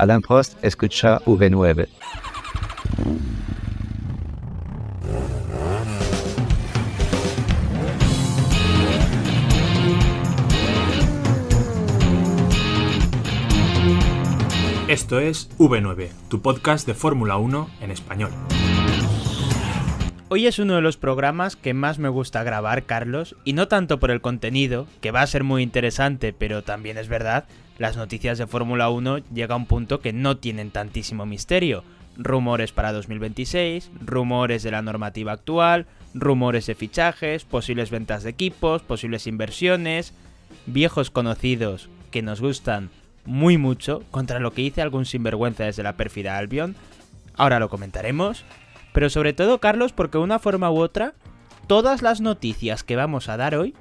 Alan Prost escucha V9. Esto es V9, tu podcast de Fórmula 1 en español. Hoy es uno de los programas que más me gusta grabar, Carlos, y no tanto por el contenido, que va a ser muy interesante, pero también es verdad, las noticias de Fórmula 1 llega a un punto que no tienen tantísimo misterio. Rumores para 2026, rumores de la normativa actual, rumores de fichajes, posibles ventas de equipos, posibles inversiones, viejos conocidos que nos gustan muy mucho contra lo que hice algún sinvergüenza desde la pérfida Albion. Ahora lo comentaremos. Pero sobre todo, Carlos, porque de una forma u otra, todas las noticias que vamos a dar hoy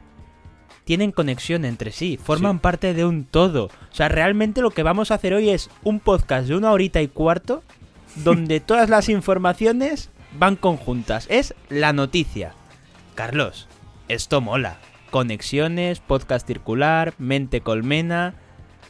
tienen conexión entre sí, forman parte de un todo. O sea, realmente lo que vamos a hacer hoy es un podcast de una horita y cuarto donde todas las informaciones van conjuntas. Es la noticia. Carlos, esto mola. Conexiones, podcast circular, mente colmena.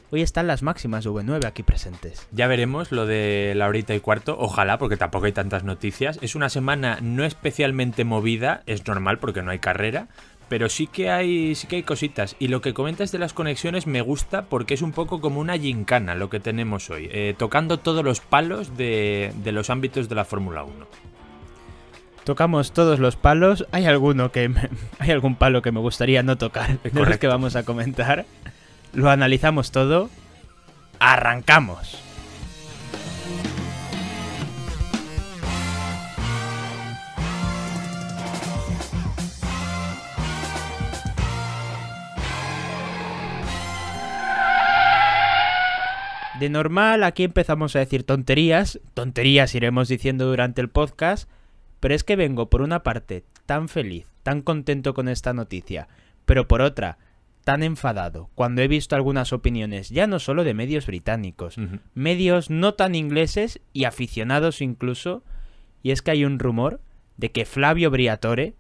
Hoy están las máximas V9 aquí presentes. Ya veremos lo de la horita y cuarto, ojalá, porque tampoco hay tantas noticias. Es una semana no especialmente movida, es normal porque no hay carrera, pero sí que hay sí que hay cositas y lo que comentas de las conexiones me gusta porque es un poco como una gincana lo que tenemos hoy eh, tocando todos los palos de, los ámbitos de la Fórmula 1 tocamos todos los palos hay alguno que hay algún palo que me gustaría no tocar de es que vamos a comentar lo analizamos todo arrancamos De normal, aquí empezamos a decir tonterías, tonterías iremos diciendo durante el podcast, pero es que vengo, por una parte, tan feliz, tan contento con esta noticia, pero por otra, tan enfadado cuando he visto algunas opiniones, ya no solo de medios británicos, medios no tan ingleses y aficionados incluso, y es que hay un rumor de que Flavio Briatore,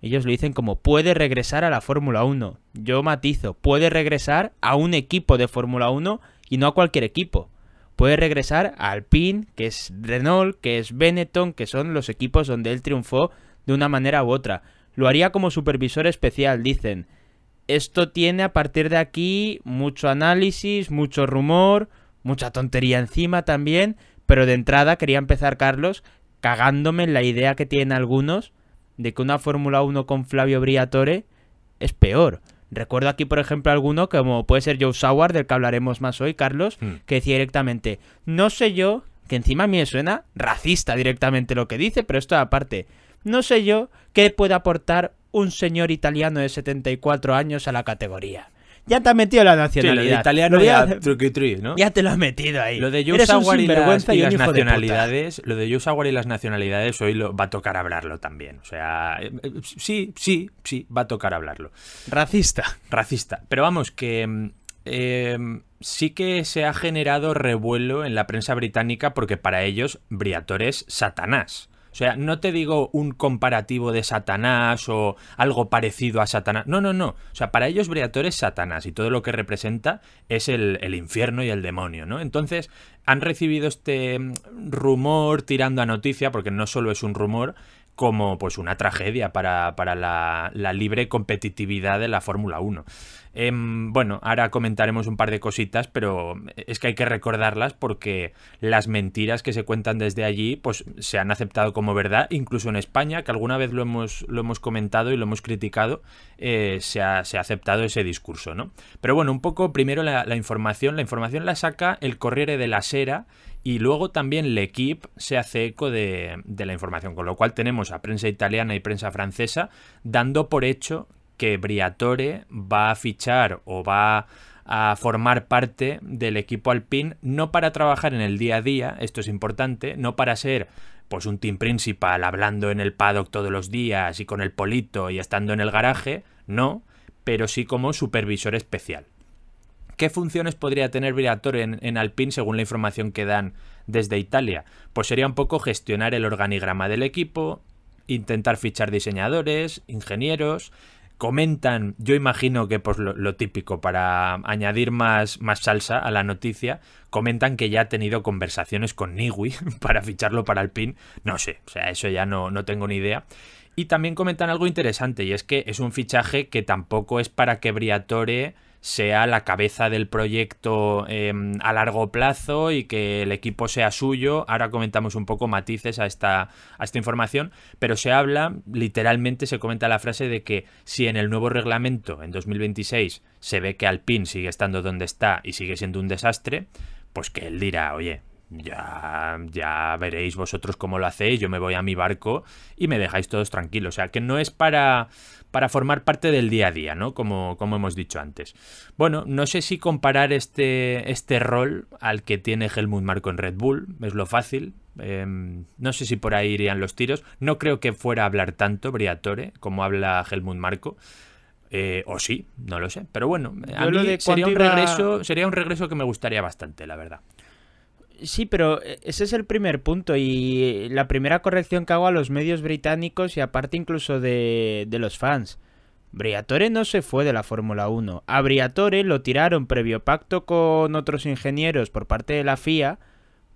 ellos lo dicen como puede regresar a la Fórmula 1. Yo matizo, puede regresar a un equipo de Fórmula 1 y no a cualquier equipo. Puede regresar al PIN, que es Renault, que es Benetton, que son los equipos donde él triunfó de una manera u otra. Lo haría como supervisor especial, dicen. Esto tiene a partir de aquí mucho análisis, mucho rumor, mucha tontería encima también, pero de entrada quería empezar Carlos cagándome en la idea que tienen algunos de que una Fórmula 1 con Flavio Briatore es peor. Recuerdo aquí, por ejemplo, alguno, como puede ser Joe Sauer, del que hablaremos más hoy, Carlos, hmm. que decía directamente, no sé yo, que encima a mí me suena racista directamente lo que dice, pero esto aparte, no sé yo qué puede aportar un señor italiano de 74 años a la categoría. Ya te has metido la nacionalidad. italiano ya, Ya te lo has metido ahí. Lo de Joe y, las, nacionalidades, lo de Joe y las nacionalidades, hoy lo, va a tocar hablarlo también. O sea, eh, eh, sí, sí, sí, va a tocar hablarlo. Racista. Racista. Pero vamos, que mm, em, sí que se ha generado revuelo en la prensa británica porque para ellos Briatore es Satanás. O sea, no te digo un comparativo de Satanás o algo parecido a Satanás. No, no, no. O sea, para ellos Breator es Satanás y todo lo que representa es el, el infierno y el demonio, ¿no? Entonces, han recibido este mm, rumor tirando a noticia, porque no solo es un rumor, como pues una tragedia para, la, libre competitividad de la Fórmula 1. Em, bueno, ahora comentaremos un par de cositas, pero es que hay que recordarlas porque las mentiras que se cuentan desde allí pues se han aceptado como verdad, incluso en España, que alguna vez lo hemos, lo hemos comentado y lo hemos criticado, eh, se, ha, aceptado ese discurso, ¿no? Pero bueno, un poco primero la información. La información la saca el Corriere de la Sera y luego también equipo se hace eco de, la información, con lo cual tenemos a prensa italiana y prensa francesa dando por hecho que Briatore va a fichar o va a formar parte del equipo Alpine, no para trabajar en el día a día, esto es importante, no para ser pues un team principal hablando en el paddock todos los días y con el polito y estando en el garaje, no, pero sí como supervisor especial. ¿Qué funciones podría tener Briatore en, Alpin Alpine según la información que dan desde Italia? Pues sería un poco gestionar el organigrama del equipo, intentar fichar diseñadores, ingenieros, comentan, yo imagino que pues, lo, típico para añadir más, más salsa a la noticia, comentan que ya ha tenido conversaciones con Niwi para ficharlo para Alpine. no sé, o sea, eso ya no, no tengo ni idea. Y también comentan algo interesante y es que es un fichaje que tampoco es para que Briatore sea la cabeza del proyecto em, a largo plazo y que el equipo sea suyo. Ahora comentamos un poco matices a esta, a esta información, pero se habla, literalmente se comenta la frase de que si en el nuevo reglamento, en 2026, se ve que Alpine sigue estando donde está y sigue siendo un desastre, pues que él dirá, oye, ya, ya veréis vosotros cómo lo hacéis, yo me voy a mi barco y me dejáis todos tranquilos. O sea, que no es para para formar parte del día a día, ¿no? Como, como hemos dicho antes. Bueno, no sé si comparar este, este rol al que tiene Helmut Marco en Red Bull, es lo fácil. Em, no sé si por ahí irían los tiros. No creo que fuera a hablar tanto Briatore como habla Helmut Marco. Eh, o sí, no lo sé. Pero bueno, a mí un regreso, sería un regreso que me gustaría bastante, la verdad. Sí, pero eh, ese es el primer punto y la primera corrección que hago a los medios británicos y aparte incluso de, los fans. Briatore no se fue de la Fórmula 1. A Briatore lo tiraron previo pacto con otros ingenieros por parte de la FIA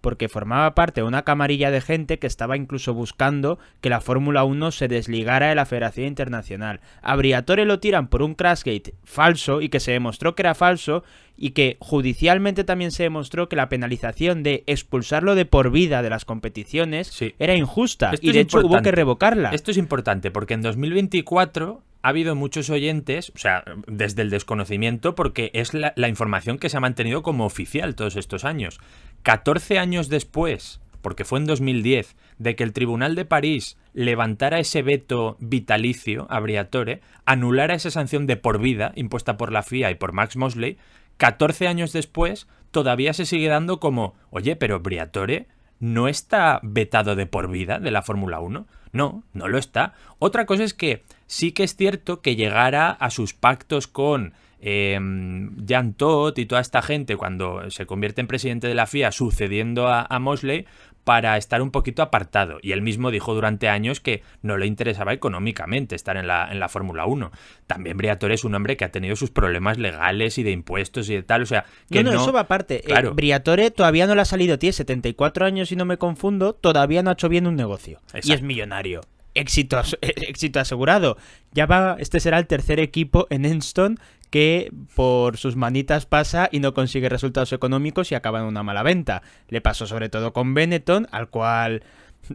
porque formaba parte de una camarilla de gente que estaba incluso buscando que la Fórmula 1 se desligara de la Federación Internacional. A Briatore lo tiran por un crashgate falso y que se demostró que era falso y que judicialmente también se demostró que la penalización de expulsarlo de por vida de las competiciones era injusta y de hecho hubo que revocarla. Esto es importante porque en 2024 ha habido muchos oyentes, o sea, desde el desconocimiento, porque es la, información que se ha mantenido como oficial todos estos años, 14 años después, porque fue en 2010, de que el Tribunal de París levantara ese veto vitalicio, a Briatore, anulara esa sanción de por vida impuesta por la FIA y por Max Mosley, 14 años después todavía se sigue dando como, oye, pero Briatore no está vetado de por vida de la Fórmula 1. No, no lo está. Otra cosa es que sí que es cierto que llegara a sus pactos con eh, Jan y toda esta gente cuando se convierte en presidente de la FIA sucediendo a, Mosley para estar un poquito apartado. Y él mismo dijo durante años que no le interesaba económicamente estar en la, Fórmula 1. También Briatore es un hombre que ha tenido sus problemas legales y de impuestos y de tal. O sea, que no, eso va aparte. Eh, Briatore todavía no le ha salido, tiene 74 años si no me confundo, todavía no ha hecho bien un negocio. Y es millonario éxito, éxito asegurado. Ya va, este será el tercer equipo en Enstone que por sus manitas pasa y no consigue resultados económicos y acaba en una mala venta. Le pasó sobre todo con Benetton, al cual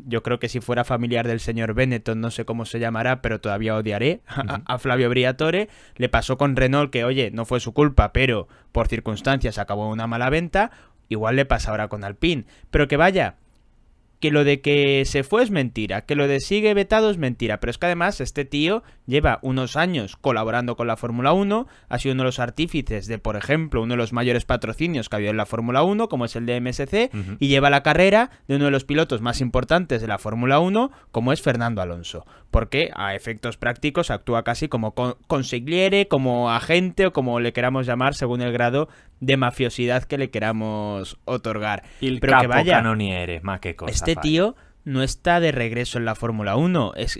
yo creo que si fuera familiar del señor Benetton, no sé cómo se llamará, pero todavía odiaré a, Flavio Briatore. Le pasó con Renault, que oye, no fue su culpa, pero por circunstancias acabó en una mala venta. Igual le pasa ahora con Alpine. Pero que vaya, que lo de que se fue es mentira, que lo de sigue vetado es mentira, pero es que además este tío lleva unos años colaborando con la Fórmula 1, ha sido uno de los artífices de, por ejemplo, uno de los mayores patrocinios que ha habido en la Fórmula 1, como es el de MSC, y lleva la carrera de uno de los pilotos más importantes de la Fórmula 1, como es Fernando Alonso, porque a efectos prácticos actúa casi como consigliere, como agente o como le queramos llamar según el grado de mafiosidad que le queramos otorgar. Pero que vaya, eres más que Este tío no está de regreso en la Fórmula 1. Es,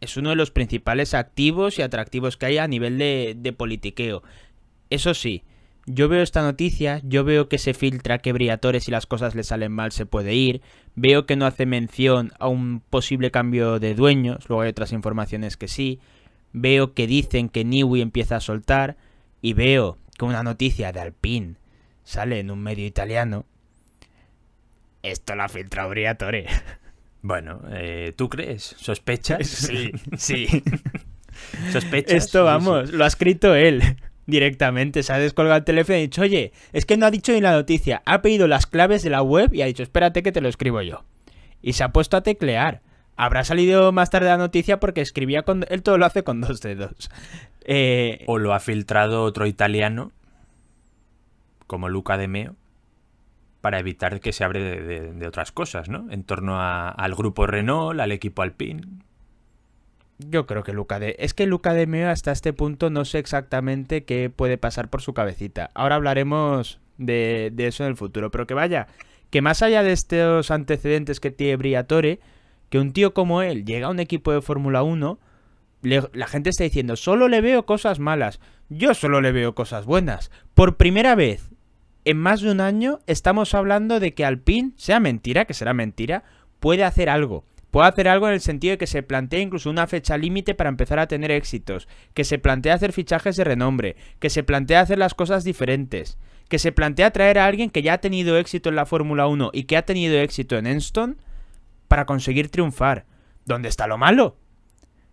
es, uno de los principales activos y atractivos que hay a nivel de, de politiqueo. Eso sí, yo veo esta noticia, yo veo que se filtra que Briatore si las cosas le salen mal se puede ir, veo que no hace mención a un posible cambio de dueños, luego hay otras informaciones que sí, veo que dicen que Niwi empieza a soltar y veo que una noticia de Alpine sale en un medio italiano, esto la filtra Briatore. Bueno, eh, ¿tú crees? ¿Sospechas? Sí, sí. ¿Sospechas? Esto, vamos, lo ha escrito él directamente. Se ha descolgado el teléfono y ha dicho, oye, es que no ha dicho ni la noticia. Ha pedido las claves de la web y ha dicho, espérate que te lo escribo yo. Y se ha puesto a teclear. Habrá salido más tarde la noticia porque escribía con... Él todo lo hace con dos dedos. Eh, o lo ha filtrado otro italiano, como Luca de Meo, para evitar que se abre de, otras cosas, ¿no? En torno al grupo Renault, al equipo Alpine. Yo creo que Luca de... Es que Luca de Meo hasta este punto no sé exactamente qué puede pasar por su cabecita. Ahora hablaremos de, de eso en el futuro, pero que vaya, que más allá de estos antecedentes que tiene Briatore, que un tío como él llega a un equipo de Fórmula 1 la gente está diciendo, solo le veo cosas malas. Yo solo le veo cosas buenas. Por primera vez en más de un año estamos hablando de que Alpine, sea mentira, que será mentira, puede hacer algo. Puede hacer algo en el sentido de que se plantea incluso una fecha límite para empezar a tener éxitos, que se plantea hacer fichajes de renombre, que se plantea hacer las cosas diferentes, que se plantea traer a alguien que ya ha tenido éxito en la Fórmula 1 y que ha tenido éxito en Enston para conseguir triunfar. ¿Dónde está lo malo?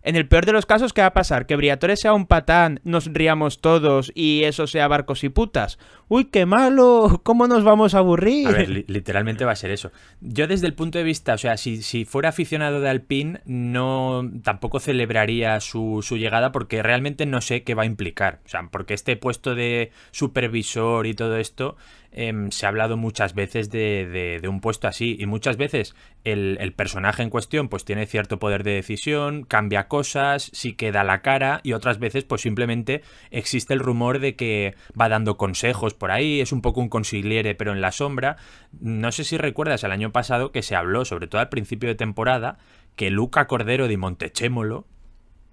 En el peor de los casos, ¿qué va a pasar? ¿Que Briatore sea un patán, nos riamos todos y eso sea barcos y putas? uy, qué malo, ¿cómo nos vamos a aburrir? A ver, literalmente va a ser eso. Yo desde el punto de vista, o sea, si, fuera aficionado de Alpine, no tampoco celebraría su, llegada porque realmente no sé qué va a implicar. O sea, porque este puesto de supervisor y todo esto, em, se ha hablado muchas veces de, un puesto así y muchas veces el, el, personaje en cuestión pues tiene cierto poder de decisión, cambia cosas, sí queda la cara y otras veces pues simplemente existe el rumor de que va dando consejos por ahí, es un poco un consigliere pero en la sombra. No sé si recuerdas el año pasado que se habló, sobre todo al principio de temporada, que Luca Cordero de Montechémolo,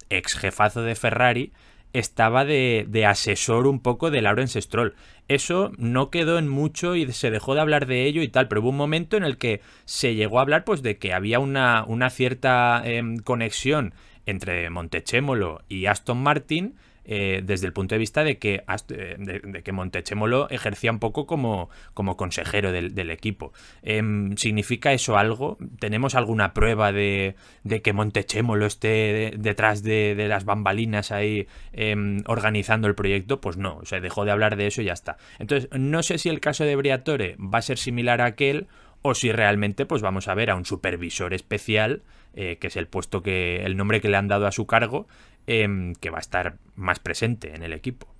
ex jefazo de Ferrari, estaba de, asesor un poco de Lawrence Stroll. Eso no quedó en mucho y se dejó de hablar de ello y tal, pero hubo un momento en el que se llegó a hablar pues de que había una, cierta em, conexión entre Montechémolo y Aston Martin eh, desde el punto de vista de que, eh, de, Montechemolo ejercía un poco como, consejero del, equipo. Em, ¿Significa eso algo? ¿Tenemos alguna prueba de, que Montechemolo esté detrás de, las bambalinas ahí em, organizando el proyecto? Pues no, se dejó de hablar de eso y ya está. Entonces, no sé si el caso de Briatore va a ser similar a aquel o si realmente pues vamos a ver a un supervisor especial eh, que es el puesto que el nombre que le han dado a su cargo Em, que va a estar más presente en el equipo.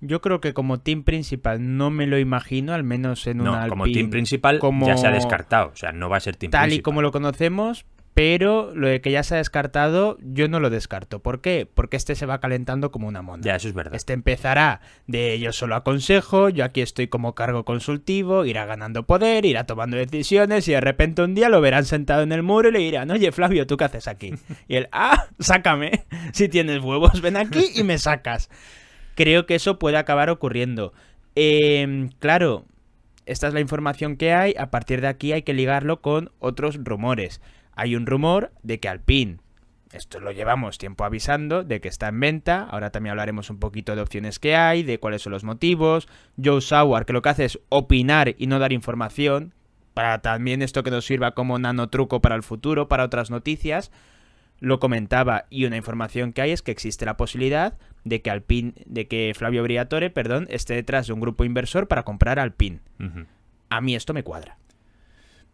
Yo creo que como team principal no me lo imagino, al menos en un una Como team principal ya se ha descartado, o sea, no va a ser team Tal y como lo conocemos, pero lo de que ya se ha descartado, yo no lo descarto. ¿Por qué? Porque este se va calentando como una monda. Ya, eso es verdad. Este empezará de yo solo aconsejo, yo aquí estoy como cargo consultivo, irá ganando poder, irá tomando decisiones y de repente un día lo verán sentado en el muro y le dirán, oye Flavio, ¿tú qué haces aquí? Y él, ah, sácame, si tienes huevos, ven aquí y me sacas. Creo que eso puede acabar ocurriendo. Em, claro, esta es la información que hay, a partir de aquí hay que ligarlo con otros rumores hay un rumor de que Alpine, esto lo llevamos tiempo avisando, de que está en venta, ahora también hablaremos un poquito de opciones que hay, de cuáles son los motivos, Joe Sauer que lo que hace es opinar y no dar información, para también esto que nos sirva como nanotruco para el futuro, para otras noticias, lo comentaba y una información que hay es que existe la posibilidad de que Alpine, de que Flavio Briatore, perdón, esté detrás de un grupo inversor para comprar Alpine. A mí esto me cuadra.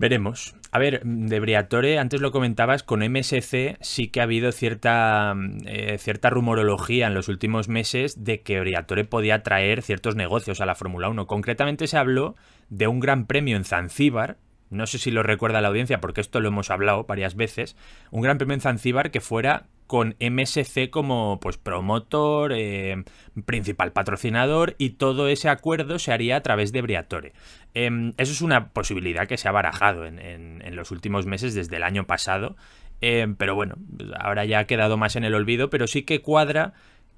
Veremos. A ver, de Briatore, antes lo comentabas, con MSC sí que ha habido cierta, eh, cierta rumorología en los últimos meses de que Briatore podía traer ciertos negocios a la Fórmula 1. Concretamente se habló de un gran premio en Zanzíbar, no sé si lo recuerda la audiencia, porque esto lo hemos hablado varias veces, un gran premio en que fuera con MSC como pues promotor, eh, principal patrocinador y todo ese acuerdo se haría a través de Briatore. Em, eso es una posibilidad que se ha barajado en, los últimos meses desde el año pasado, em, pero bueno, ahora ya ha quedado más en el olvido, pero sí que cuadra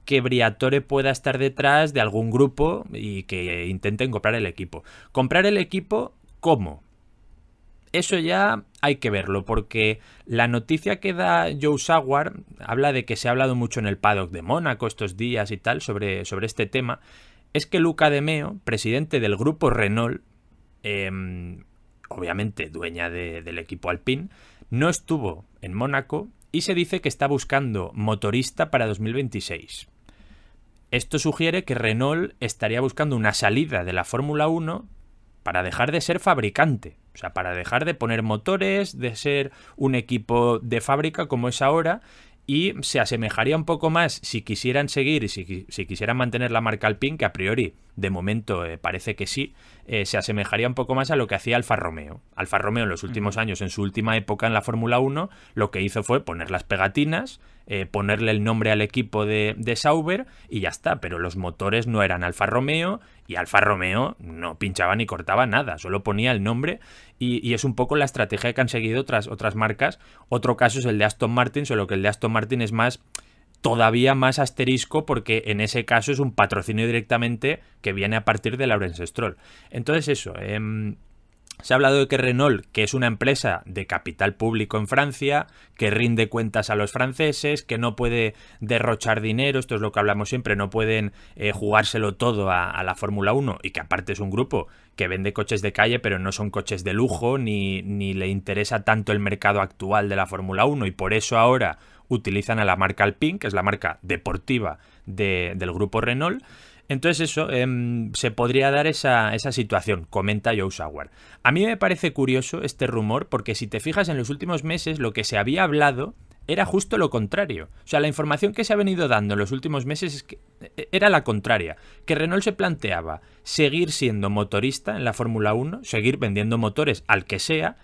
que Briatore pueda estar detrás de algún grupo y que intenten comprar el equipo. Comprar el equipo, ¿cómo? eso ya hay que verlo, porque la noticia que da Joe Sawar habla de que se ha hablado mucho en el paddock de Mónaco estos días y tal sobre, sobre este tema, es que Luca de Meo, presidente del grupo Renault, em, obviamente dueña del equipo Alpine, no estuvo en Mónaco y se dice que está buscando motorista para 2026. Esto sugiere que Renault estaría buscando una salida de la Fórmula 1 para dejar de ser fabricante o sea, para dejar de poner motores, de ser un equipo de fábrica como es ahora y se asemejaría un poco más si quisieran seguir y si, quisieran mantener la marca Alpine, que a priori de momento eh, parece que sí, eh, se asemejaría un poco más a lo que hacía Alfa Romeo. Alfa Romeo en los últimos años, en su última época en la Fórmula 1, lo que hizo fue poner las pegatinas, eh, ponerle el nombre al equipo de, de, Sauber y ya está, pero los motores no eran Alfa Romeo y Alfa Romeo no pinchaba ni cortaba nada, solo ponía el nombre y, es un poco la estrategia que han seguido otras marcas. Otro caso es el de Aston Martin, solo que el de Aston Martin es más todavía más asterisco porque en ese caso es un patrocinio directamente que viene a partir de Laurence Stroll. Entonces eso, em, se ha hablado de que Renault, que es una empresa de capital público en Francia, que rinde cuentas a los franceses, que no puede derrochar dinero, esto es lo que hablamos siempre, no pueden eh, jugárselo todo a, la Fórmula 1 y que aparte es un grupo que vende coches de calle, pero no son coches de lujo, ni, ni le interesa tanto el mercado actual de la Fórmula 1 y por eso ahora utilizan a la marca Alpine, que es la marca deportiva del grupo Renault. Entonces eso, em, se podría dar esa, esa situación, comenta Joe Sauer. A mí me parece curioso este rumor porque si te fijas en los últimos meses lo que se había hablado era justo lo contrario. O sea, la información que se ha venido dando en los últimos meses es que e, era la contraria. Que Renault se planteaba seguir siendo motorista en la Fórmula 1, seguir vendiendo motores al que sea,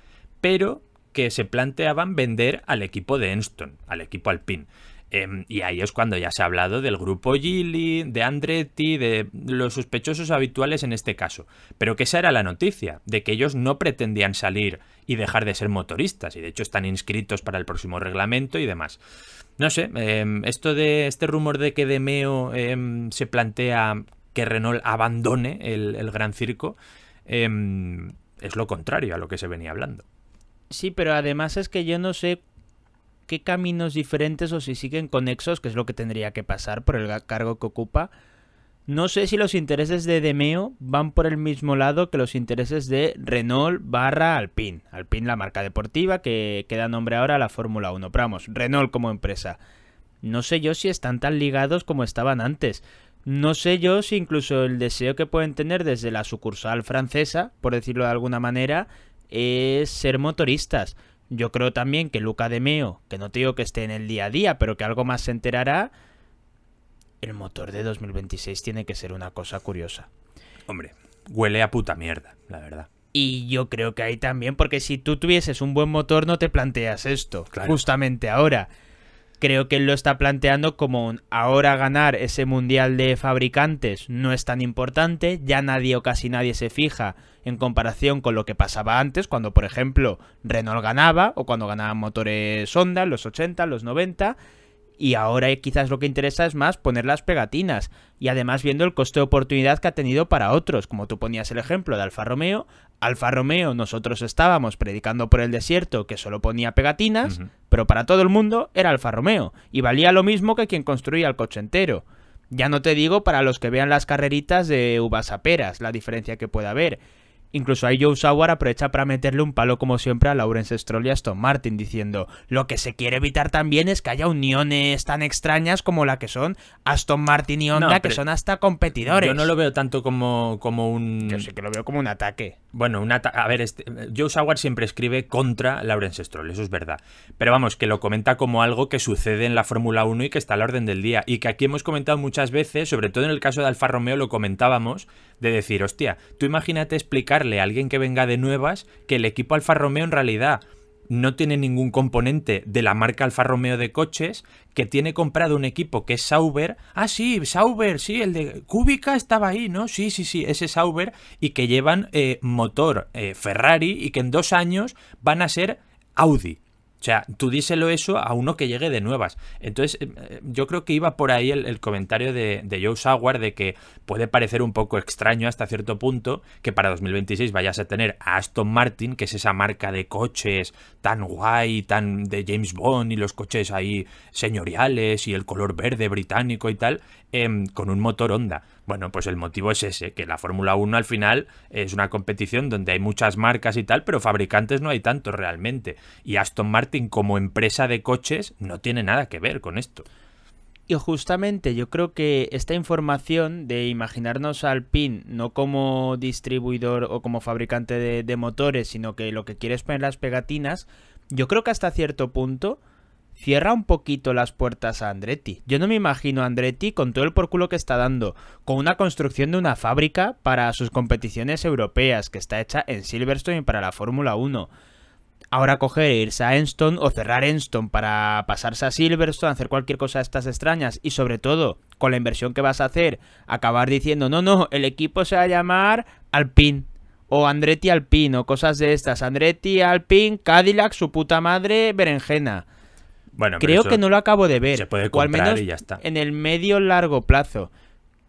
pero que se planteaban vender al equipo de Enston, al equipo Alpine, em, y ahí es cuando ya se ha hablado del grupo Gili, de Andretti, de los sospechosos habituales en este caso. Pero que esa era la noticia, de que ellos no pretendían salir y dejar de ser motoristas, y de hecho están inscritos para el próximo reglamento y demás. No sé, em, esto de este rumor de que Demeo eh, se plantea que Renault abandone el gran circo, es lo contrario a lo que se venía hablando. Sí, pero además es que yo no sé qué caminos diferentes o si siguen conexos, que es lo que tendría que pasar por el cargo que ocupa. No sé si los intereses de Demeo van por el mismo lado que los intereses de Renault barra Alpine. Alpine, la marca deportiva que, que da nombre ahora a la Fórmula 1. Pero vamos, Renault como empresa. No sé yo si están tan ligados como estaban antes. No sé yo si incluso el deseo que pueden tener desde la sucursal francesa, por decirlo de alguna manera, es ser motoristas. Yo creo también que Luca de Meo, que no te digo que esté en el día a día, pero que algo más se enterará, el motor de 2026 tiene que ser una cosa curiosa. Hombre, huele a puta mierda, la verdad. Y yo creo que ahí también, porque si tú tuvieses un buen motor no te planteas esto, justamente ahora creo que él lo está planteando como ahora ganar ese mundial de fabricantes no es tan importante, ya nadie o casi nadie se fija en comparación con lo que pasaba antes, cuando por ejemplo Renault ganaba o cuando ganaban motores Honda, los 80, los 90. Y ahora eh, quizás lo que interesa es más poner las pegatinas y además viendo el coste de oportunidad que ha tenido para otros, como tú ponías el ejemplo de Alfa Romeo, Alfa Romeo, nosotros estábamos predicando por el desierto que solo ponía pegatinas, pero para todo el mundo era Alfa Romeo, y valía lo mismo que quien construía el coche entero. Ya no te digo para los que vean las carreritas de uvas a peras, la diferencia que puede haber. Incluso ahí Joe Sauer aprovecha para meterle un palo como siempre a Lawrence Stroll y Aston Martin diciendo lo que se quiere evitar también es que haya uniones tan extrañas como la que son Aston Martin y Honda que son hasta competidores. Yo no lo veo tanto como, como un... Yo sé que lo veo como un ataque. Bueno, a ver, este, Joe Sauer siempre escribe contra Lawrence Stroll, eso es verdad. Pero vamos, que lo comenta como algo que sucede en la Fórmula 1 y que está a la orden del día. Y que aquí hemos comentado muchas veces, sobre todo en el caso de Alfa Romeo lo comentábamos, de decir, hostia, tú imagínate explicarle a alguien que venga de nuevas que el equipo Alfa Romeo en realidad no tiene ningún componente de la marca Alfa Romeo de coches, que tiene comprado un equipo que es Sauber. Ah, sí, Sauber, sí, el de Cúbica estaba ahí, ¿no? Sí, sí, sí, ese Sauber y que llevan eh, motor eh, Ferrari y que en dos años van a ser Audi. O sea, tú díselo eso a uno que llegue de nuevas. Entonces, em, eh, yo creo que iba por ahí el, comentario de, Joe Sauer de que puede parecer un poco extraño hasta cierto punto que para 2026 vayas a tener a Aston Martin, que es esa marca de coches tan guay, tan de James Bond y los coches ahí señoriales y el color verde británico y tal, em, con un motor Honda. Bueno, pues el motivo es ese, que la Fórmula 1 al final es una competición donde hay muchas marcas y tal, pero fabricantes no hay tantos realmente. Y Aston Martin como empresa de coches no tiene nada que ver con esto. Y justamente yo creo que esta información de imaginarnos al PIN no como distribuidor o como fabricante de, de motores, sino que lo que quiere es poner las pegatinas, yo creo que hasta cierto punto cierra un poquito las puertas a Andretti. Yo no me imagino a Andretti con todo el por culo que está dando, con una construcción de una fábrica para sus competiciones europeas, que está hecha en Silverstone y para la Fórmula 1. Ahora coger e irse a Enstone o cerrar Enstone para pasarse a Silverstone, hacer cualquier cosa de estas extrañas y sobre todo con la inversión que vas a hacer, acabar diciendo, no, no, el equipo se va a llamar Alpine o Andretti Alpine o cosas de estas, Andretti Alpine, Cadillac, su puta madre, berenjena creo que no lo acabo de ver. al menos ya está. En el medio largo plazo.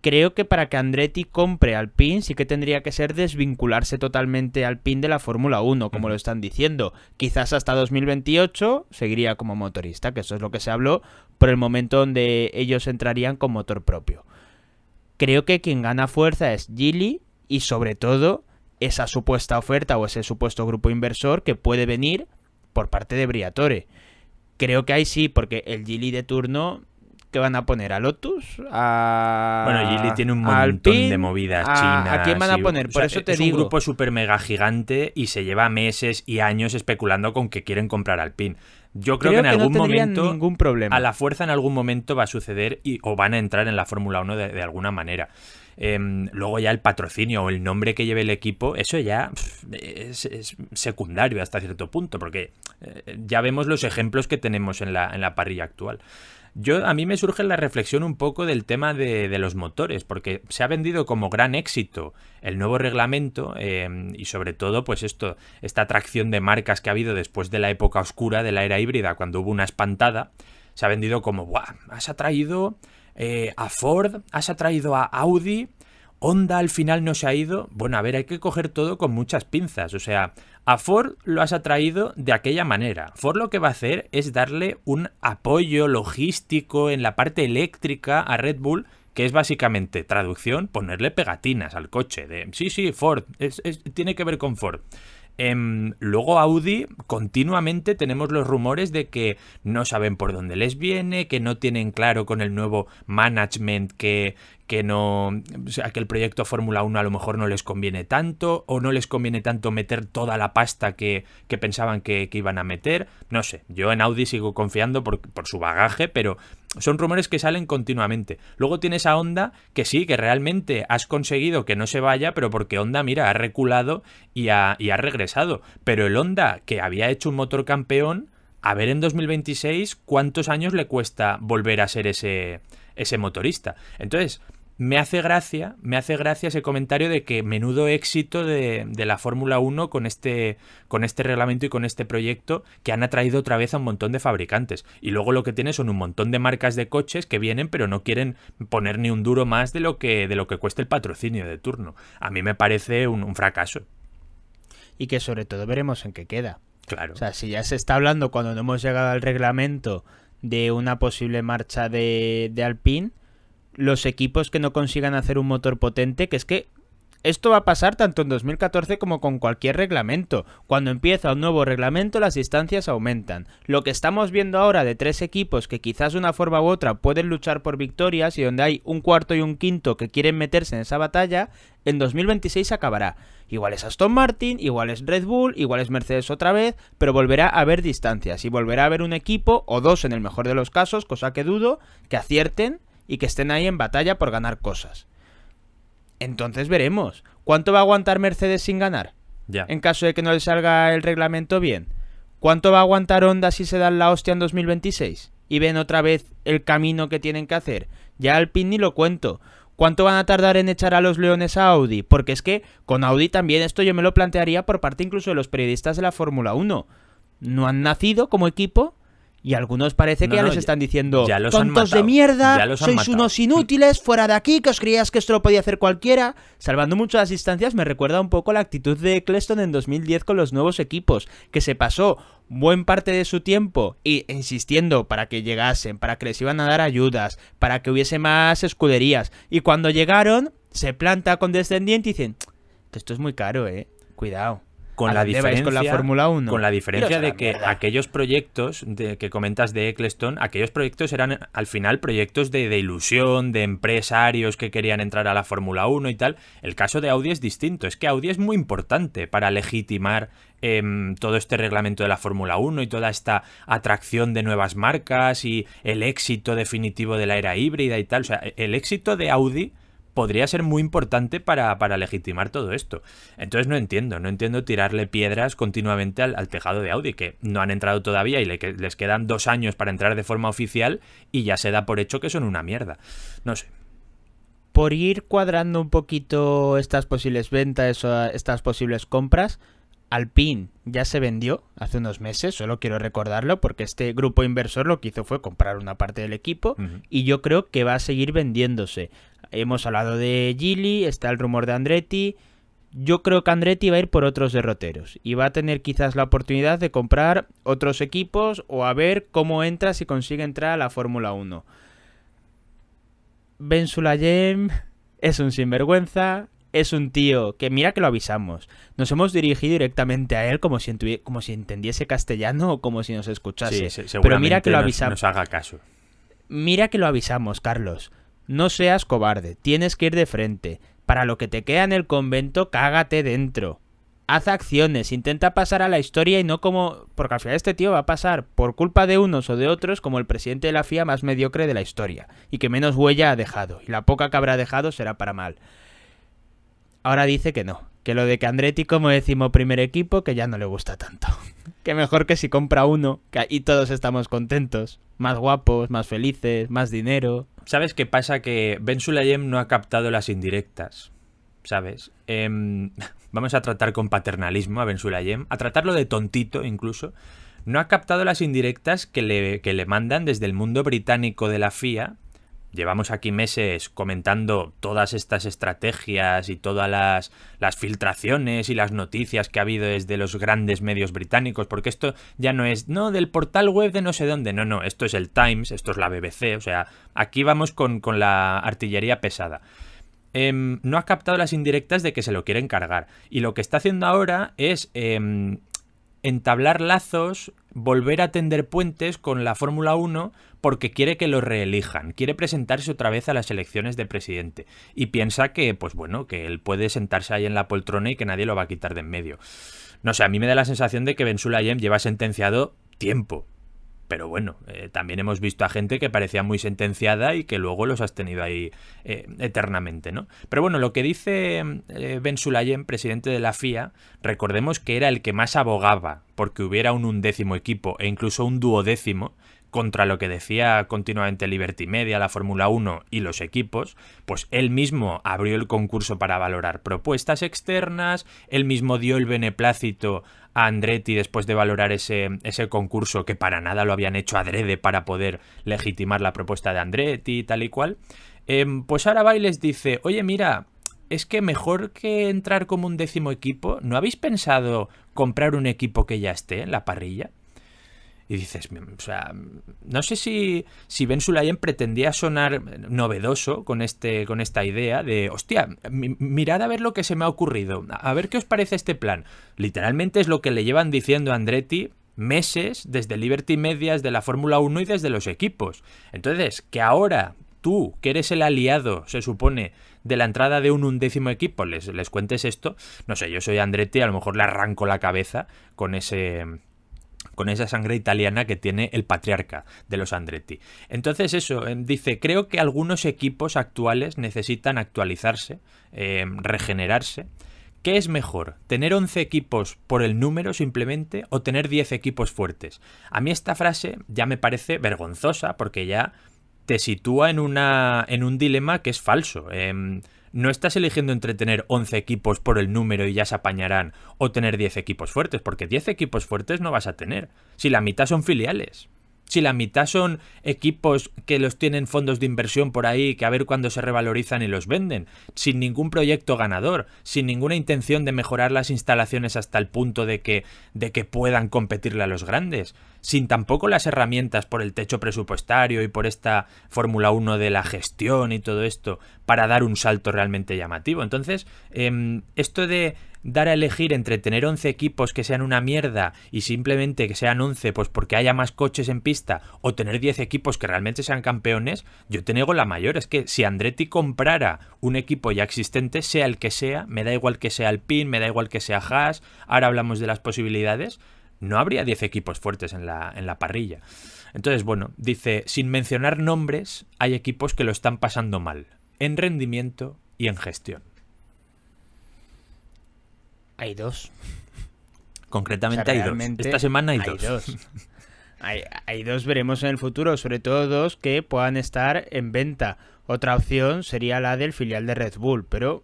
Creo que para que Andretti compre al PIN sí que tendría que ser desvincularse totalmente al PIN de la Fórmula 1, como lo están diciendo. Quizás hasta 2028 seguiría como motorista, que eso es lo que se habló por el momento donde ellos entrarían con motor propio. Creo que quien gana fuerza es Gili y sobre todo esa supuesta oferta o ese supuesto grupo inversor que puede venir por parte de Briatore. Creo que ahí sí, porque el Gili de turno que van a poner a Lotus, a Bueno, Gili tiene un montón de movidas chinas. ¿A quién van a poner? Por eso te es un grupo super mega gigante y se lleva meses y años especulando con que quieren comprar al PIN. Yo creo, que en algún momento ningún problema. a la fuerza en algún momento va a suceder y o van a entrar en la Fórmula 1 de alguna manera. Em, luego ya el patrocinio o el nombre que lleve el equipo, eso ya es, secundario hasta cierto punto, porque eh, ya vemos los ejemplos que tenemos en la, parrilla actual. Yo, a mí me surge la reflexión un poco del tema de, los motores, porque se ha vendido como gran éxito el nuevo reglamento em, y sobre todo, pues esto, esta atracción de marcas que ha habido después de la época oscura de la era híbrida, cuando hubo una espantada, se ha vendido como, Has atraído eh, a Ford, has atraído a Audi, Honda al final no se ha ido. Bueno, a ver, hay que coger todo con muchas pinzas. O sea, a Ford lo has atraído de aquella manera. Ford lo que va a hacer es darle un apoyo logístico en la parte eléctrica a Red Bull, que es básicamente traducción, ponerle pegatinas al coche. De sí, sí, Ford, tiene que ver con Ford. Em, luego Audi, continuamente tenemos los rumores de que no saben por dónde les viene, que no tienen claro con el nuevo management que, que no, o que el proyecto Fórmula 1 a lo mejor no les conviene tanto o no les conviene tanto meter toda la pasta que, que pensaban que, iban a meter. No sé, yo en Audi sigo confiando por, por su bagaje, pero son rumores que salen continuamente. Luego tienes a Honda, que sí, que realmente has conseguido que no se vaya, pero porque Honda, mira, ha reculado y ha, regresado. Pero el Honda, que había hecho un motor campeón, a ver en 2026 cuántos años le cuesta volver a ser ese, ese motorista. Entonces, me hace gracia, me hace gracia ese comentario de que menudo éxito de, la Fórmula 1 con este, con este reglamento y con este proyecto que han atraído otra vez a un montón de fabricantes. Y luego lo que tiene son un montón de marcas de coches que vienen pero no quieren poner ni un duro más de lo que, de lo que cuesta el patrocinio de turno. A mí me parece un, fracaso. Y que sobre todo veremos en qué queda. Claro. O sea, si ya se está hablando cuando no hemos llegado al reglamento de una posible marcha de, de Alpine, los equipos que no consigan hacer un motor potente, que es que esto va a pasar tanto en 2014 como con cualquier reglamento. Cuando empieza un nuevo reglamento las distancias aumentan. Lo que estamos viendo ahora de tres equipos que quizás de una forma u otra pueden luchar por victorias y donde hay un cuarto y un quinto que quieren meterse en esa batalla, en 2026 acabará. Igual es Aston Martin, igual es Red Bull, igual es Mercedes otra vez, pero volverá a haber distancias y volverá a haber un equipo o dos en el mejor de los casos, cosa que dudo, que acierten y que estén ahí en batalla por ganar cosas. Entonces veremos. ¿Cuánto va a aguantar Mercedes sin ganar? Ya. En caso de que no le salga el reglamento bien. ¿Cuánto va a aguantar Honda si se dan la hostia en 2026? Y ven otra vez el camino que tienen que hacer. Ya al PIN ni lo cuento. ¿Cuánto van a tardar en echar a los leones a Audi? Porque es que con Audi también esto yo me lo plantearía por parte incluso de los periodistas de la Fórmula 1. No han nacido como equipo y algunos parece que ya les están diciendo tontos de mierda, sois unos inútiles, fuera de aquí, que os creías que esto lo podía hacer cualquiera. Salvando mucho las distancias, me recuerda un poco la actitud de Cleston en 2010 con los nuevos equipos, que se pasó buen parte de su tiempo y e insistiendo para que llegasen, para que les iban a dar ayudas, para que hubiese más escuderías. Y cuando llegaron, se planta con Descendiente y dicen que esto es muy caro, eh. Cuidado con la diferencia con la Fórmula Con la diferencia de que aquellos proyectos de, que comentas de Eccleston, aquellos proyectos eran al final proyectos de, ilusión, de empresarios que querían entrar a la Fórmula 1 y tal. El caso de Audi es distinto, es que Audi es muy importante para legitimar em, todo este reglamento de la Fórmula 1 y toda esta atracción de nuevas marcas y el éxito definitivo de la era híbrida y tal. O sea, el éxito de Audi podría ser muy importante para, legitimar todo esto. Entonces no entiendo, no entiendo tirarle piedras continuamente al, tejado de Audi, que no han entrado todavía y les quedan dos años para entrar de forma oficial y ya se da por hecho que son una mierda. No sé. Por ir cuadrando un poquito estas posibles ventas, o estas posibles compras, Alpine ya se vendió hace unos meses, solo quiero recordarlo porque este grupo inversor lo que hizo fue comprar una parte del equipo y yo creo que va a seguir vendiéndose hemos hablado de Gili, está el rumor de Andretti. Yo creo que Andretti va a ir por otros derroteros y va a tener quizás la oportunidad de comprar otros equipos o a ver cómo entra si consigue entrar a la Fórmula 1. Ben Sulayem es un sinvergüenza, es un tío que mira que lo avisamos. Nos hemos dirigido directamente a él como si, entendiese castellano o como si nos escuchase. Pero mira que lo avisamos. haga caso. Mira que lo avisamos, Carlos. No seas cobarde, tienes que ir de frente. Para lo que te queda en el convento, cágate dentro. Haz acciones, intenta pasar a la historia y no como... Porque al final este tío va a pasar, por culpa de unos o de otros, como el presidente de la FIA más mediocre de la historia, y que menos huella ha dejado, y la poca que habrá dejado será para mal. Ahora dice que no, que lo de que Andretti como décimo primer equipo, que ya no le gusta tanto. que mejor que si compra uno, que ahí todos estamos contentos, más guapos, más felices, más dinero, ¿Sabes qué pasa? Que Ben Sulayem no ha captado las indirectas. ¿Sabes? Em, vamos a tratar con paternalismo a Ben Sulayem, a tratarlo de tontito incluso. No ha captado las indirectas que le, que le mandan desde el mundo británico de la FIA llevamos aquí meses comentando todas estas estrategias y todas las, filtraciones y las noticias que ha habido desde los grandes medios británicos, porque esto ya no es, no, del portal web de no sé dónde, no, no, esto es el Times, esto es la BBC, o sea, aquí vamos con, la artillería pesada. Em, no ha captado las indirectas de que se lo quieren cargar. Y lo que está haciendo ahora es em, entablar lazos, volver a tender puentes con la Fórmula 1 porque quiere que lo reelijan, quiere presentarse otra vez a las elecciones de presidente y piensa que, pues bueno, que él puede sentarse ahí en la poltrona y que nadie lo va a quitar de en medio. No sé, a mí me da la sensación de que Ben Sulayem lleva sentenciado tiempo pero bueno, eh, también hemos visto a gente que parecía muy sentenciada y que luego los has tenido ahí eh, eternamente, ¿no? Pero bueno, lo que dice eh, Ben Sulayem, presidente de la FIA, recordemos que era el que más abogaba porque hubiera un undécimo equipo e incluso un duodécimo contra lo que decía continuamente Liberty Media, la Fórmula 1 y los equipos, pues él mismo abrió el concurso para valorar propuestas externas, él mismo dio el beneplácito a Andretti después de valorar ese, ese concurso que para nada lo habían hecho adrede para poder legitimar la propuesta de Andretti tal y cual. Em, pues ahora va y les dice, oye mira, es que mejor que entrar como un décimo equipo, ¿no habéis pensado comprar un equipo que ya esté en la parrilla? y dices, mm, o sea, mm, no sé si, si Ben Sulayem pretendía sonar novedoso con, este, con esta idea de, hostia, mirad a ver lo que se me ha ocurrido, a ver qué os parece este plan. Literalmente es lo que le llevan diciendo a Andretti meses desde Liberty Medias, desde la Fórmula 1 y desde los equipos. Entonces, que ahora tú, que eres el aliado, se supone, de la entrada de un undécimo equipo, les, les cuentes esto, no sé, yo soy Andretti, a lo mejor le arranco la cabeza con ese con esa sangre italiana que tiene el patriarca de los Andretti. Entonces eso, em, dice, creo que algunos equipos actuales necesitan actualizarse, em, regenerarse. ¿Qué es mejor? ¿Tener 11 equipos por el número simplemente o tener 10 equipos fuertes? A mí esta frase ya me parece vergonzosa porque ya te sitúa en, una, en un dilema que es falso. Em, no estás eligiendo entre tener 11 equipos por el número y ya se apañarán o tener 10 equipos fuertes, porque 10 equipos fuertes no vas a tener, si la mitad son filiales si la mitad son equipos que los tienen fondos de inversión por ahí, que a ver cuándo se revalorizan y los venden, sin ningún proyecto ganador, sin ninguna intención de mejorar las instalaciones hasta el punto de que, de que puedan competirle a los grandes, sin tampoco las herramientas por el techo presupuestario y por esta Fórmula 1 de la gestión y todo esto, para dar un salto realmente llamativo. Entonces, em, esto de dar a elegir entre tener 11 equipos que sean una mierda y simplemente que sean 11 pues porque haya más coches en pista o tener 10 equipos que realmente sean campeones, yo te niego la mayor. Es que si Andretti comprara un equipo ya existente, sea el que sea, me da igual que sea Alpine, me da igual que sea Haas, ahora hablamos de las posibilidades, no habría 10 equipos fuertes en la, en la parrilla. Entonces, bueno, dice, sin mencionar nombres, hay equipos que lo están pasando mal, en rendimiento y en gestión. Hay dos. Concretamente hay dos. Esta semana hay, hay dos. hay, hay dos, veremos en el futuro, sobre todo dos que puedan estar en venta. Otra opción sería la del filial de Red Bull, pero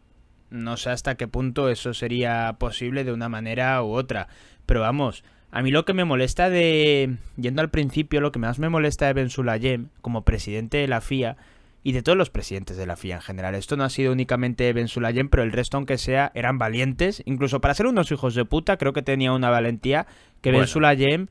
no sé hasta qué punto eso sería posible de una manera u otra. Pero vamos, a mí lo que me molesta de. Yendo al principio, lo que más me molesta de Ben Sulayem como presidente de la FIA y de todos los presidentes de la FIA en general. Esto no ha sido únicamente Ben Sulayem, pero el resto, aunque sea, eran valientes. Incluso para ser unos hijos de puta, creo que tenía una valentía que Ben Sulayem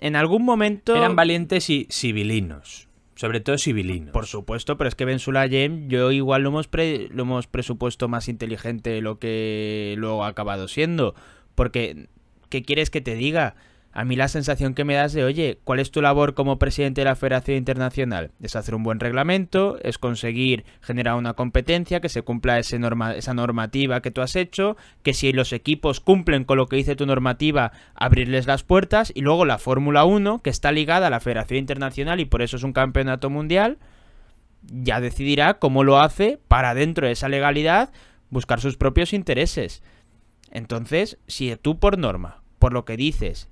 en algún momento... Eran valientes y civilinos. Sobre todo civilinos. Por supuesto, pero es que Ben Sulayem, yo igual lo hemos, lo hemos presupuesto más inteligente lo que luego ha acabado siendo. Porque, ¿qué quieres que te diga? a mí la sensación que me das de, oye, ¿cuál es tu labor como presidente de la Federación Internacional? Es hacer un buen reglamento, es conseguir generar una competencia, que se cumpla esa normativa que tú has hecho, que si los equipos cumplen con lo que dice tu normativa, abrirles las puertas, y luego la Fórmula 1, que está ligada a la Federación Internacional y por eso es un campeonato mundial, ya decidirá cómo lo hace para dentro de esa legalidad buscar sus propios intereses. Entonces, si tú por norma, por lo que dices,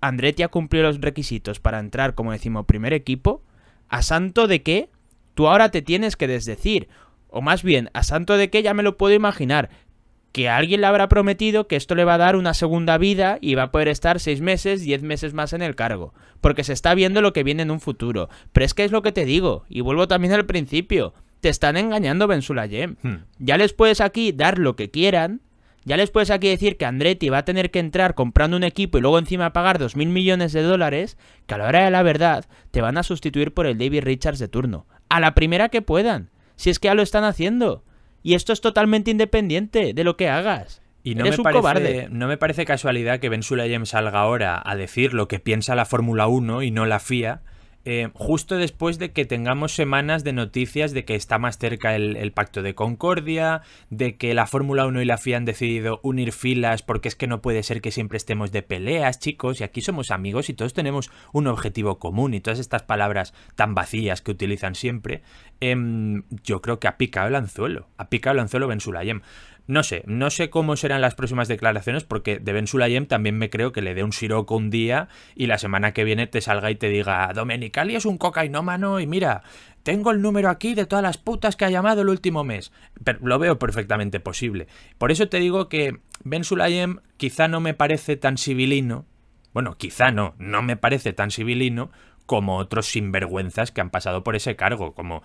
Andretti ha cumplido los requisitos para entrar como decimos primer equipo, a santo de qué? tú ahora te tienes que desdecir, o más bien, a santo de que ya me lo puedo imaginar, que alguien le habrá prometido que esto le va a dar una segunda vida y va a poder estar seis meses, diez meses más en el cargo, porque se está viendo lo que viene en un futuro. Pero es que es lo que te digo, y vuelvo también al principio, te están engañando Bensulayem. Hmm. Ya les puedes aquí dar lo que quieran, ya les puedes aquí decir que Andretti va a tener que entrar comprando un equipo y luego encima pagar 2.000 millones de dólares, que a la hora de la verdad te van a sustituir por el David Richards de turno. A la primera que puedan. Si es que ya lo están haciendo. Y esto es totalmente independiente de lo que hagas. Y no, me parece, cobarde. no me parece casualidad que Ben James salga ahora a decir lo que piensa la Fórmula 1 y no la FIA eh, justo después de que tengamos semanas de noticias de que está más cerca el, pacto de Concordia, de que la Fórmula 1 y la FIA han decidido unir filas porque es que no puede ser que siempre estemos de peleas, chicos, y aquí somos amigos y todos tenemos un objetivo común y todas estas palabras tan vacías que utilizan siempre, em, yo creo que ha picado el anzuelo, ha picado el anzuelo Ben Sulayem. No sé, no sé cómo serán las próximas declaraciones porque de Ben Sulayem también me creo que le dé un siroco un día y la semana que viene te salga y te diga Domenicali es un cocainómano y mira, tengo el número aquí de todas las putas que ha llamado el último mes. lo veo perfectamente posible. Por eso te digo que Ben Sulayem quizá no me parece tan sibilino, bueno, quizá no, no me parece tan sibilino como otros sinvergüenzas que han pasado por ese cargo, como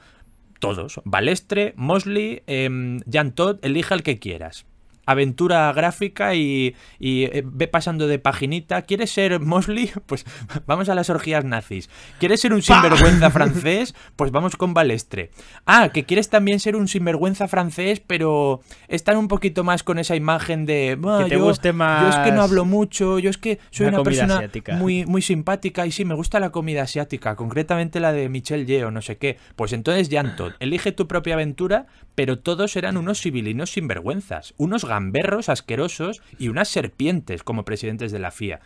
todos. Balestre, Mosley, em, Jan Todd, elija el que quieras aventura gráfica y, eh, ve pasando de paginita. ¿Quieres ser Mosley? Pues vamos a las orgías nazis. ¿Quieres ser un sinvergüenza francés? Pues vamos con Balestre. Ah, que quieres también ser un sinvergüenza francés, pero están un poquito más con esa imagen de... Que te guste más... Yo es que no hablo mucho, yo es que soy una, persona muy, muy simpática y sí, me gusta la comida asiática, concretamente la de Michel Yeo, no sé qué. Pues entonces, llanto, elige tu propia aventura, pero todos eran unos civilinos sinvergüenzas, unos gamberros asquerosos y unas serpientes como presidentes de la FIA.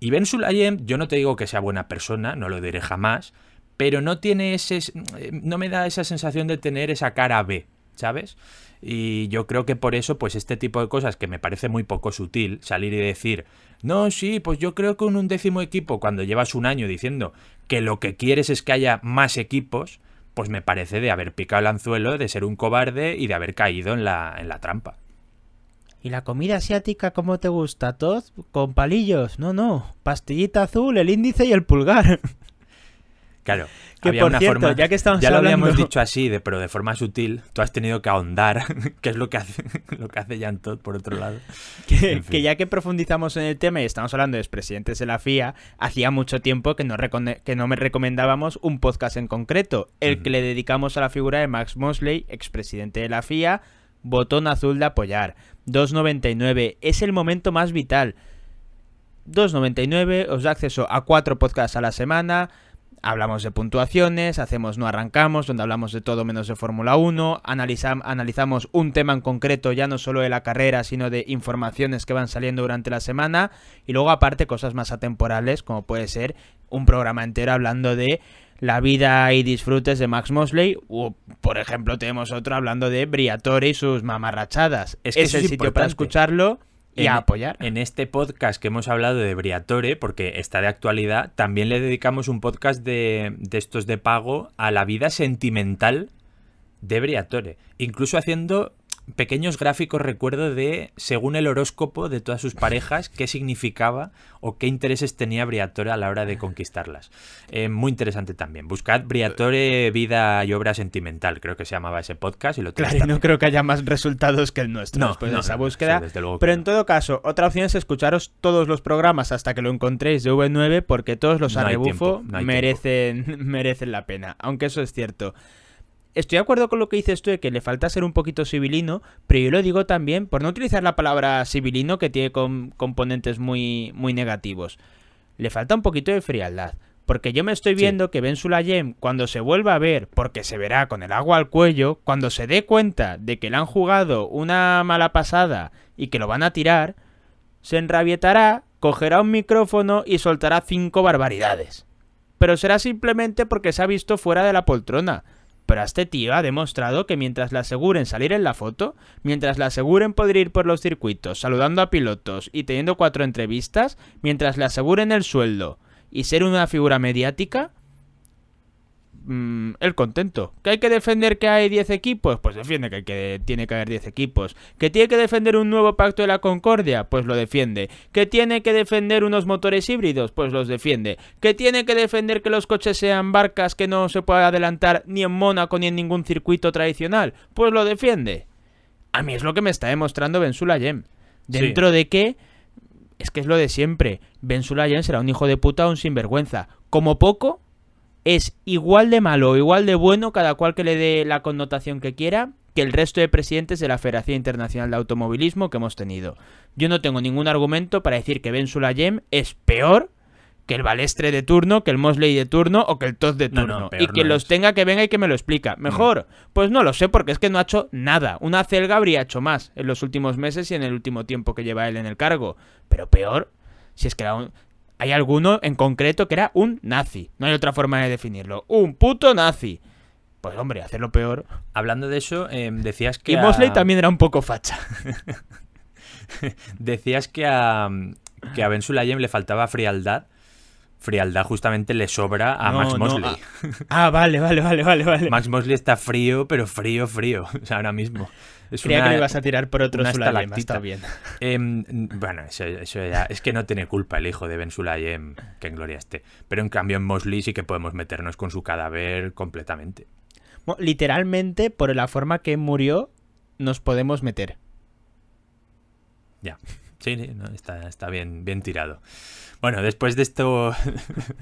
Y Ben Sulayem, yo no te digo que sea buena persona, no lo diré jamás, pero no tiene ese. Eh, no me da esa sensación de tener esa cara B, ¿sabes? Y yo creo que por eso, pues este tipo de cosas que me parece muy poco sutil, salir y decir, no, sí, pues yo creo que un décimo equipo, cuando llevas un año diciendo que lo que quieres es que haya más equipos, pues me parece de haber picado el anzuelo, de ser un cobarde y de haber caído en la, en la trampa. ¿Y la comida asiática cómo te gusta? ¿Tod con palillos? No, no. Pastillita azul, el índice y el pulgar. Claro. Que había ya que estamos ya lo habíamos dicho así, pero de forma sutil, tú has tenido que ahondar, que es lo que hace, lo que hace Jan Todd, por otro lado. que, ya que profundizamos en el tema y estamos hablando de expresidentes de la FIA, hacía mucho tiempo que no, que no me recomendábamos un podcast en concreto, el que le dedicamos a la figura de Max Mosley, expresidente de la FIA, botón azul de apoyar. 2.99 es el momento más vital. 2.99 os da acceso a cuatro podcasts a la semana. Hablamos de puntuaciones, hacemos No Arrancamos, donde hablamos de todo menos de Fórmula 1, analizamos un tema en concreto, ya no solo de la carrera, sino de informaciones que van saliendo durante la semana, y luego aparte cosas más atemporales, como puede ser un programa entero hablando de la vida y disfrutes de Max Mosley. O, por ejemplo, tenemos otro hablando de Briatore y sus mamarrachadas. Es es el sitio para escucharlo y e- apoyar. En este podcast que hemos hablado de Briatore, porque está de actualidad, también le dedicamos un podcast de, de estos de pago a la vida sentimental de Briatore. Incluso haciendo pequeños gráficos, recuerdo, de, según el horóscopo de todas sus parejas, qué significaba o qué intereses tenía Briatore a la hora de conquistarlas. Eh, muy interesante también. Buscad Briatore, vida y obra sentimental, creo que se llamaba ese podcast y lo Claro, no creo que haya más resultados que el nuestro después de esa búsqueda. Pero en todo caso, otra opción es escucharos todos los programas hasta que lo encontréis de V9, porque todos los a merecen, merecen la pena. Aunque eso es cierto estoy de acuerdo con lo que dices tú de que le falta ser un poquito civilino, pero yo lo digo también por no utilizar la palabra civilino que tiene componentes muy, muy negativos. Le falta un poquito de frialdad. Porque yo me estoy viendo que Ben Sulayem, cuando se vuelva a ver, porque se verá con el agua al cuello, cuando se dé cuenta de que le han jugado una mala pasada y que lo van a tirar, se enrabietará, cogerá un micrófono y soltará cinco barbaridades. Pero será simplemente porque se ha visto fuera de la poltrona. Pero este tío ha demostrado que mientras le aseguren salir en la foto, mientras la aseguren poder ir por los circuitos saludando a pilotos y teniendo cuatro entrevistas, mientras le aseguren el sueldo y ser una figura mediática, Mm, el contento. ¿Que hay que defender que hay 10 equipos? Pues defiende que, tiene que haber 10 equipos. ¿Que tiene que defender un nuevo pacto de la concordia? Pues lo defiende. ¿Que tiene que defender unos motores híbridos? Pues los defiende. ¿Que tiene que defender que los coches sean barcas que no se pueda adelantar ni en Mónaco ni en ningún circuito tradicional? Pues lo defiende. A mí es lo que me está demostrando Ben Yem. Dentro de que es que es lo de siempre. Ben será un hijo de puta o un sinvergüenza. Como poco, es igual de malo o igual de bueno, cada cual que le dé la connotación que quiera, que el resto de presidentes de la Federación Internacional de Automovilismo que hemos tenido. Yo no tengo ningún argumento para decir que Ben es peor que el Balestre de turno, que el Mosley de turno o que el Toz de turno. y que los tenga que venga y que me lo explica. Mejor, pues no lo sé porque es que no ha hecho nada. Una celga habría hecho más en los últimos meses y en el último tiempo que lleva él en el cargo. Pero peor, si es que la, hay alguno en concreto que era un nazi. No hay otra forma de definirlo. Un puto nazi. Pues hombre, hacerlo peor. Hablando de eso, eh, decías que... Y Mosley también era un poco facha. decías que a, que a Ben Sulayem le faltaba frialdad frialdad justamente le sobra a Max Mosley. ah, vale, vale, vale, vale, vale. Max Mosley está frío, pero frío, frío, ahora mismo. Es Creía que lo ibas a tirar por otro Sulayem, está bien. Em, bueno, eso, ya... Es que no tiene culpa el hijo de Ben Sulayem, que en gloria esté. Pero en cambio en Mosley sí que podemos meternos con su cadáver completamente. literalmente, por la forma que murió, nos podemos meter. Ya. Sí, está, está bien, bien tirado. Bueno, después de esto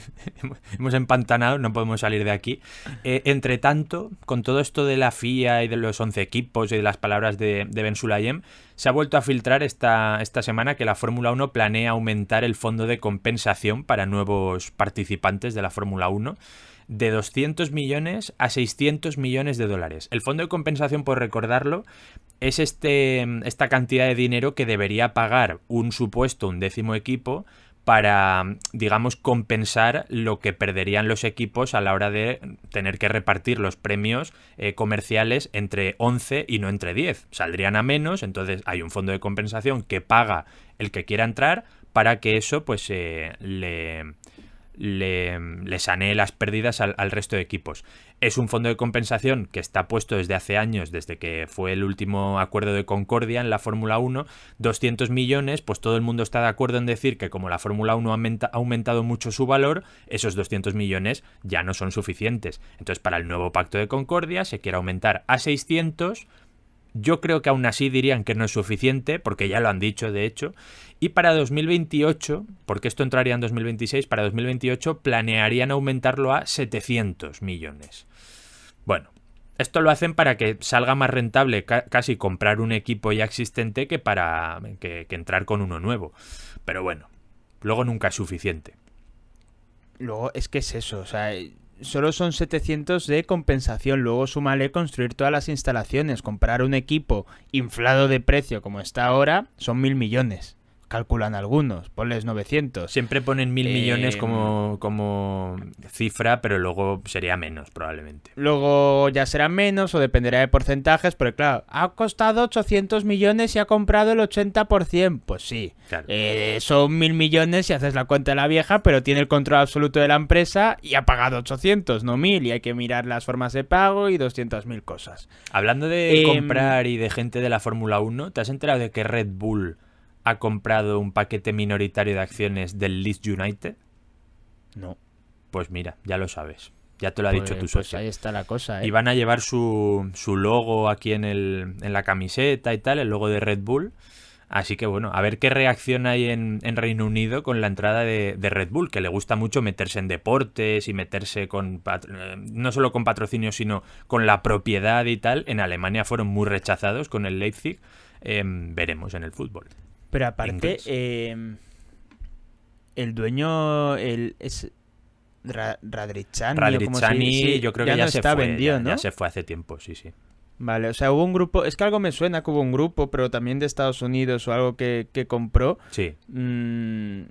hemos empantanado, no podemos salir de aquí. Eh, entre tanto, con todo esto de la FIA y de los 11 equipos y de las palabras de, de Ben Sulayem, se ha vuelto a filtrar esta, semana que la Fórmula 1 planea aumentar el fondo de compensación para nuevos participantes de la Fórmula 1 de 200 millones a 600 millones de dólares. El fondo de compensación, por recordarlo, es este, esta cantidad de dinero que debería pagar un supuesto un décimo equipo para, digamos, compensar lo que perderían los equipos a la hora de tener que repartir los premios eh, comerciales entre 11 y no entre 10. Saldrían a menos, entonces hay un fondo de compensación que paga el que quiera entrar para que eso pues eh, le le, sanee las pérdidas al, resto de equipos. Es un fondo de compensación que está puesto desde hace años, desde que fue el último acuerdo de Concordia en la Fórmula 1, 200 millones, pues todo el mundo está de acuerdo en decir que como la Fórmula 1 ha aumentado mucho su valor, esos 200 millones ya no son suficientes. Entonces para el nuevo pacto de Concordia se quiere aumentar a 600 yo creo que aún así dirían que no es suficiente, porque ya lo han dicho de hecho, y para 2028, porque esto entraría en 2026, para 2028 planearían aumentarlo a 700 millones. Bueno, esto lo hacen para que salga más rentable casi comprar un equipo ya existente que para que, entrar con uno nuevo. Pero bueno, luego nunca es suficiente. Luego es que es eso, o sea, solo son 700 de compensación. Luego súmale construir todas las instalaciones, comprar un equipo inflado de precio como está ahora, son mil millones calculan algunos, ponles 900. Siempre ponen mil millones eh, como, como cifra, pero luego sería menos probablemente. Luego ya será menos o dependerá de porcentajes, pero claro, ha costado 800 millones y ha comprado el 80%. Pues sí, eh, son mil millones si haces la cuenta de la vieja, pero tiene el control absoluto de la empresa y ha pagado 800, no mil, y hay que mirar las formas de pago y 200.000 cosas. Hablando de em, comprar y de gente de la Fórmula 1, ¿te has enterado de que Red Bull ha comprado un paquete minoritario de acciones del Leeds United? No. Pues mira, ya lo sabes. Ya te lo ha pues dicho tu pues socio. Ahí está la cosa, ¿eh? Y van a llevar su, su logo aquí en, el, la camiseta y tal, el logo de Red Bull. Así que bueno, a ver qué reacción hay en, Reino Unido con la entrada de, Red Bull, que le gusta mucho meterse en deportes y meterse con no solo con patrocinio, sino con la propiedad y tal. En Alemania fueron muy rechazados con el Leipzig. Em, veremos en el fútbol. Pero aparte, em, el dueño el, es yo creo que ya, se fue, ya, se fue hace tiempo, sí, sí. Vale, o sea, hubo un grupo, es que algo me suena que hubo un grupo, pero también de Estados Unidos o algo que, compró. Sí. Mm,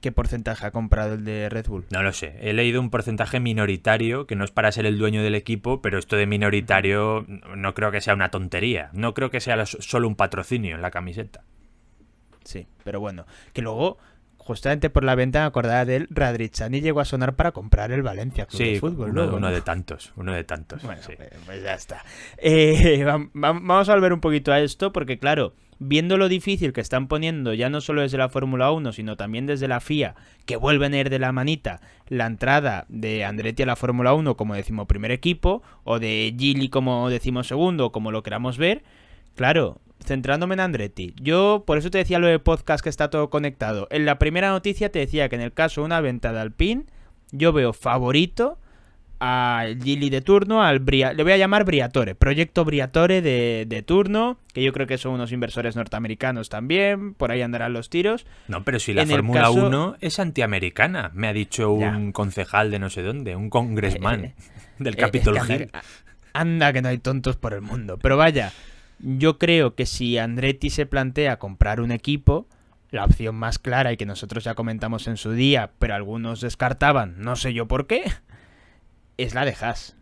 ¿Qué porcentaje ha comprado el de Red Bull? No lo sé. He leído un porcentaje minoritario, que no es para ser el dueño del equipo, pero esto de minoritario no creo que sea una tontería. No creo que sea solo un patrocinio en la camiseta sí. Pero bueno, que luego, justamente por la venta, acordada de él, Radrichani llegó a sonar para comprar el Valencia Club de Fútbol. Uno, ¿no? uno, de tantos, uno de tantos. Bueno, pues, pues ya está. Eh, vamos a volver un poquito a esto, porque claro viendo lo difícil que están poniendo, ya no solo desde la Fórmula 1, sino también desde la FIA, que vuelven a ir de la manita la entrada de Andretti a la Fórmula 1 como decimos primer equipo, o de Gili como decimosegundo, segundo, como lo queramos ver, claro, centrándome en Andretti, yo por eso te decía lo de podcast que está todo conectado. En la primera noticia te decía que en el caso de una venta de Alpine, yo veo favorito al Gili de turno, al Bria, le voy a llamar Briatore, proyecto Briatore de, turno, que yo creo que son unos inversores norteamericanos también, por ahí andarán los tiros. No, pero si la Fórmula 1 es antiamericana, me ha dicho un concejal de no sé dónde, un congressman del Capitol Hill. anda que no hay tontos por el mundo, pero vaya, yo creo que si Andretti se plantea comprar un equipo, la opción más clara y que nosotros ya comentamos en su día, pero algunos descartaban, no sé yo por qué, es la de Haas.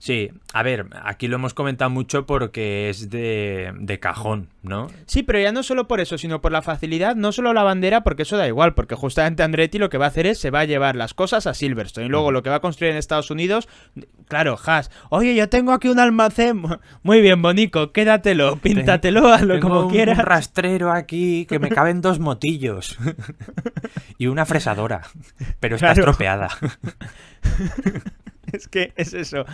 Sí, a ver, aquí lo hemos comentado mucho porque es de, cajón, ¿no? Sí, pero ya no solo por eso, sino por la facilidad, no solo la bandera, porque eso da igual, porque justamente Andretti lo que va a hacer es se va a llevar las cosas a Silverstone y luego mm. lo que va a construir en Estados Unidos, claro, Haas, oye, yo tengo aquí un almacén, muy bien, Bonico, quédatelo, píntatelo, hazlo como quieras. Un rastrero aquí que me caben dos motillos y una fresadora, pero está estropeada. es que es eso.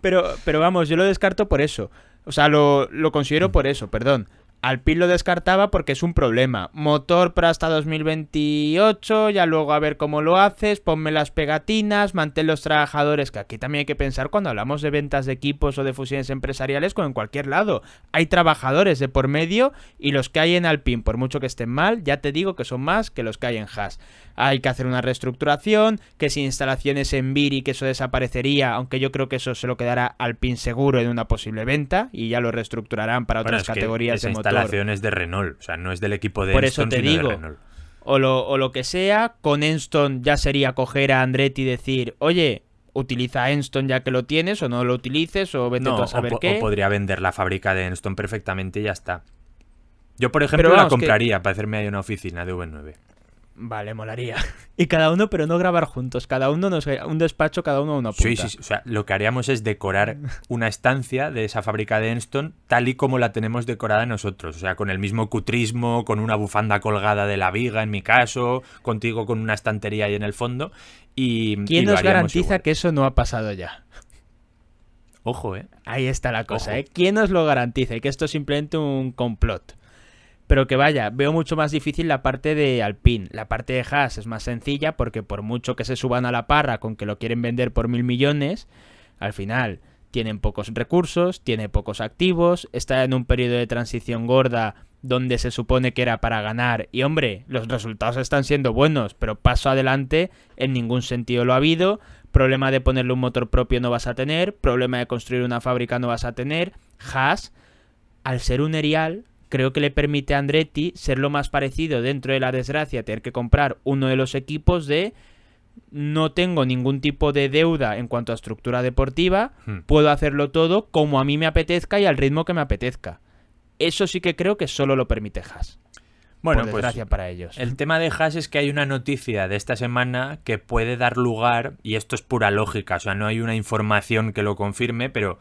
Pero, pero vamos, yo lo descarto por eso. O sea, lo, lo considero por eso, perdón. Alpine lo descartaba porque es un problema. Motor para hasta 2028, ya luego a ver cómo lo haces, ponme las pegatinas, mantén los trabajadores, que aquí también hay que pensar cuando hablamos de ventas de equipos o de fusiones empresariales, como en cualquier lado. Hay trabajadores de por medio y los que hay en Alpine, por mucho que estén mal, ya te digo que son más que los que hay en Haas hay que hacer una reestructuración, que si instalaciones en Viri que eso desaparecería, aunque yo creo que eso se lo quedará al pin seguro en una posible venta y ya lo reestructurarán para otras categorías que de motor. instalaciones de Renault, o sea, no es del equipo de Por eso te digo. Renault. O lo, que sea, con Enston ya sería coger a Andretti y decir, oye, utiliza Enstone Enston ya que lo tienes, o no lo utilices, o vete tú a saber O podría vender la fábrica de Enston perfectamente y ya está. Yo, por ejemplo, la compraría para hacerme ahí una oficina de V9. Vale, molaría. Y cada uno, pero no grabar juntos. Cada uno nos un despacho, cada uno una punta. Sí, sí, O sea, lo que haríamos es decorar una estancia de esa fábrica de Enston tal y como la tenemos decorada nosotros. O sea, con el mismo cutrismo, con una bufanda colgada de la viga, en mi caso, contigo con una estantería ahí en el fondo. Y, ¿Quién nos garantiza que eso no ha pasado ya? Ojo, ¿eh? Ahí está la cosa, ¿eh? ¿Quién nos lo garantiza? Y que esto es simplemente un complot pero que vaya, veo mucho más difícil la parte de Alpine. La parte de Haas es más sencilla porque por mucho que se suban a la parra con que lo quieren vender por mil millones, al final tienen pocos recursos, tiene pocos activos, está en un periodo de transición gorda donde se supone que era para ganar y hombre, los resultados están siendo buenos, pero paso adelante en ningún sentido lo ha habido, problema de ponerle un motor propio no vas a tener, problema de construir una fábrica no vas a tener, Haas, al ser un erial, creo que le permite a Andretti ser lo más parecido dentro de la desgracia, tener que comprar uno de los equipos de no tengo ningún tipo de deuda en cuanto a estructura deportiva, hmm. puedo hacerlo todo como a mí me apetezca y al ritmo que me apetezca. Eso sí que creo que solo lo permite Haas. Bueno, pues gracias para ellos. El tema de Haas es que hay una noticia de esta semana que puede dar lugar, y esto es pura lógica, o sea, no hay una información que lo confirme, pero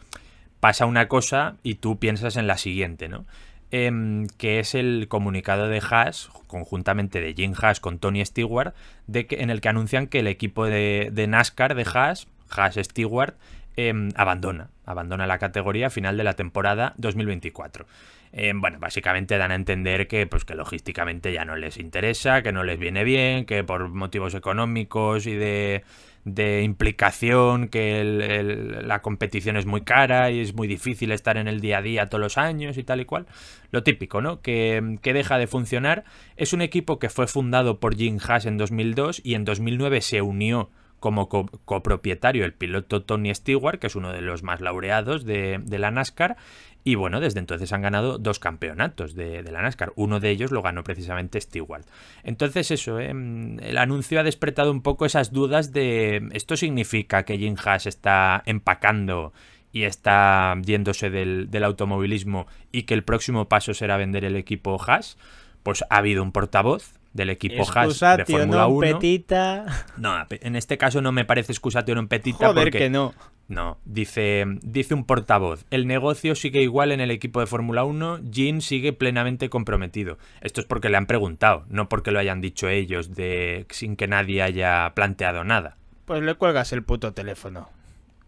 pasa una cosa y tú piensas en la siguiente, ¿no? Em, que es el comunicado de Haas, conjuntamente de Jim Haas con Tony Stewart, de que, en el que anuncian que el equipo de, NASCAR de Haas, Haas Stewart, em, abandona, abandona la categoría a final de la temporada 2024. Em, bueno, básicamente dan a entender que, pues, que logísticamente ya no les interesa, que no les viene bien, que por motivos económicos y de de implicación, que la competición es muy cara y es muy difícil estar en el día a día todos los años y tal y cual. Lo típico, ¿no? Que, deja de funcionar. Es un equipo que fue fundado por Jim Haas en 2002 y en 2009 se unió como copropietario el piloto Tony Stewart, que es uno de los más laureados de, de la NASCAR, y bueno, desde entonces han ganado dos campeonatos de, la NASCAR. Uno de ellos lo ganó precisamente Stewart. Entonces eso, eh, el anuncio ha despertado un poco esas dudas de esto significa que Jim Haas está empacando y está yéndose del, del automovilismo y que el próximo paso será vender el equipo Haas. Pues ha habido un portavoz del equipo Haas de Fórmula 1. No, en este caso no me parece excusatio non petita. que no. No, dice, dice un portavoz. El negocio sigue igual en el equipo de Fórmula 1, Jean sigue plenamente comprometido. Esto es porque le han preguntado, no porque lo hayan dicho ellos de, sin que nadie haya planteado nada. Pues le cuelgas el puto teléfono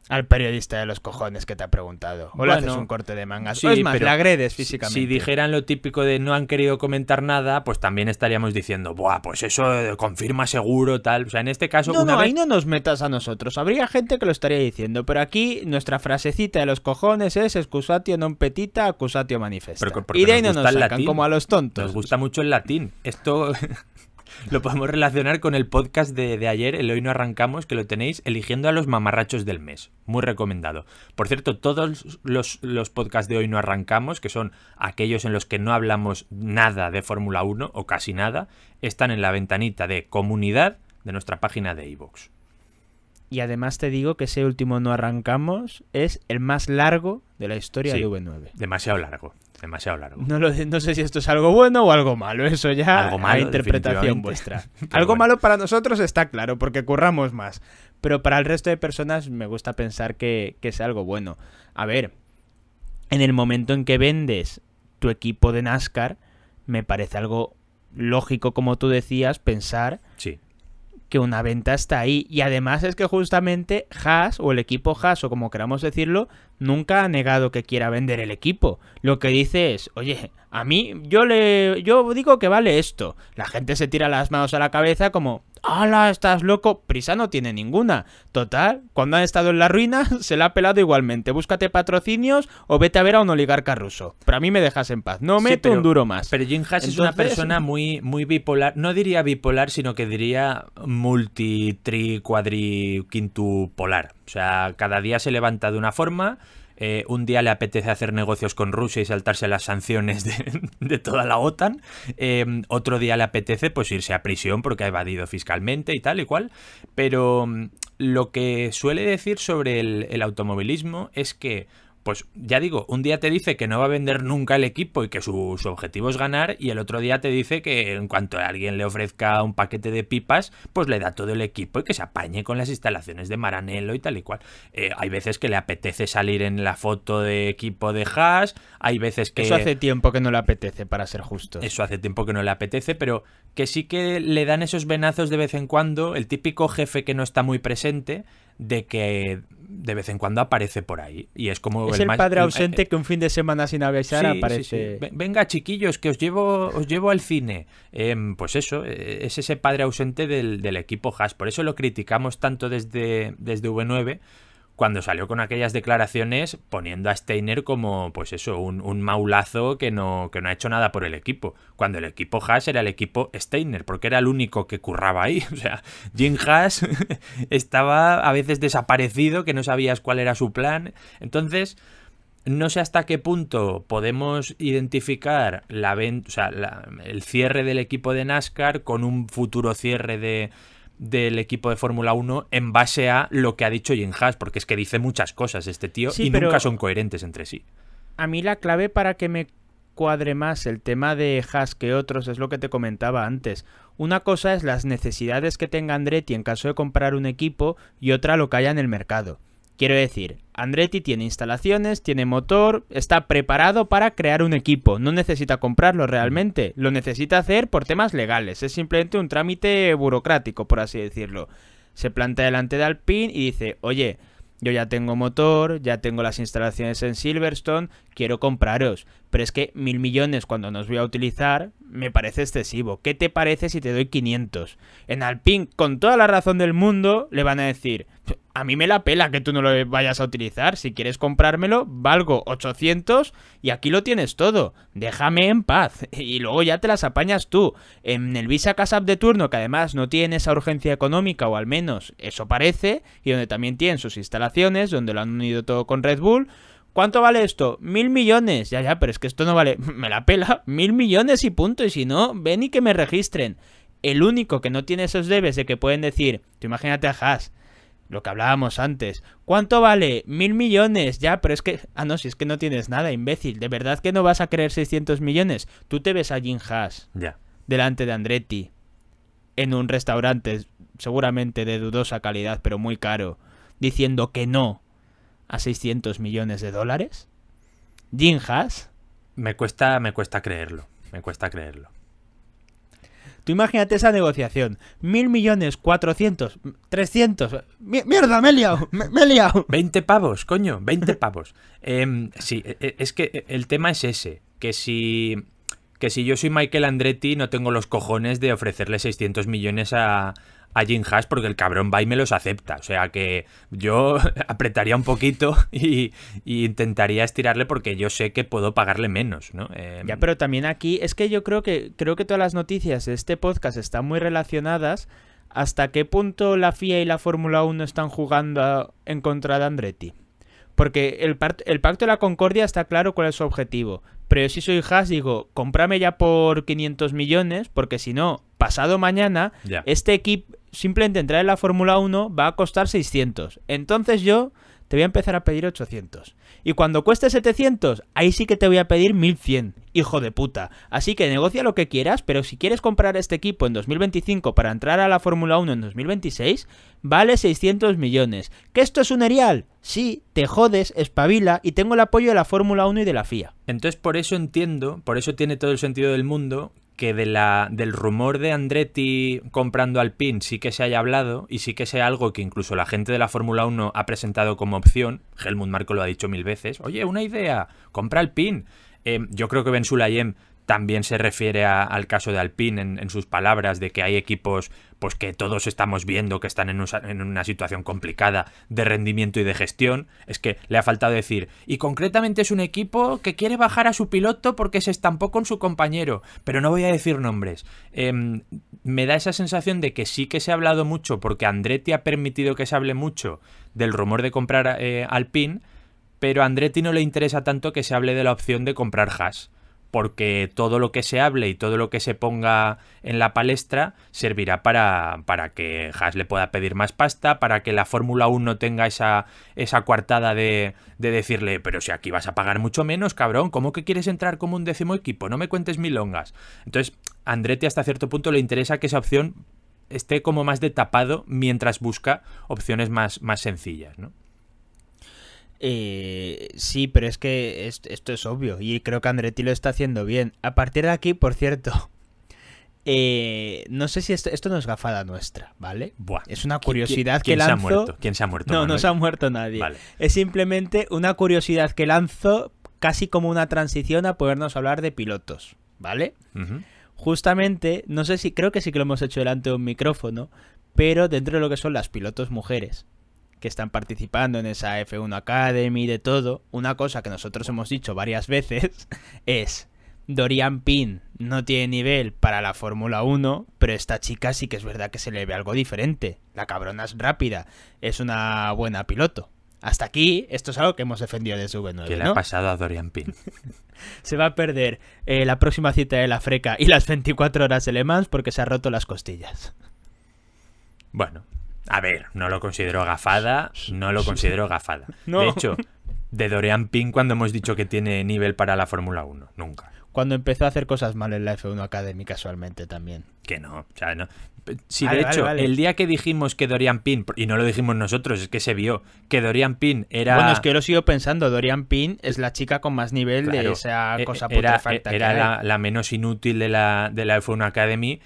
al periodista de los cojones que te ha preguntado. O le haces un corte de manga. Sí, más, le agredes físicamente. Si dijeran lo típico de no han querido comentar nada, pues también estaríamos diciendo, buah, pues eso eh, confirma seguro, tal. O sea, en este caso. No, una no, ahí no nos metas a nosotros. Habría gente que lo estaría diciendo, pero aquí nuestra frasecita de los cojones es excusatio non petita, accusatio manifesta. y de ahí no nos sacan como a los tontos. Nos gusta mucho el latín. Esto. lo podemos relacionar con el podcast de, ayer, el Hoy No Arrancamos, que lo tenéis eligiendo a los mamarrachos del mes. Muy recomendado. Por cierto, todos los, podcasts de Hoy No Arrancamos, que son aquellos en los que no hablamos nada de Fórmula 1 o casi nada, están en la ventanita de comunidad de nuestra página de iVoox. Y además te digo que ese último no arrancamos es el más largo de la historia de V9. Demasiado largo demasiado largo. No, lo, sé si esto es algo bueno o algo malo, eso ya algo interpretación vuestra. algo malo para nosotros está claro, porque curramos más. Pero para el resto de personas me gusta pensar que, que es algo bueno. A ver, en el momento en que vendes tu equipo de NASCAR, me parece algo lógico, como tú decías, pensar sí que una venta está ahí. Y además es que justamente Haas o el equipo Haas o como queramos decirlo, nunca ha negado que quiera vender el equipo. Lo que dice es, oye, a mí yo le yo digo que vale esto. La gente se tira las manos a la cabeza como ¡Hala, estás loco! Prisa no tiene ninguna. Total, cuando han estado en la ruina, se la ha pelado igualmente. Búscate patrocinios o vete a ver a un oligarca ruso. Pero a mí me dejas en paz. No mete meto un duro más. Pero Jim es una persona muy, muy bipolar. No diría bipolar, sino que diría multi, tri, cuadri, quintupolar. O sea, cada día se levanta de una forma eh, un día le apetece hacer negocios con Rusia y saltarse las sanciones de, toda la OTAN, eh, otro día le apetece pues irse a prisión porque ha evadido fiscalmente y tal y cual, pero mm, lo que suele decir sobre el automovilismo es que pues ya digo, un día te dice que no va a vender nunca el equipo y que su, objetivo es ganar y el otro día te dice que en cuanto a alguien le ofrezca un paquete de pipas, pues le da todo el equipo y que se apañe con las instalaciones de Maranello y tal y cual. Eh, hay veces que le apetece salir en la foto de equipo de Haas, hay veces que... Eso hace tiempo que no le apetece, para ser justo. Eso hace tiempo que no le apetece, pero que sí que le dan esos venazos de vez en cuando, el típico jefe que no está muy presente de que de vez en cuando aparece por ahí. Y es como. el, padre ausente eh, que un fin de semana sin avisar aparece. Venga, chiquillos, que os llevo, os llevo al cine. Em, pues eso, e-, es ese padre ausente del, equipo Haas. Por eso lo criticamos tanto desde, desde V9 cuando salió con aquellas declaraciones poniendo a Steiner como, pues eso, un, maulazo que no, que no, ha hecho nada por el equipo. Cuando el equipo Haas era el equipo Steiner, porque era el único que curraba ahí. O sea, Jim Haas estaba a veces desaparecido, que no sabías cuál era su plan. Entonces, no sé hasta qué punto podemos identificar la, o el cierre del equipo de NASCAR con un futuro cierre de, del equipo de Fórmula 1 en base a lo que ha dicho Jim Haas, porque es que dice muchas cosas este tío y nunca son coherentes entre sí. A mí la clave para que me cuadre más el tema de Haas que otros es lo que te comentaba antes. Una cosa es las necesidades que tenga Andretti en caso de comprar un equipo y otra lo que haya en el mercado. Quiero decir, Andretti tiene instalaciones, tiene motor, está preparado para crear un equipo, no necesita comprarlo realmente, lo necesita hacer por temas legales, es simplemente un trámite burocrático, por así decirlo. Se planta delante de Alpine y dice, oye, yo ya tengo motor, ya tengo las instalaciones en Silverstone, quiero compraros. Pero es que mil millones cuando nos voy a utilizar me parece excesivo. ¿Qué te parece si te doy 500? En Alpine, con toda la razón del mundo, le van a decir, a mí me la pela que tú no lo vayas a utilizar. Si quieres comprármelo, valgo 800 y aquí lo tienes todo. Déjame en paz y luego ya te las apañas tú. En el Visa Cash de turno, que además no tiene esa urgencia económica, o al menos eso parece, y donde también tienen sus instalaciones, donde lo han unido todo con Red Bull. ¿Cuánto vale esto? Mil millones. Ya, ya, pero es que esto no vale. Me la pela. Mil millones y punto. Y si no, ven y que me registren. El único que no tiene esos debes de que pueden decir, tú imagínate a Haas lo que hablábamos antes. ¿Cuánto vale? Mil millones. Ya, pero es que... Ah, no, si es que no tienes nada, imbécil. ¿De verdad que no vas a creer 600 millones? Tú te ves a Jim Haas. Ya. Delante de Andretti. En un restaurante, seguramente de dudosa calidad, pero muy caro. Diciendo que no a 600 millones de dólares. Jim Haas. Me cuesta, me cuesta creerlo. Me cuesta creerlo. Tú imagínate esa negociación. Mil millones, cuatrocientos, trescientos. ¡Mierda, me he liado! Me, he liado! 20 pavos, coño, Veinte pavos. Em, sí, e, e, es que el tema es ese. Que si que si yo soy Michael Andretti no tengo los cojones de ofrecerle 600 millones a, a Jim Haas porque el cabrón va y me los acepta. O sea que yo apretaría un poquito y, intentaría estirarle porque yo sé que puedo pagarle menos, ¿no? Em, ya, pero también aquí es que yo creo que creo que todas las noticias de este podcast están muy relacionadas. ¿Hasta qué punto la FIA y la Fórmula 1 están jugando en contra de Andretti? Porque el, Pacto de la Concordia está claro cuál es su objetivo. Pero yo si soy Haas digo, cómprame ya por 500 millones, porque si no, pasado mañana, este, equipo simplemente entrar en la Fórmula 1 va a costar 600. Entonces yo te voy a empezar a pedir 800. Y cuando cueste 700, ahí sí que te voy a pedir 1100. Hijo de puta. Así que negocia lo que quieras, pero si quieres comprar este equipo en 2025 para entrar a la Fórmula 1 en 2026, vale 600 millones. ¿Que esto es un erial? Sí, te jodes, espabila y tengo el apoyo de la Fórmula 1 y de la FIA. Entonces por eso entiendo, por eso tiene todo el sentido del mundo que de la, del rumor de Andretti comprando al PIN sí que se haya hablado y sí que sea algo que incluso la gente de la Fórmula 1 ha presentado como opción. Helmut Marco lo ha dicho mil veces. Oye, una idea, compra Alpine. PIN em, yo creo que Ben también se refiere al caso de Alpine en, sus palabras de que hay equipos pues que todos estamos viendo que están en, una situación complicada de rendimiento y de gestión es que le ha faltado decir y concretamente es un equipo que quiere bajar a su piloto porque se estampó con su compañero pero no voy a decir nombres em, me da esa sensación de que sí que se ha hablado mucho porque Andretti ha permitido que se hable mucho del rumor de comprar eh, Alpine pero a Andretti no le interesa tanto que se hable de la opción de comprar Haas porque todo lo que se hable y todo lo que se ponga en la palestra servirá para, para que Haas le pueda pedir más pasta, para que la Fórmula 1 no tenga esa, esa coartada de, decirle, pero si aquí vas a pagar mucho menos, cabrón, ¿cómo que quieres entrar como un décimo equipo? No me cuentes milongas. Entonces, Andretti hasta cierto punto le interesa que esa opción esté como más de tapado mientras busca opciones más, más sencillas, ¿no? Eh, sí, pero es que esto es obvio y creo que Andretti lo está haciendo bien. A partir de aquí, por cierto, eh, no sé si esto, esto, no es gafada nuestra, ¿vale? Buah. Es una curiosidad que lanzo. ¿quién se, ha muerto? se ha muerto? No, no se ha muerto nadie. Es simplemente una curiosidad que lanzo casi como una transición a podernos hablar de pilotos, ¿vale? Justamente, no sé si, creo que sí que lo hemos hecho delante de un micrófono, pero dentro de lo que son las pilotos mujeres que están participando en esa F1 Academy, de todo, una cosa que nosotros hemos dicho varias veces es, Dorian Pin no tiene nivel para la Fórmula 1, pero esta chica sí que es verdad que se le ve algo diferente. La cabrona es rápida, es una buena piloto. Hasta aquí, esto es algo que hemos defendido desde V9. ¿Qué le ha pasado a Dorian Pin? se va a perder eh, la próxima cita de la Freca y las 24 horas de Le Mans porque se ha roto las costillas. Bueno, a ver, no lo considero gafada, no lo considero gafada. De hecho, de Dorian Pin cuando hemos dicho que tiene nivel para la Fórmula 1, nunca. Cuando empezó a hacer cosas mal en la F1 Academy casualmente también. Que no, o sea, no. Si de hecho, el día que dijimos que Dorian Pin, y no lo dijimos nosotros, es que se vio, que Dorian Pin era. Bueno, es que yo lo sigo pensando, Dorian Pin es la chica con más nivel de esa e- cosa Era, e- era la, la, menos inútil de la, de la F1 Academy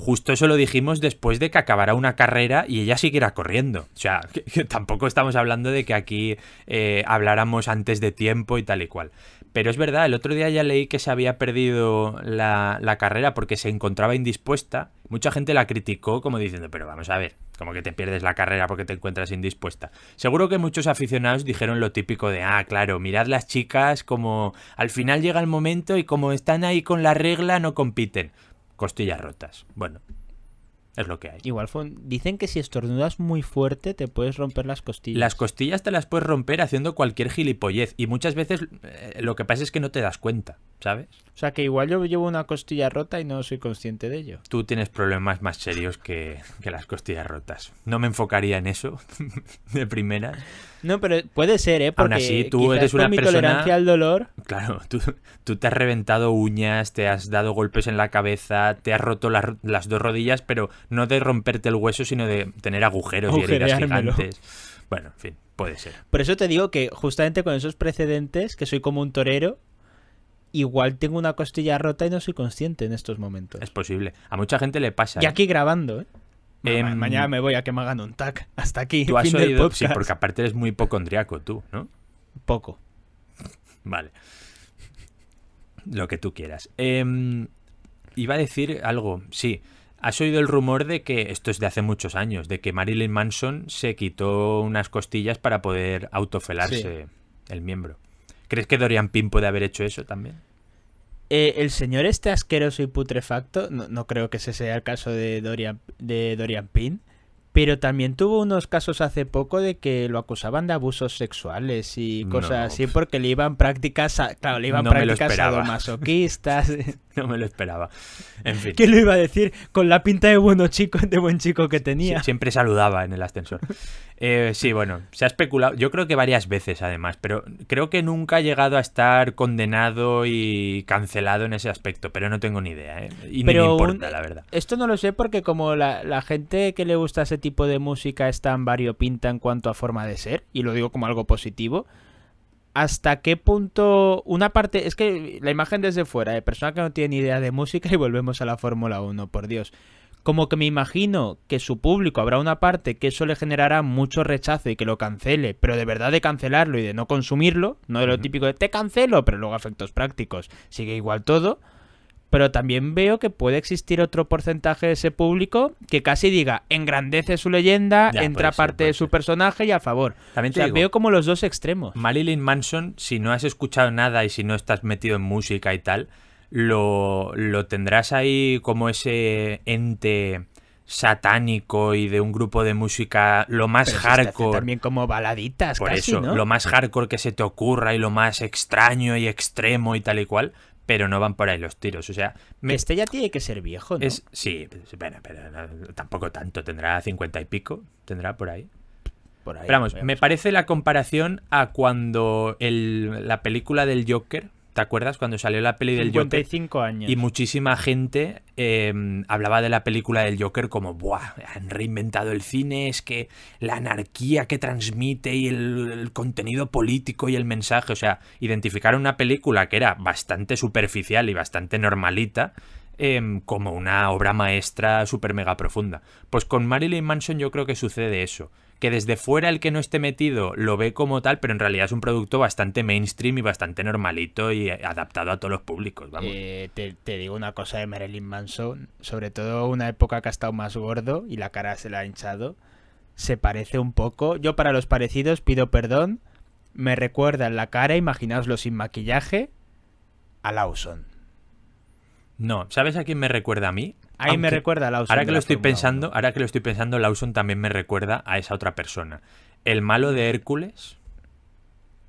justo eso lo dijimos después de que acabara una carrera y ella siguiera corriendo. O sea, que, tampoco estamos hablando de que aquí eh, habláramos antes de tiempo y tal y cual. Pero es verdad, el otro día ya leí que se había perdido la, la, carrera porque se encontraba indispuesta. Mucha gente la criticó como diciendo, pero vamos a ver, como que te pierdes la carrera porque te encuentras indispuesta. Seguro que muchos aficionados dijeron lo típico de, ah, claro, mirad las chicas como al final llega el momento y como están ahí con la regla no compiten costillas rotas. Bueno, es lo que hay. Igual dicen que si estornudas muy fuerte te puedes romper las costillas. Las costillas te las puedes romper haciendo cualquier gilipollez y muchas veces eh, lo que pasa es que no te das cuenta, ¿sabes? O sea que igual yo llevo una costilla rota y no soy consciente de ello. Tú tienes problemas más serios que, que las costillas rotas. No me enfocaría en eso de primera. No, pero puede ser, ¿eh? Porque Aún así, tú eres una mi persona... tolerancia al dolor... Claro, tú, te has reventado uñas, te has dado golpes en la cabeza, te has roto las dos rodillas, pero no de romperte el hueso, sino de tener agujeros y heridas gigantes. Bueno, en fin, puede ser. Por eso te digo que justamente con esos precedentes, que soy como un torero, igual tengo una costilla rota y no soy consciente en estos momentos. Es posible. A mucha gente le pasa. Y ¿eh? aquí grabando, ¿eh? Em, mañana me voy a que me hagan un tac. Hasta aquí. Tú has oído, sí, porque aparte eres muy hipocondriaco tú, ¿no? Poco. Vale. Lo que tú quieras. Em, iba a decir algo, sí. ¿Has oído el rumor de que, esto es de hace muchos años, de que Marilyn Manson se quitó unas costillas para poder autofelarse el miembro? ¿Crees que Dorian Pym puede haber hecho eso también? Eh, el señor este asqueroso y putrefacto, no, creo que ese sea el caso de Dorian, de Dorian Pin, pero también tuvo unos casos hace poco de que lo acusaban de abusos sexuales y cosas así porque le iban prácticas, a, claro, le iban prácticas masoquistas No me lo esperaba. En fin. ¿Quién lo iba a decir? Con la pinta de, bueno de buen chico que tenía. siempre saludaba en el ascensor. Eh, sí, bueno, se ha especulado, yo creo que varias veces además, pero creo que nunca ha llegado a estar condenado y cancelado en ese aspecto, pero no tengo ni idea. ¿eh? Y pero ni me importa, la verdad. Esto no lo sé porque como la, gente que le gusta ese tipo de música es tan variopinta en cuanto a forma de ser, y lo digo como algo positivo, hasta qué punto una parte, es que la imagen desde fuera, de persona que no tiene ni idea de música y volvemos a la Fórmula 1, por Dios. Como que me imagino que su público habrá una parte que eso le generará mucho rechazo y que lo cancele, pero de verdad de cancelarlo y de no consumirlo, no de lo típico de te cancelo, pero luego efectos prácticos, sigue igual todo pero también veo que puede existir otro porcentaje de ese público que casi diga, engrandece su leyenda, entra parte de su personaje y a favor. También veo como los dos extremos. Marilyn Manson, si no has escuchado nada y si no estás metido en música y tal, lo, lo tendrás ahí como ese ente satánico y de un grupo de música lo más hardcore. también como baladitas, Por eso, lo más hardcore que se te ocurra y lo más extraño y extremo y tal y cual pero no van por ahí los tiros. O sea, este ya tiene que ser viejo, Es... Sí, pues, bueno, pero tampoco tanto, tendrá cincuenta y pico, tendrá por ahí. vamos, me parece la comparación a cuando la película del Joker, ¿Te acuerdas cuando salió la peli del 55 años. Y muchísima gente em, hablaba de la película del Joker como, ¡buah! Han reinventado el cine, es que la anarquía que transmite y el, contenido político y el mensaje. O sea, identificar una película que era bastante superficial y bastante normalita em, como una obra maestra súper mega profunda. Pues con Marilyn Manson yo creo que sucede eso que desde fuera el que no esté metido lo ve como tal, pero en realidad es un producto bastante mainstream y bastante normalito y eh, adaptado a todos los públicos. Eh, te, digo una cosa de Marilyn Manson, sobre todo una época que ha estado más gordo y la cara se la ha hinchado, se parece un poco. Yo para los parecidos pido perdón, me recuerda en la cara, imaginaoslo sin maquillaje, a Lawson. No, ¿sabes a quién me recuerda a mí? Ahí me recuerda a Lawson. Ahora que lo estoy pensando, ahora que lo estoy pensando, Lawson también me recuerda a esa otra persona. El malo de Hércules.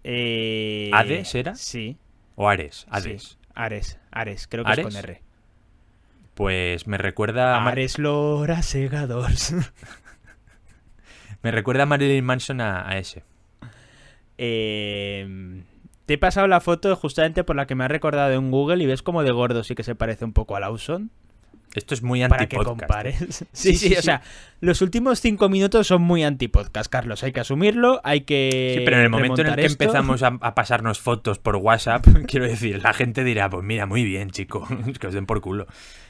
Eh, era? Sí. ¿O Ares? Ares, Ares, creo que es con R. Pues me recuerda a Ares Lora Segadors. me recuerda a Marilyn Manson a, ese. Em, te he pasado la foto justamente por la que me ha recordado en Google y ves como de gordo sí que se parece un poco a Lawson. Esto es muy antipodcast. Para que ¿eh? compares. sí, sí, o sea, los últimos cinco minutos son muy antipodcast, Carlos. Hay que asumirlo, hay que. Sí, pero en el momento en el que empezamos a, pasarnos fotos por WhatsApp, quiero decir, la gente dirá, pues mira, muy bien, chico, que os den por culo.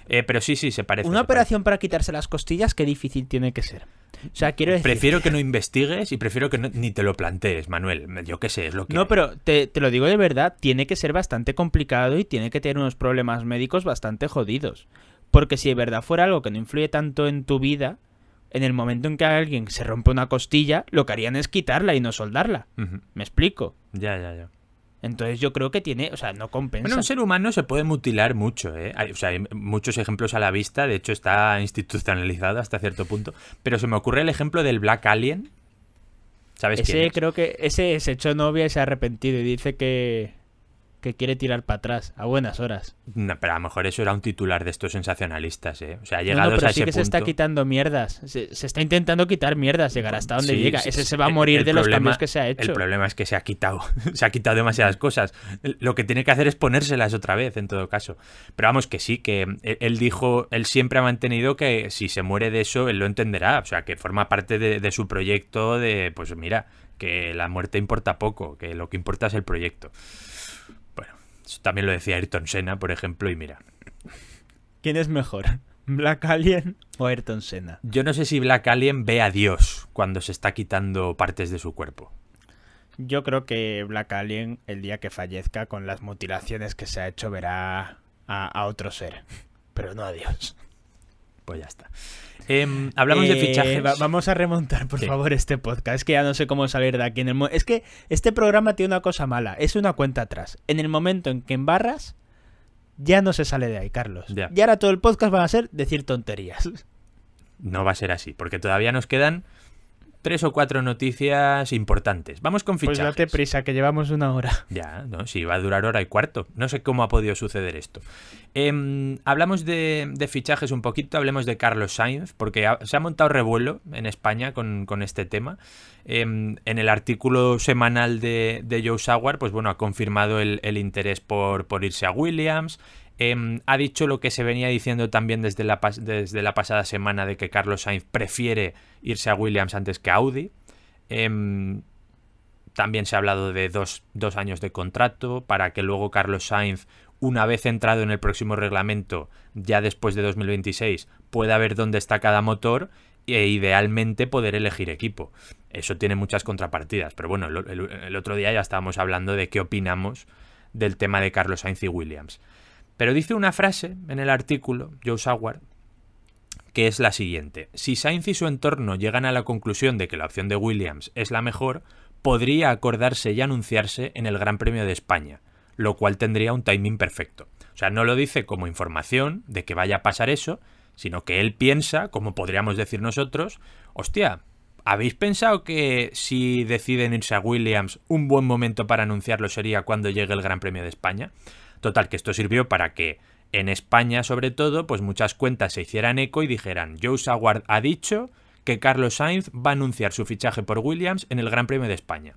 Eh, pero sí, sí, se parece. Una operación para quitarse las costillas, qué difícil tiene que ser. O sea, quiero decir. Prefiero que no investigues y prefiero que ni te lo plantees, Manuel. Yo qué sé, es lo que. No, pero te, te, lo digo de verdad, tiene que ser bastante complicado y tiene que tener unos problemas médicos bastante jodidos. Porque si de verdad fuera algo que no influye tanto en tu vida, en el momento en que alguien se rompe una costilla, lo que harían es quitarla y no soldarla. ¿Me explico? Ya, ya, ya. Entonces yo creo que tiene, o sea, no compensa. Bueno, un ser humano se puede mutilar mucho, ¿eh? Hay, o sea, hay muchos ejemplos a la vista, de hecho está institucionalizado hasta cierto punto, pero se me ocurre el ejemplo del Black Alien. ¿Sabes quién es? creo que ese se echó novia y se ha arrepentido y dice que que quiere tirar para atrás a buenas horas. No, pero a lo mejor eso era un titular de estos sensacionalistas, ¿eh? O sea, llegados no, no, pero sí que se está quitando mierdas. Se, está intentando quitar mierdas, llegar hasta donde llega. Ese se va a morir de los cambios que se ha hecho. El problema es que se ha quitado, se ha quitado demasiadas cosas. Lo que tiene que hacer es ponérselas otra vez, en todo caso. Pero vamos, que sí, que él, dijo, él siempre ha mantenido que si se muere de eso, él lo entenderá. O sea, que forma parte de, de su proyecto de, pues mira, que la muerte importa poco, que lo que importa es el proyecto también lo decía Ayrton Senna, por ejemplo, y mira. ¿Quién es mejor? ¿Black Alien o Ayrton Senna? Yo no sé si Black Alien ve a Dios cuando se está quitando partes de su cuerpo. Yo creo que Black Alien, el día que fallezca, con las mutilaciones que se ha hecho, verá a otro ser, pero no a Dios. Pues ya está. Em, hablamos de eh, fichaje vamos a remontar, por favor, este podcast. Es que ya no sé cómo salir de aquí. es que este programa tiene una cosa mala. Es una cuenta atrás. En el momento en que embarras, ya no se sale de ahí, Carlos. Ya. Y ahora todo el podcast va a ser decir tonterías. No va a ser así, porque todavía nos quedan tres o cuatro noticias importantes. Vamos con fichajes. Pues date prisa, que llevamos una hora. Ya, no, si va a durar hora y cuarto. No sé cómo ha podido suceder esto. Em, hablamos de, fichajes un poquito, hablemos de Carlos Sainz, porque se ha montado revuelo en España con, con este tema. Em, en el artículo semanal de, Joe Sauer, pues bueno, ha confirmado el, el interés por, por irse a Williams. Em, ha dicho lo que se venía diciendo también desde la, desde la, pasada semana de que Carlos Sainz prefiere irse a Williams antes que a Audi. Em, también se ha hablado de dos, años de contrato para que luego Carlos Sainz, una vez entrado en el próximo reglamento, ya después de 2026, pueda ver dónde está cada motor e idealmente poder elegir equipo. Eso tiene muchas contrapartidas, pero bueno, el otro día ya estábamos hablando de qué opinamos del tema de Carlos Sainz y Williams. Pero dice una frase en el artículo, Joe Sauer, que es la siguiente. Si Sainz y su entorno llegan a la conclusión de que la opción de Williams es la mejor, podría acordarse y anunciarse en el Gran Premio de España, lo cual tendría un timing perfecto. O sea, no lo dice como información de que vaya a pasar eso, sino que él piensa, como podríamos decir nosotros, hostia, ¿Habéis pensado que si deciden irse a Williams, un buen momento para anunciarlo sería cuando llegue el Gran Premio de España? Total, que esto sirvió para que en España, sobre todo, pues muchas cuentas se hicieran eco y dijeran, Joe Saguard ha dicho que Carlos Sainz va a anunciar su fichaje por Williams en el Gran Premio de España.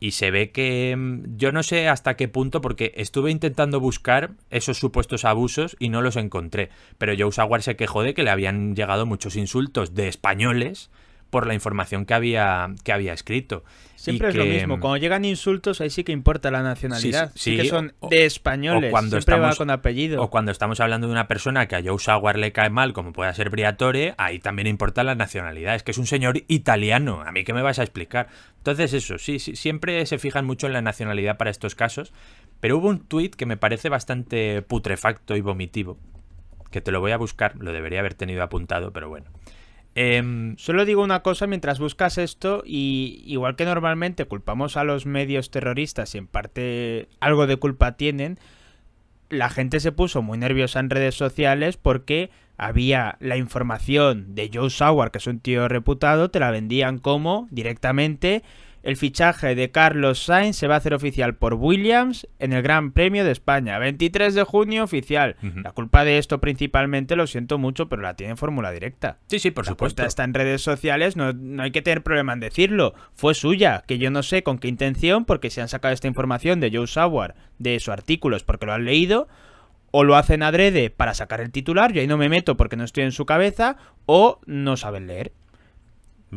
Y se ve que mm, yo no sé hasta qué punto, porque estuve intentando buscar esos supuestos abusos y no los encontré. Pero Joe Saguard se quejó de que le habían llegado muchos insultos de españoles por la información que había, que había escrito. Siempre es lo mismo. Mm, cuando llegan insultos, ahí sí que importa la nacionalidad. Sí, que son de españoles. O cuando Siempre estamos, con apellido. O cuando estamos hablando de una persona que a Joe Sauer le cae mal, como pueda ser Briatore, ahí también importa la nacionalidad. Es que es un señor italiano. ¿A mí qué me vas a explicar? Entonces, eso, sí, sí siempre se fijan mucho en la nacionalidad para estos casos. Pero hubo un tweet que me parece bastante putrefacto y vomitivo. Que te lo voy a buscar, lo debería haber tenido apuntado, pero bueno. Em, solo digo una cosa mientras buscas esto y igual que normalmente culpamos a los medios terroristas y en parte algo de culpa tienen, la gente se puso muy nerviosa en redes sociales porque había la información de Joe Sauer, que es un tío reputado, te la vendían como directamente el fichaje de Carlos Sainz se va a hacer oficial por Williams en el Gran Premio de España. 23 de junio oficial. La culpa de esto principalmente, lo siento mucho, pero la tiene Fórmula Directa. Sí, sí, por supuesto. Está en redes sociales, no, hay que tener problema en decirlo. Fue suya, que yo no sé con qué intención, porque se han sacado esta información de Joe Sauer, de su artículo, es porque lo han leído. O lo hacen adrede para sacar el titular, yo ahí no me meto porque no estoy en su cabeza, o no saben leer.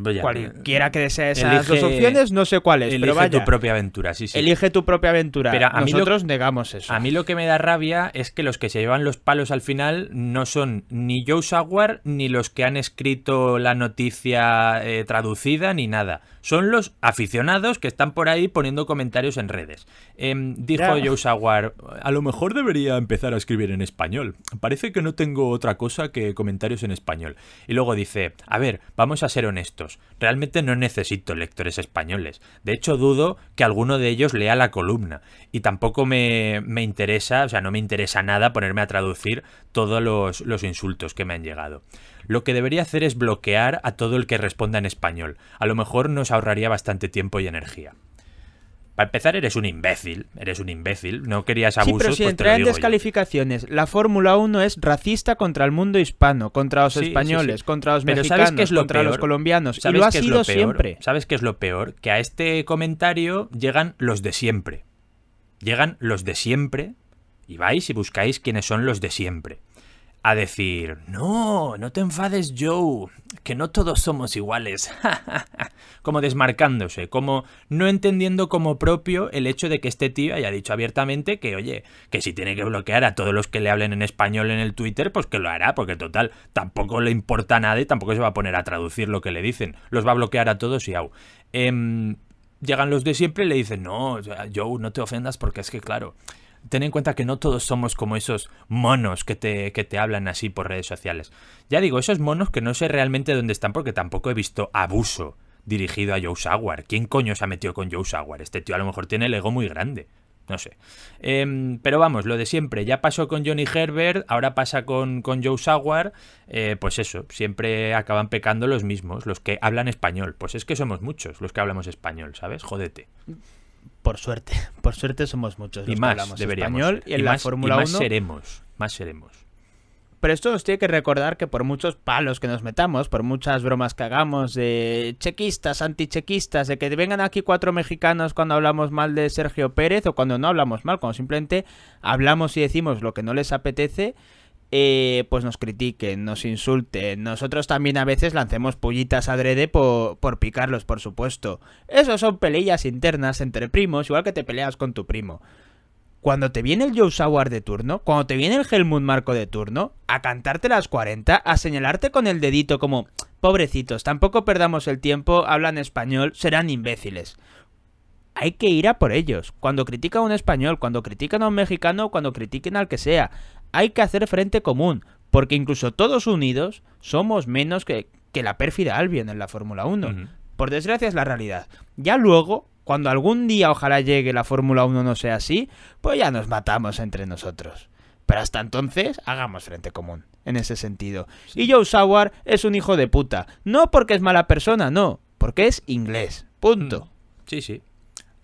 Pues Cualquiera que desee esas dos opciones, no sé cuáles, Elige tu propia aventura, Elige tu propia aventura. a Nosotros negamos eso. A mí lo que me da rabia es que los que se llevan los palos al final no son ni Joe Saguar ni los que han escrito la noticia eh, traducida ni nada son los aficionados que están por ahí poniendo comentarios en redes. Em, dijo Joe a lo mejor debería empezar a escribir en español. Parece que no tengo otra cosa que comentarios en español. Y luego dice, a ver, vamos a ser honestos, realmente no necesito lectores españoles. De hecho, dudo que alguno de ellos lea la columna. Y tampoco me, me interesa, o sea, no me interesa nada ponerme a traducir todos los, los insultos que me han llegado lo que debería hacer es bloquear a todo el que responda en español. A lo mejor nos ahorraría bastante tiempo y energía. Para empezar, eres un imbécil. Eres un imbécil. No querías abusos. Sí, pero si pues entra en descalificaciones, la Fórmula 1 es racista contra el mundo hispano, contra los españoles, contra los pero mexicanos, ¿sabes es lo contra los colombianos. lo ha sido siempre. ¿Sabes qué es lo peor? Que a este comentario llegan los de siempre. Llegan los de siempre. Y vais y buscáis quiénes son los de siempre a decir, no, no te enfades Joe, que no todos somos iguales, como desmarcándose, como no entendiendo como propio el hecho de que este tío haya dicho abiertamente que, oye, que si tiene que bloquear a todos los que le hablen en español en el Twitter, pues que lo hará, porque total, tampoco le importa a nadie tampoco se va a poner a traducir lo que le dicen, los va a bloquear a todos y au. Em, llegan los de siempre y le dicen, no, Joe, no te ofendas porque es que, claro, ten en cuenta que no todos somos como esos monos que te, hablan así por redes sociales. Ya digo, esos monos que no sé realmente dónde están porque tampoco he visto abuso dirigido a Joe Sauer. ¿Quién coño se ha metido con Joe Sauer? Este tío a lo mejor tiene el ego muy grande. No sé. Em, pero vamos, lo de siempre. Ya pasó con Johnny Herbert, ahora pasa con, con Joe Sauer. Eh, pues eso, siempre acaban pecando los mismos, los que hablan español. Pues es que somos muchos los que hablamos español, ¿sabes? Jódete por suerte, por suerte somos muchos. y más español y en la Fórmula 1 seremos, más seremos. Pero esto nos tiene que recordar que por muchos palos que nos metamos, por muchas bromas que hagamos de chequistas, antichequistas, de que vengan aquí cuatro mexicanos cuando hablamos mal de Sergio Pérez o cuando no hablamos mal, cuando simplemente hablamos y decimos lo que no les apetece, eh, pues nos critiquen, nos insulten. Nosotros también a veces lancemos pullitas adrede por, por picarlos, por supuesto. Eso son peleas internas entre primos, igual que te peleas con tu primo. Cuando te viene el Joe Sauer de turno, cuando te viene el Helmut Marco de turno, a cantarte las 40, a señalarte con el dedito como, pobrecitos, tampoco perdamos el tiempo, hablan español, serán imbéciles hay que ir a por ellos. Cuando critican a un español, cuando critican a un mexicano, cuando critiquen al que sea hay que hacer frente común, porque incluso todos unidos somos menos que, la pérfida Albion en la Fórmula 1. Por desgracia es la realidad. Ya luego, cuando algún día ojalá llegue la Fórmula 1 no sea así, pues ya nos matamos entre nosotros. Pero hasta entonces, hagamos frente común, en ese sentido. Y Joe Sauer es un hijo de puta. No porque es mala persona, no, porque es inglés. Punto. Mm. Sí, sí.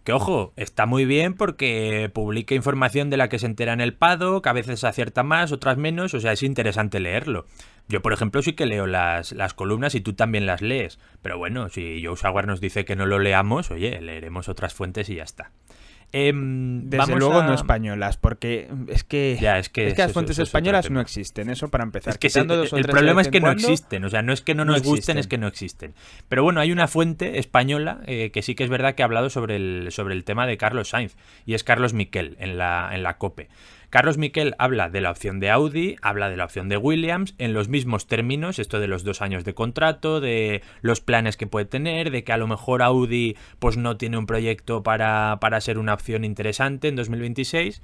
Que ojo, está muy bien porque publica información de la que se entera en el pado, que a veces acierta más, otras menos, o sea, es interesante leerlo. Yo, por ejemplo, sí que leo las, las columnas y tú también las lees, pero bueno, si Joe Sauer nos dice que no lo leamos, oye, leeremos otras fuentes y ya está. Em, vamos Desde luego no españolas, porque es que, es que, las fuentes españolas no existen, eso para empezar. el problema es que no existen, o sea, no es que no nos gusten, es que no existen. Pero bueno, hay una fuente española eh, que sí que es verdad que ha hablado sobre el, sobre el tema de Carlos Sainz, y es Carlos Miquel en la, en la COPE. Carlos Miquel habla de la opción de Audi, habla de la opción de Williams, en los mismos términos, esto de los dos años de contrato, de los planes que puede tener, de que a lo mejor Audi pues no tiene un proyecto para, para ser una opción interesante en 2026.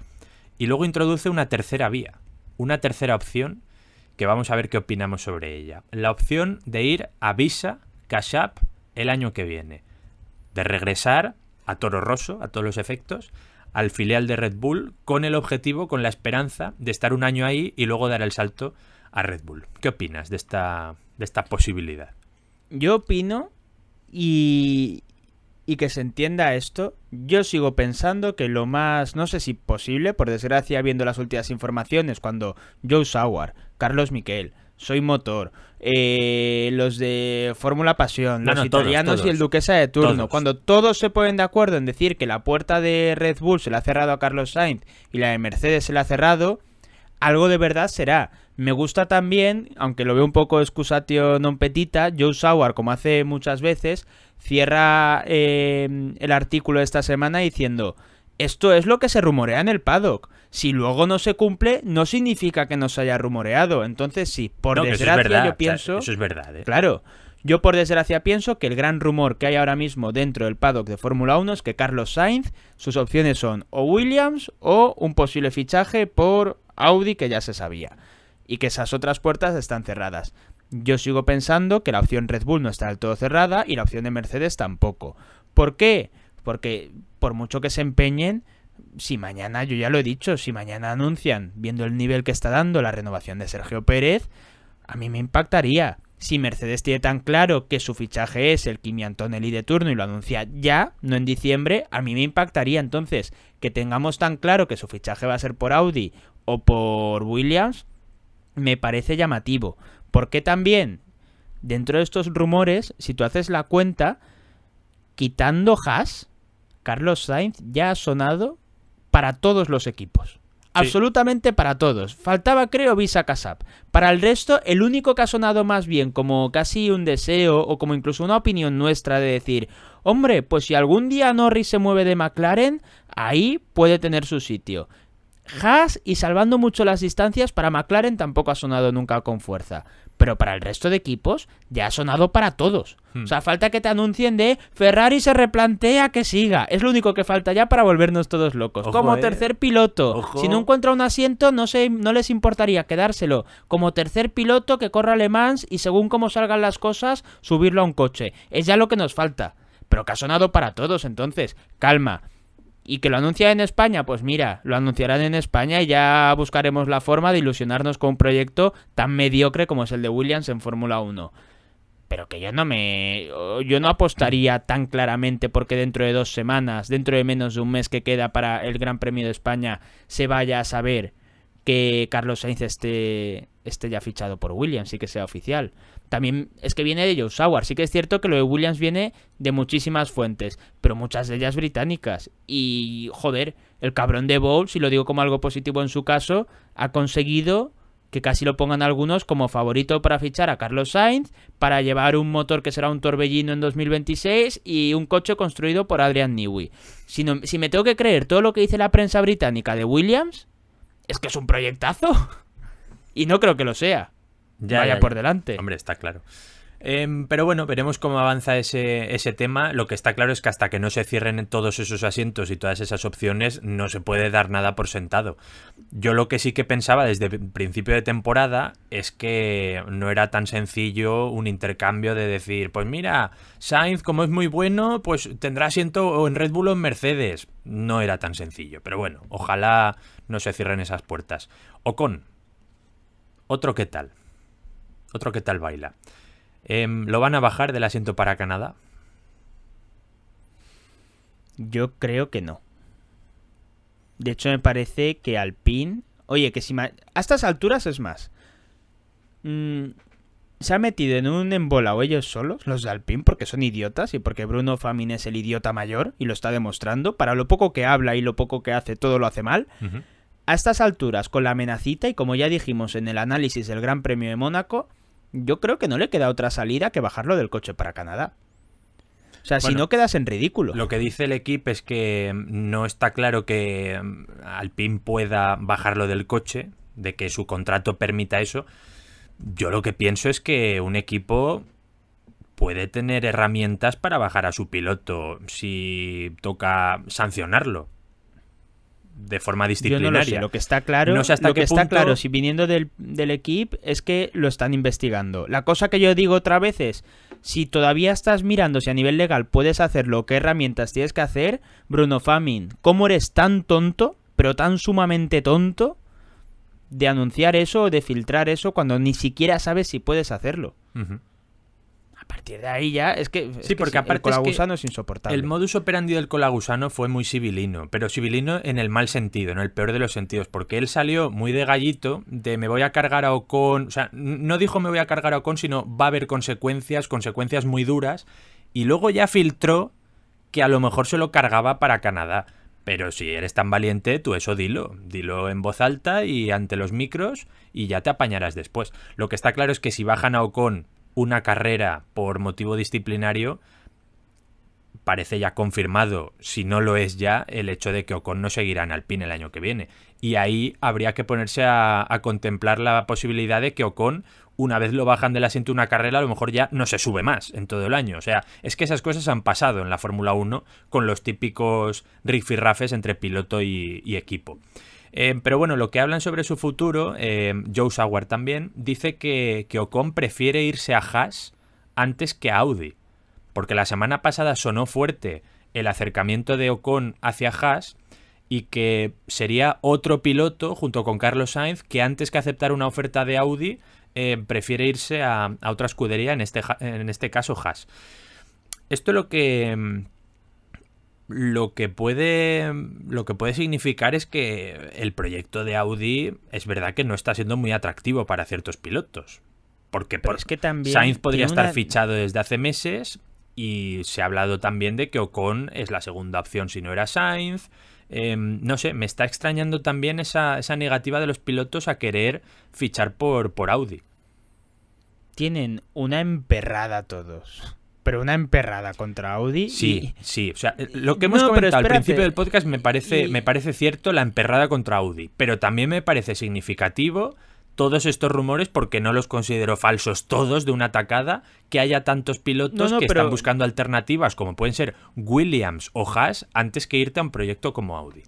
Y luego introduce una tercera vía, una tercera opción que vamos a ver qué opinamos sobre ella. La opción de ir a Visa, Cash App, el año que viene. De regresar a Toro Rosso, a todos los efectos, al filial de Red Bull con el objetivo, con la esperanza de estar un año ahí y luego dar el salto a Red Bull. ¿Qué opinas de esta, de esta posibilidad? Yo opino y, y que se entienda esto, yo sigo pensando que lo más, no sé si posible, por desgracia, viendo las últimas informaciones, cuando Joe Sauer, Carlos Miquel, soy Motor, eh, los de Fórmula Pasión, los italianos y el Duquesa de Turno. Cuando todos se ponen de acuerdo en decir que la puerta de Red Bull se la ha cerrado a Carlos Sainz y la de Mercedes se la ha cerrado, algo de verdad será. Me gusta también, aunque lo veo un poco excusatio non petita, Joe Sauer, como hace muchas veces, cierra eh, el artículo de esta semana diciendo, esto es lo que se rumorea en el paddock. Si luego no se cumple, no significa que no se haya rumoreado. Entonces, sí, por desgracia, yo pienso. eso es verdad. ¿eh? Claro. Yo, por desgracia, pienso que el gran rumor que hay ahora mismo dentro del paddock de Fórmula 1 es que Carlos Sainz, sus opciones son o Williams o un posible fichaje por Audi, que ya se sabía. Y que esas otras puertas están cerradas. Yo sigo pensando que la opción Red Bull no está del todo cerrada y la opción de Mercedes tampoco. ¿Por qué? Porque por mucho que se empeñen, si mañana, yo ya lo he dicho, si mañana anuncian, viendo el nivel que está dando la renovación de Sergio Pérez, a mí me impactaría. Si Mercedes tiene tan claro que su fichaje es el Kimi Antonelli de turno y lo anuncia ya, no en diciembre, a mí me impactaría. Entonces, que tengamos tan claro que su fichaje va a ser por Audi o por Williams, me parece llamativo. Porque también, dentro de estos rumores, si tú haces la cuenta, quitando Haas, Carlos Sainz ya ha sonado para todos los equipos. absolutamente para todos. Faltaba, creo, Visa Casap. Para el resto, el único que ha sonado más bien como casi un deseo o como incluso una opinión nuestra de decir, hombre, pues si algún día Norris se mueve de McLaren, ahí puede tener su sitio. Haas y salvando mucho las distancias para McLaren tampoco ha sonado nunca con fuerza. Pero para el resto de equipos ya ha sonado para todos. Hmm. O sea, falta que te anuncien de Ferrari se replantea que siga. Es lo único que falta ya para volvernos todos locos. Como eh. tercer piloto, si no encuentra un asiento, no, no les importaría quedárselo. Como tercer piloto que corra Le Mans y según cómo salgan las cosas, subirlo a un coche. Es ya lo que nos falta. Pero que ha sonado para todos, entonces, calma. Y que lo anuncia en España, pues mira, lo anunciarán en España y ya buscaremos la forma de ilusionarnos con un proyecto tan mediocre como es el de Williams en Fórmula 1. Pero que yo no me. Yo no apostaría tan claramente porque dentro de dos semanas, dentro de menos de un mes que queda para el Gran Premio de España, se vaya a saber que Carlos Sainz esté, esté ya fichado por Williams y que sea oficial. También es que viene de Joe Sauer. Sí que es cierto que lo de Williams viene de muchísimas fuentes, pero muchas de ellas británicas. Y, joder, el cabrón de Bowles, si lo digo como algo positivo en su caso, ha conseguido que casi lo pongan algunos como favorito para fichar a Carlos Sainz, para llevar un motor que será un torbellino en 2026 y un coche construido por Adrian Newey. Si, si me tengo que creer todo lo que dice la prensa británica de Williams, es que es un proyectazo. Y no creo que lo sea ya, vaya por delante. Hombre, está claro. Em, pero bueno, veremos cómo avanza ese, tema. Lo que está claro es que hasta que no se cierren todos esos asientos y todas esas opciones, no se puede dar nada por sentado. Yo lo que sí que pensaba desde principio de temporada es que no era tan sencillo un intercambio de decir, pues mira, Sainz como es muy bueno, pues tendrá asiento en Red Bull o en Mercedes. No era tan sencillo, pero bueno, ojalá no se cierren esas puertas. Ocon, otro qué tal. Otro que tal baila. Em, ¿Lo van a bajar del asiento para Canadá? Yo creo que no. De hecho, me parece que Alpine. Oye, que si. A estas alturas es más. Mm, se ha metido en un o ellos solos, los de Alpine, porque son idiotas y porque Bruno Famine es el idiota mayor y lo está demostrando. Para lo poco que habla y lo poco que hace, todo lo hace mal. A estas alturas, con la amenacita y como ya dijimos en el análisis del Gran Premio de Mónaco, yo creo que no le queda otra salida que bajarlo del coche para Canadá. O sea, si no quedas en ridículo. Lo que dice el equipo es que mm, no está claro que mm, Alpine pueda bajarlo del coche, de que su contrato permita eso. Yo lo que pienso es que un equipo puede tener herramientas para bajar a su piloto si toca sancionarlo de forma disciplinaria. lo, que está claro, hasta que está claro, si viniendo del, equipo, es que lo están investigando. La cosa que yo digo otra vez es, si todavía estás mirando si a nivel legal puedes hacerlo, qué herramientas tienes que hacer, Bruno Famin, ¿cómo eres tan tonto, pero tan sumamente tonto, de anunciar eso o de filtrar eso cuando ni siquiera sabes si puedes hacerlo? partir de ahí ya es que. Sí, porque aparte. El colagusano insoportable. El modus operandi del colagusano fue muy sibilino, pero sibilino en el mal sentido, en el peor de los sentidos, porque él salió muy de gallito, de me voy a cargar a Ocon. O sea, no dijo me voy a cargar a Ocon, sino va a haber consecuencias, consecuencias muy duras, y luego ya filtró que a lo mejor se lo cargaba para Canadá. Pero si eres tan valiente, tú eso dilo. Dilo en voz alta y ante los micros y ya te apañarás después. Lo que está claro es que si bajan a Ocon una carrera por motivo disciplinario, parece ya confirmado, si no lo es ya, el hecho de que Ocon no seguirá en Alpine el año que viene. Y ahí habría que ponerse a, contemplar la posibilidad de que Ocon, una vez lo bajan del asiento una carrera, a lo mejor ya no se sube más en todo el año. O sea, es que esas cosas han pasado en la Fórmula 1 con los típicos rifirrafes entre piloto y equipo. Eh, pero bueno, lo que hablan sobre su futuro, eh, Joe Sauer también, dice que, que Ocon prefiere irse a Haas antes que a Audi. Porque la semana pasada sonó fuerte el acercamiento de Ocon hacia Haas y que sería otro piloto junto con Carlos Sainz que antes que aceptar una oferta de Audi eh, prefiere irse a, otra escudería, en este, en este caso Haas. Esto lo que mm, lo que puede lo que puede significar es que el proyecto de Audi es verdad que no está siendo muy atractivo para ciertos pilotos porque Sainz podría estar fichado desde hace meses y se ha hablado también de que Ocon es la segunda opción si no era Sainz em, no sé, me está extrañando también esa, negativa de los pilotos a querer fichar por, por Audi. Tienen una emperrada todos pero una emperrada contra Audi. Sí, sí. O sea, lo que hemos comentado al principio del podcast me parece, me parece cierto la emperrada contra Audi, pero también me parece significativo todos estos rumores, porque no los considero falsos todos de una atacada, que haya tantos pilotos que están buscando alternativas como pueden ser Williams o Haas antes que irte a un proyecto como Audi.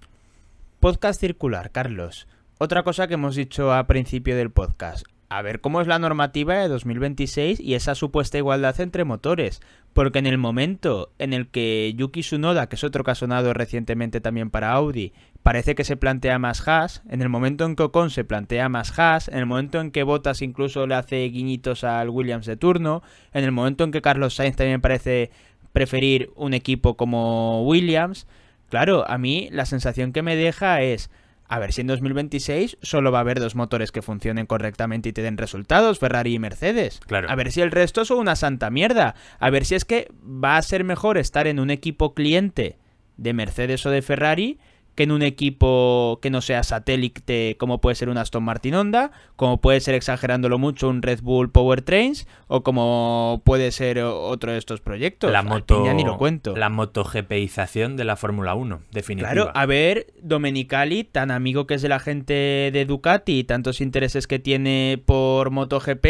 Podcast circular, Carlos. Otra cosa que hemos dicho a principio del podcast a ver cómo es la normativa de 2026 y esa supuesta igualdad entre motores. Porque en el momento en el que Yuki Tsunoda, que es otro que recientemente también para Audi, parece que se plantea más Haas, en el momento en que Ocon se plantea más Haas, en el momento en que Bottas incluso le hace guiñitos al Williams de turno, en el momento en que Carlos Sainz también parece preferir un equipo como Williams, claro, a mí la sensación que me deja es a ver si en 2026 solo va a haber dos motores que funcionen correctamente y te den resultados, Ferrari y Mercedes. Claro. A ver si el resto son una santa mierda. A ver si es que va a ser mejor estar en un equipo cliente de Mercedes o de Ferrari que en un equipo que no sea satélite como puede ser un Aston Martin Honda, como puede ser exagerándolo mucho un Red Bull Powertrains o como puede ser otro de estos proyectos. La moto, ya ni lo cuento. La motogpización de la Fórmula 1, definitiva. Claro, a ver, Domenicali, tan amigo que es de la gente de Ducati y tantos intereses que tiene por MotoGP,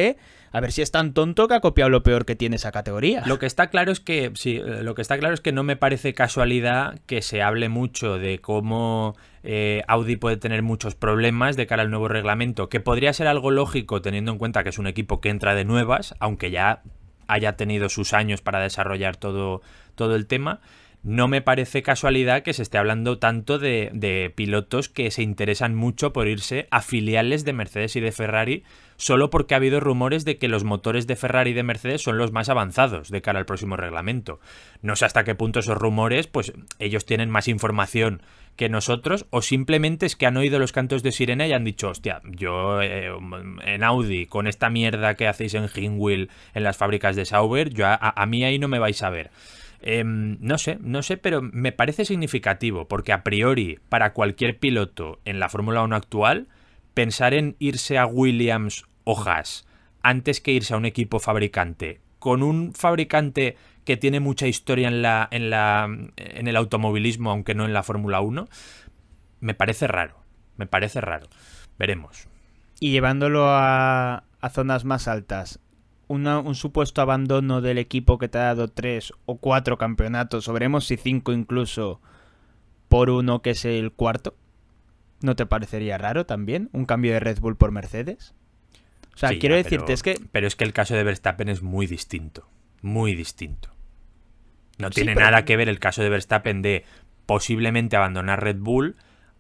a ver si es tan tonto que ha copiado lo peor que tiene esa categoría. Lo que está claro es que, eh, lo que está claro es que no me parece casualidad que se hable mucho de cómo eh, Audi puede tener muchos problemas de cara al nuevo reglamento, que podría ser algo lógico teniendo en cuenta que es un equipo que entra de nuevas, aunque ya haya tenido sus años para desarrollar todo, todo el tema no me parece casualidad que se esté hablando tanto de, pilotos que se interesan mucho por irse a filiales de Mercedes y de Ferrari solo porque ha habido rumores de que los motores de Ferrari y de Mercedes son los más avanzados de cara al próximo reglamento. No sé hasta qué punto esos rumores, pues ellos tienen más información que nosotros o simplemente es que han oído los cantos de sirena y han dicho, hostia, yo eh, en Audi, con esta mierda que hacéis en Hinwheel, en las fábricas de Sauber, yo a, mí ahí no me vais a ver. Em, no sé, no sé, pero me parece significativo, porque a priori, para cualquier piloto en la Fórmula 1 actual, pensar en irse a Williams hojas antes que irse a un equipo fabricante con un fabricante que tiene mucha historia en la en la en el automovilismo, aunque no en la Fórmula 1, me parece raro, me parece raro. Veremos. Y llevándolo a, zonas más altas, un supuesto abandono del equipo que te ha dado tres o cuatro campeonatos, o veremos si cinco incluso, por uno que es el cuarto, ¿no te parecería raro también un cambio de Red Bull por Mercedes? sea, quiero decirte, pero, es que. Pero es que el caso de Verstappen es muy distinto. Muy distinto. No tiene nada que ver el caso de Verstappen de posiblemente abandonar Red Bull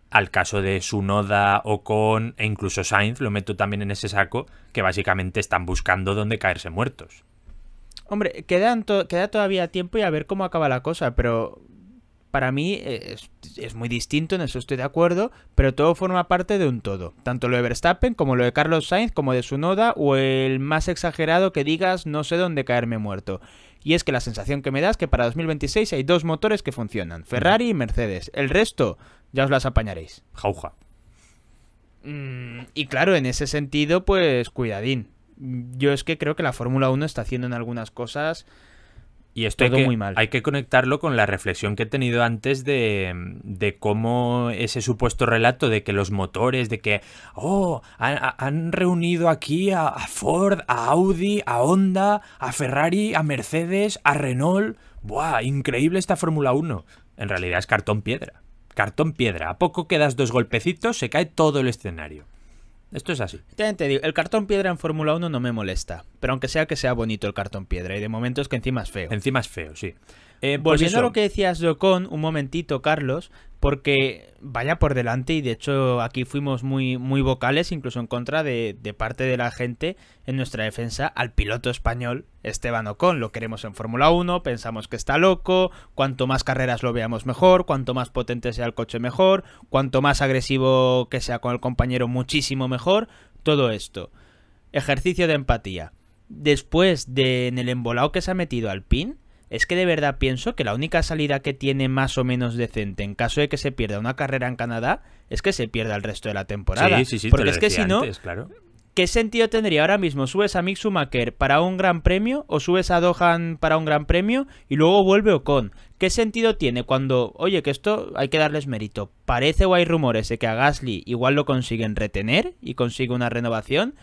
al caso de Sunoda, con e incluso Sainz, lo meto también en ese saco, que básicamente están buscando dónde caerse muertos. Hombre, queda todavía tiempo y a ver cómo acaba la cosa, pero para mí eh, es, muy distinto, en eso estoy de acuerdo, pero todo forma parte de un todo. Tanto lo de Verstappen, como lo de Carlos Sainz, como de su noda o el más exagerado que digas no sé dónde caerme muerto. Y es que la sensación que me da es que para 2026 hay dos motores que funcionan, Ferrari y Mercedes. El resto ya os las apañaréis. Jauja. Mm, y claro, en ese sentido, pues cuidadín. Yo es que creo que la Fórmula 1 está haciendo en algunas cosas y esto que, muy mal. Hay que conectarlo con la reflexión que he tenido antes de, cómo ese supuesto relato de que los motores, de que, oh, han, reunido aquí a, a, Ford, a Audi, a Honda, a Ferrari, a Mercedes, a Renault. ¡Buah! Increíble esta Fórmula 1. En realidad es cartón piedra. Cartón piedra. A poco que das dos golpecitos, se cae todo el escenario. Esto es así. te digo, el cartón piedra en Fórmula 1 no me molesta, pero aunque sea que sea bonito el cartón piedra, y de momento es que encima es feo. Encima es feo, sí. Eh, pues volviendo a lo que decías Ocon, un momentito, Carlos, porque vaya por delante, y de hecho aquí fuimos muy, muy vocales, incluso en contra de, de parte de la gente en nuestra defensa al piloto español Esteban Ocon. Lo queremos en Fórmula 1, pensamos que está loco, cuanto más carreras lo veamos mejor, cuanto más potente sea el coche mejor, cuanto más agresivo que sea con el compañero muchísimo mejor, todo esto. Ejercicio de empatía. Después de en el embolao que se ha metido al pin, es que de verdad pienso que la única salida que tiene más o menos decente en caso de que se pierda una carrera en Canadá es que se pierda el resto de la temporada. Sí, sí, sí, Porque es que si no, ¿qué sentido tendría ahora mismo? ¿Subes a Mick Schumacher para un gran premio o subes a Dohan para un gran premio y luego vuelve Ocon? ¿Qué sentido tiene cuando, oye, que esto hay que darles mérito? Parece o hay rumores de que a Gasly igual lo consiguen retener y consigue una renovación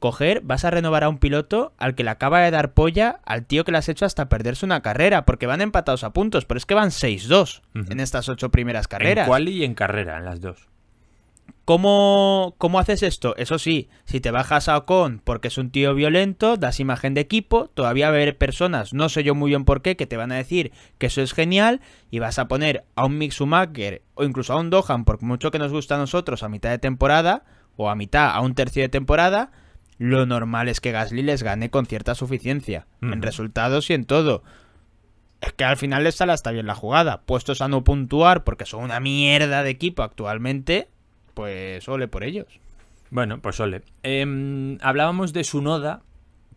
coger, vas a renovar a un piloto al que le acaba de dar polla al tío que le has hecho hasta perderse una carrera, porque van empatados a puntos, pero es que van 6-2 en estas ocho primeras carreras. En quali y en carrera, en las dos. ¿Cómo, ¿Cómo haces esto? Eso sí, si te bajas a Ocon porque es un tío violento, das imagen de equipo, todavía va haber personas, no sé yo muy bien por qué, que te van a decir que eso es genial y vas a poner a un Mick o incluso a un Dohan, por mucho que nos gusta a nosotros a mitad de temporada o a mitad, a un tercio de temporada, lo normal es que Gasly les gane con cierta suficiencia, en resultados y en todo. Es que al final les sale hasta bien la jugada. Puestos a no puntuar porque son una mierda de equipo actualmente, pues ole por ellos. Bueno, pues ole. Em, hablábamos de su noda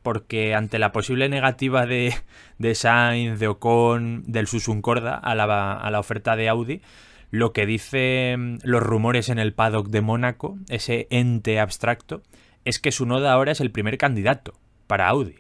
porque ante la posible negativa de, de Sainz, de Ocon, del Susun Corda a la, a la oferta de Audi, lo que dicen los rumores en el paddock de Mónaco, ese ente abstracto, es que su ahora es el primer candidato para Audi.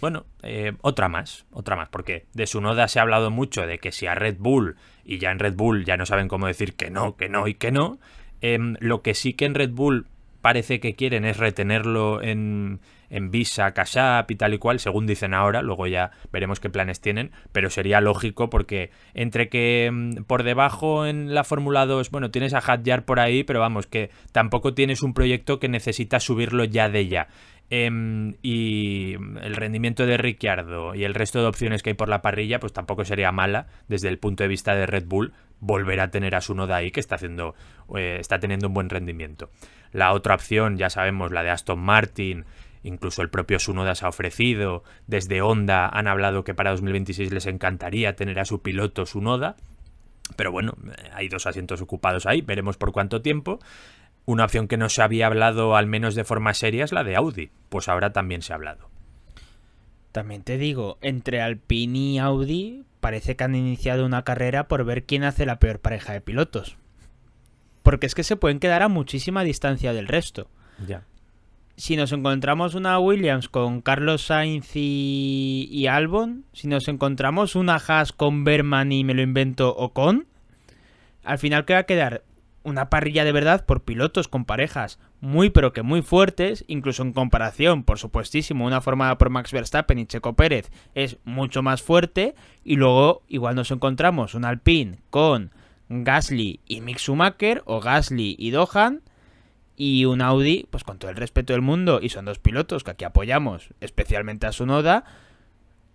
Bueno, eh, otra más, otra más, porque de su se ha hablado mucho de que si a Red Bull, y ya en Red Bull ya no saben cómo decir que no, que no y que no, em, lo que sí que en Red Bull parece que quieren es retenerlo en, en Visa, Cash y tal y cual, según dicen ahora, luego ya veremos qué planes tienen, pero sería lógico porque entre que mm, por debajo en la Fórmula 2, bueno, tienes a Hadjar por ahí, pero vamos, que tampoco tienes un proyecto que necesita subirlo ya de ya. Em, y mm, el rendimiento de Ricciardo y el resto de opciones que hay por la parrilla, pues tampoco sería mala desde el punto de vista de Red Bull volver a tener a su noda ahí que está haciendo eh, está teniendo un buen rendimiento. La otra opción, ya sabemos, la de Aston Martin, Incluso el propio Sunoda se ha ofrecido, desde Honda han hablado que para 2026 les encantaría tener a su piloto Sunoda, pero bueno, eh, hay dos asientos ocupados ahí, veremos por cuánto tiempo. Una opción que no se había hablado al menos de forma seria es la de Audi, pues ahora también se ha hablado. También te digo, entre Alpine y Audi parece que han iniciado una carrera por ver quién hace la peor pareja de pilotos. Porque es que se pueden quedar a muchísima distancia del resto. Ya si nos encontramos una Williams con Carlos Sainz y, Albon, si nos encontramos una Haas con Berman y me lo invento o con, al final queda quedar una parrilla de verdad por pilotos con parejas muy pero que muy fuertes, incluso en comparación, por supuestísimo, una formada por Max Verstappen y Checo Pérez es mucho más fuerte y luego igual nos encontramos un Alpine con Gasly y Mick Schumacher o Gasly y Dohan y un Audi, pues con todo el respeto del mundo, y son dos pilotos que aquí apoyamos, especialmente a Sunoda,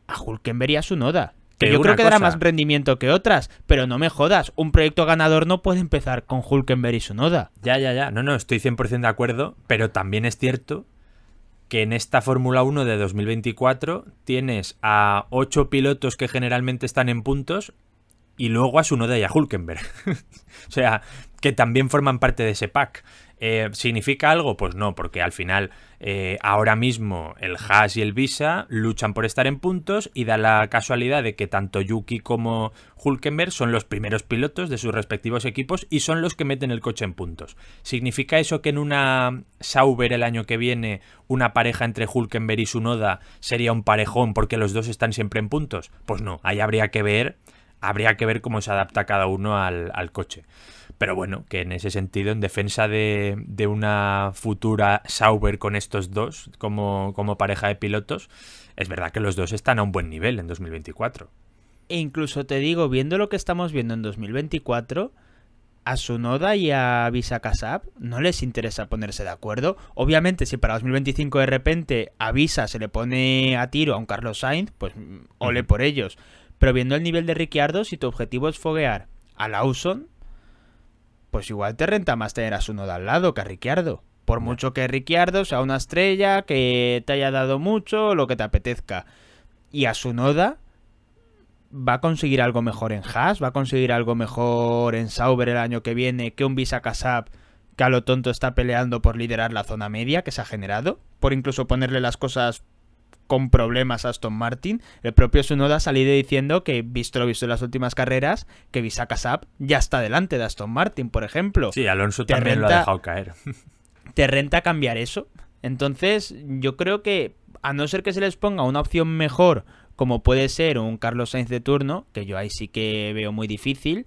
a Hulkenberg y a Sunoda. Que, yo creo que dará más rendimiento que otras, pero no me jodas, un proyecto ganador no puede empezar con Hulkenberg y Noda. Ya, ya, ya, no, no, estoy 100% de acuerdo, pero también es cierto que en esta Fórmula 1 de 2024 tienes a ocho pilotos que generalmente están en puntos y luego a Sunoda y a Hulkenberg. o sea, que también forman parte de ese pack. Eh, ¿Significa algo? Pues no, porque al final eh, ahora mismo el Haas y el Visa luchan por estar en puntos y da la casualidad de que tanto Yuki como Hulkenberg son los primeros pilotos de sus respectivos equipos y son los que meten el coche en puntos. ¿Significa eso que en una Sauber el año que viene una pareja entre Hulkenberg y Sunoda sería un parejón porque los dos están siempre en puntos? Pues no, ahí habría que ver, habría que ver cómo se adapta cada uno al coche. Pero bueno, que en ese sentido, en defensa de, una futura Sauber con estos dos como, como pareja de pilotos, es verdad que los dos están a un buen nivel en 2024. E incluso te digo, viendo lo que estamos viendo en 2024, a Sunoda y a Visa Kasab no les interesa ponerse de acuerdo. Obviamente, si para 2025 de repente a Visa se le pone a tiro a un Carlos Sainz, pues mm, ole por ellos. Pero viendo el nivel de Ricciardo, si tu objetivo es foguear a Lawson, pues igual te renta más tener a su al lado que a Ricciardo. Por mucho que Ricciardo sea una estrella, que te haya dado mucho, lo que te apetezca. Y a su noda va a conseguir algo mejor en Haas, va a conseguir algo mejor en Sauber el año que viene que un Visa Casap que a lo tonto está peleando por liderar la zona media que se ha generado, por incluso ponerle las cosas con problemas a Aston Martin. El propio Sunoda ha salido diciendo que, visto lo visto en las últimas carreras, que Visa Casab ya está delante de Aston Martin, por ejemplo. Sí, Alonso también lo ha dejado caer. ¿Te renta cambiar eso? Entonces, yo creo que, a no ser que se les ponga una opción mejor, como puede ser un Carlos Sainz de turno, que yo ahí sí que veo muy difícil,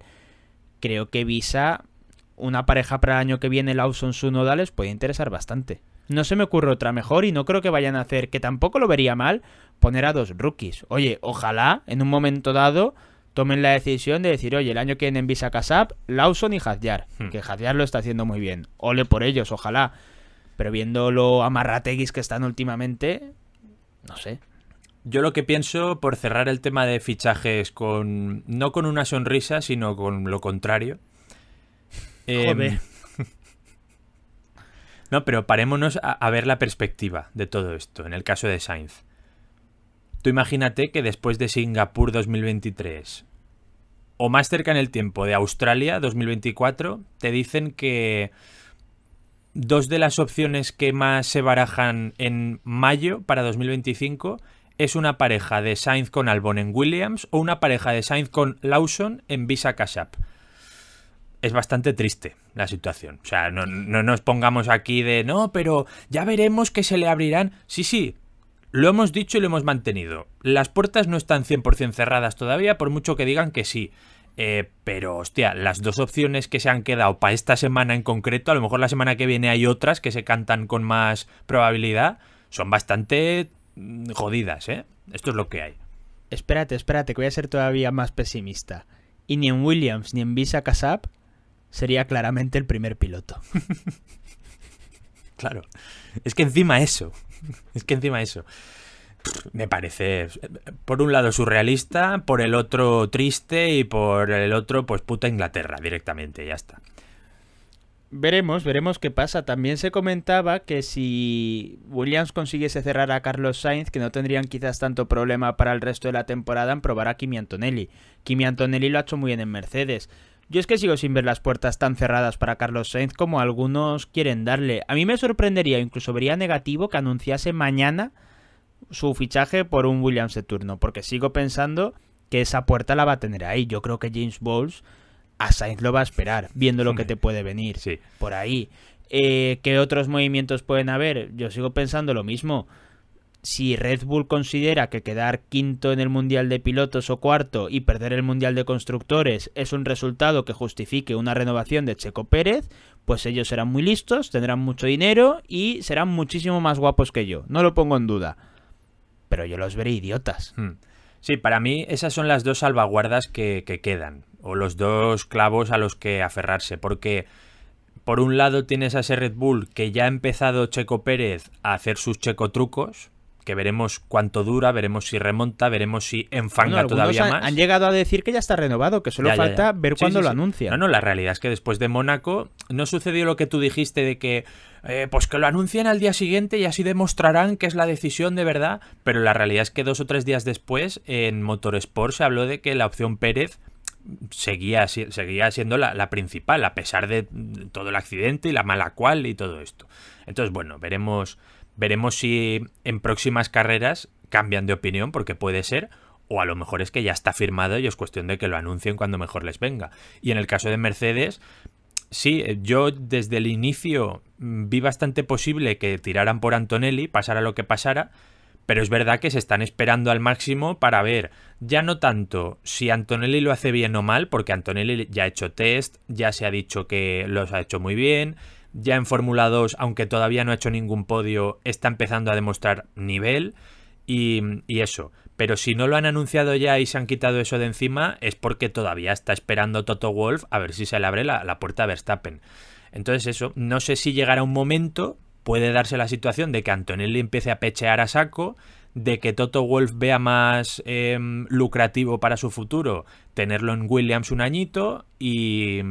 creo que Visa, una pareja para el año que viene, Lawson Sunoda, les puede interesar bastante. No se me ocurre otra mejor y no creo que vayan a hacer, que tampoco lo vería mal, poner a dos rookies. Oye, ojalá en un momento dado tomen la decisión de decir, oye, el año que viene en Visa Casap, Lawson y Hadjar, hmm. que Hadjar lo está haciendo muy bien. Ole por ellos, ojalá. Pero viendo lo amarrateguis que están últimamente, no sé. Yo lo que pienso, por cerrar el tema de fichajes con. no con una sonrisa, sino con lo contrario. Em, no, pero parémonos a, ver la perspectiva de todo esto, en el caso de Sainz. Tú imagínate que después de Singapur 2023, o más cerca en el tiempo de Australia 2024, te dicen que dos de las opciones que más se barajan en mayo para 2025 es una pareja de Sainz con Albon en Williams o una pareja de Sainz con Lawson en Visa Cash Es bastante triste, la situación. O sea, no, nos pongamos aquí de no, pero ya veremos que se le abrirán. Sí, sí, lo hemos dicho y lo hemos mantenido. Las puertas no están 100% cerradas todavía, por mucho que digan que sí. Eh, pero, hostia, las dos opciones que se han quedado para esta semana en concreto, a lo mejor la semana que viene hay otras que se cantan con más probabilidad, son bastante mm, jodidas, ¿eh? Esto es lo que hay. Espérate, espérate, que voy a ser todavía más pesimista. Y ni en Williams ni en Visa Casap sería claramente el primer piloto. claro. Es que encima eso. Es que encima eso. Me parece, por un lado, surrealista, por el otro, triste y por el otro, pues puta Inglaterra directamente, ya está. Veremos, veremos qué pasa. También se comentaba que si Williams consiguiese cerrar a Carlos Sainz, que no tendrían quizás tanto problema para el resto de la temporada en probar a Kimi Antonelli. Kimi Antonelli lo ha hecho muy bien en Mercedes. Yo es que sigo sin ver las puertas tan cerradas para Carlos Sainz como algunos quieren darle. A mí me sorprendería, incluso vería negativo que anunciase mañana su fichaje por un Williams de turno, porque sigo pensando que esa puerta la va a tener ahí. Yo creo que James Bowles a Sainz lo va a esperar, viendo lo que te puede venir por ahí. Eh, ¿Qué otros movimientos pueden haber? Yo sigo pensando lo mismo si Red Bull considera que quedar quinto en el Mundial de Pilotos o cuarto y perder el Mundial de Constructores es un resultado que justifique una renovación de Checo Pérez, pues ellos serán muy listos, tendrán mucho dinero y serán muchísimo más guapos que yo, no lo pongo en duda. Pero yo los veré idiotas. Hmm. Sí, para mí esas son las dos salvaguardas que, quedan, o los dos clavos a los que aferrarse, porque por un lado tienes a ese Red Bull que ya ha empezado Checo Pérez a hacer sus checo trucos, veremos cuánto dura, veremos si remonta, veremos si enfanga todavía han, más. Han llegado a decir que ya está renovado, que solo falta ver cuándo lo anuncian. No, no, la realidad es que después de Mónaco no sucedió lo que tú dijiste de que eh, pues que lo anuncian al día siguiente y así demostrarán que es la decisión de verdad, pero la realidad es que dos o tres días después en Motorsport se habló de que la opción Pérez seguía, seguía siendo la, la, principal, a pesar de todo el accidente y la mala cual y todo esto. Entonces, bueno, veremos, Veremos si en próximas carreras cambian de opinión, porque puede ser, o a lo mejor es que ya está firmado y es cuestión de que lo anuncien cuando mejor les venga. Y en el caso de Mercedes, sí, eh, yo desde el inicio mm, vi bastante posible que tiraran por Antonelli, pasara lo que pasara, pero es verdad que se están esperando al máximo para ver ya no tanto si Antonelli lo hace bien o mal, porque Antonelli ya ha hecho test, ya se ha dicho que los ha hecho muy bien, ya en Fórmula 2, aunque todavía no ha hecho ningún podio, está empezando a demostrar nivel y, eso. Pero si no lo han anunciado ya y se han quitado eso de encima, es porque todavía está esperando Toto Wolf a ver si se le abre la, puerta a Verstappen. Entonces eso, no sé si llegará un momento, puede darse la situación de que Antonelli empiece a pechear a saco, de que Toto Wolf vea más em, lucrativo para su futuro tenerlo en Williams un añito y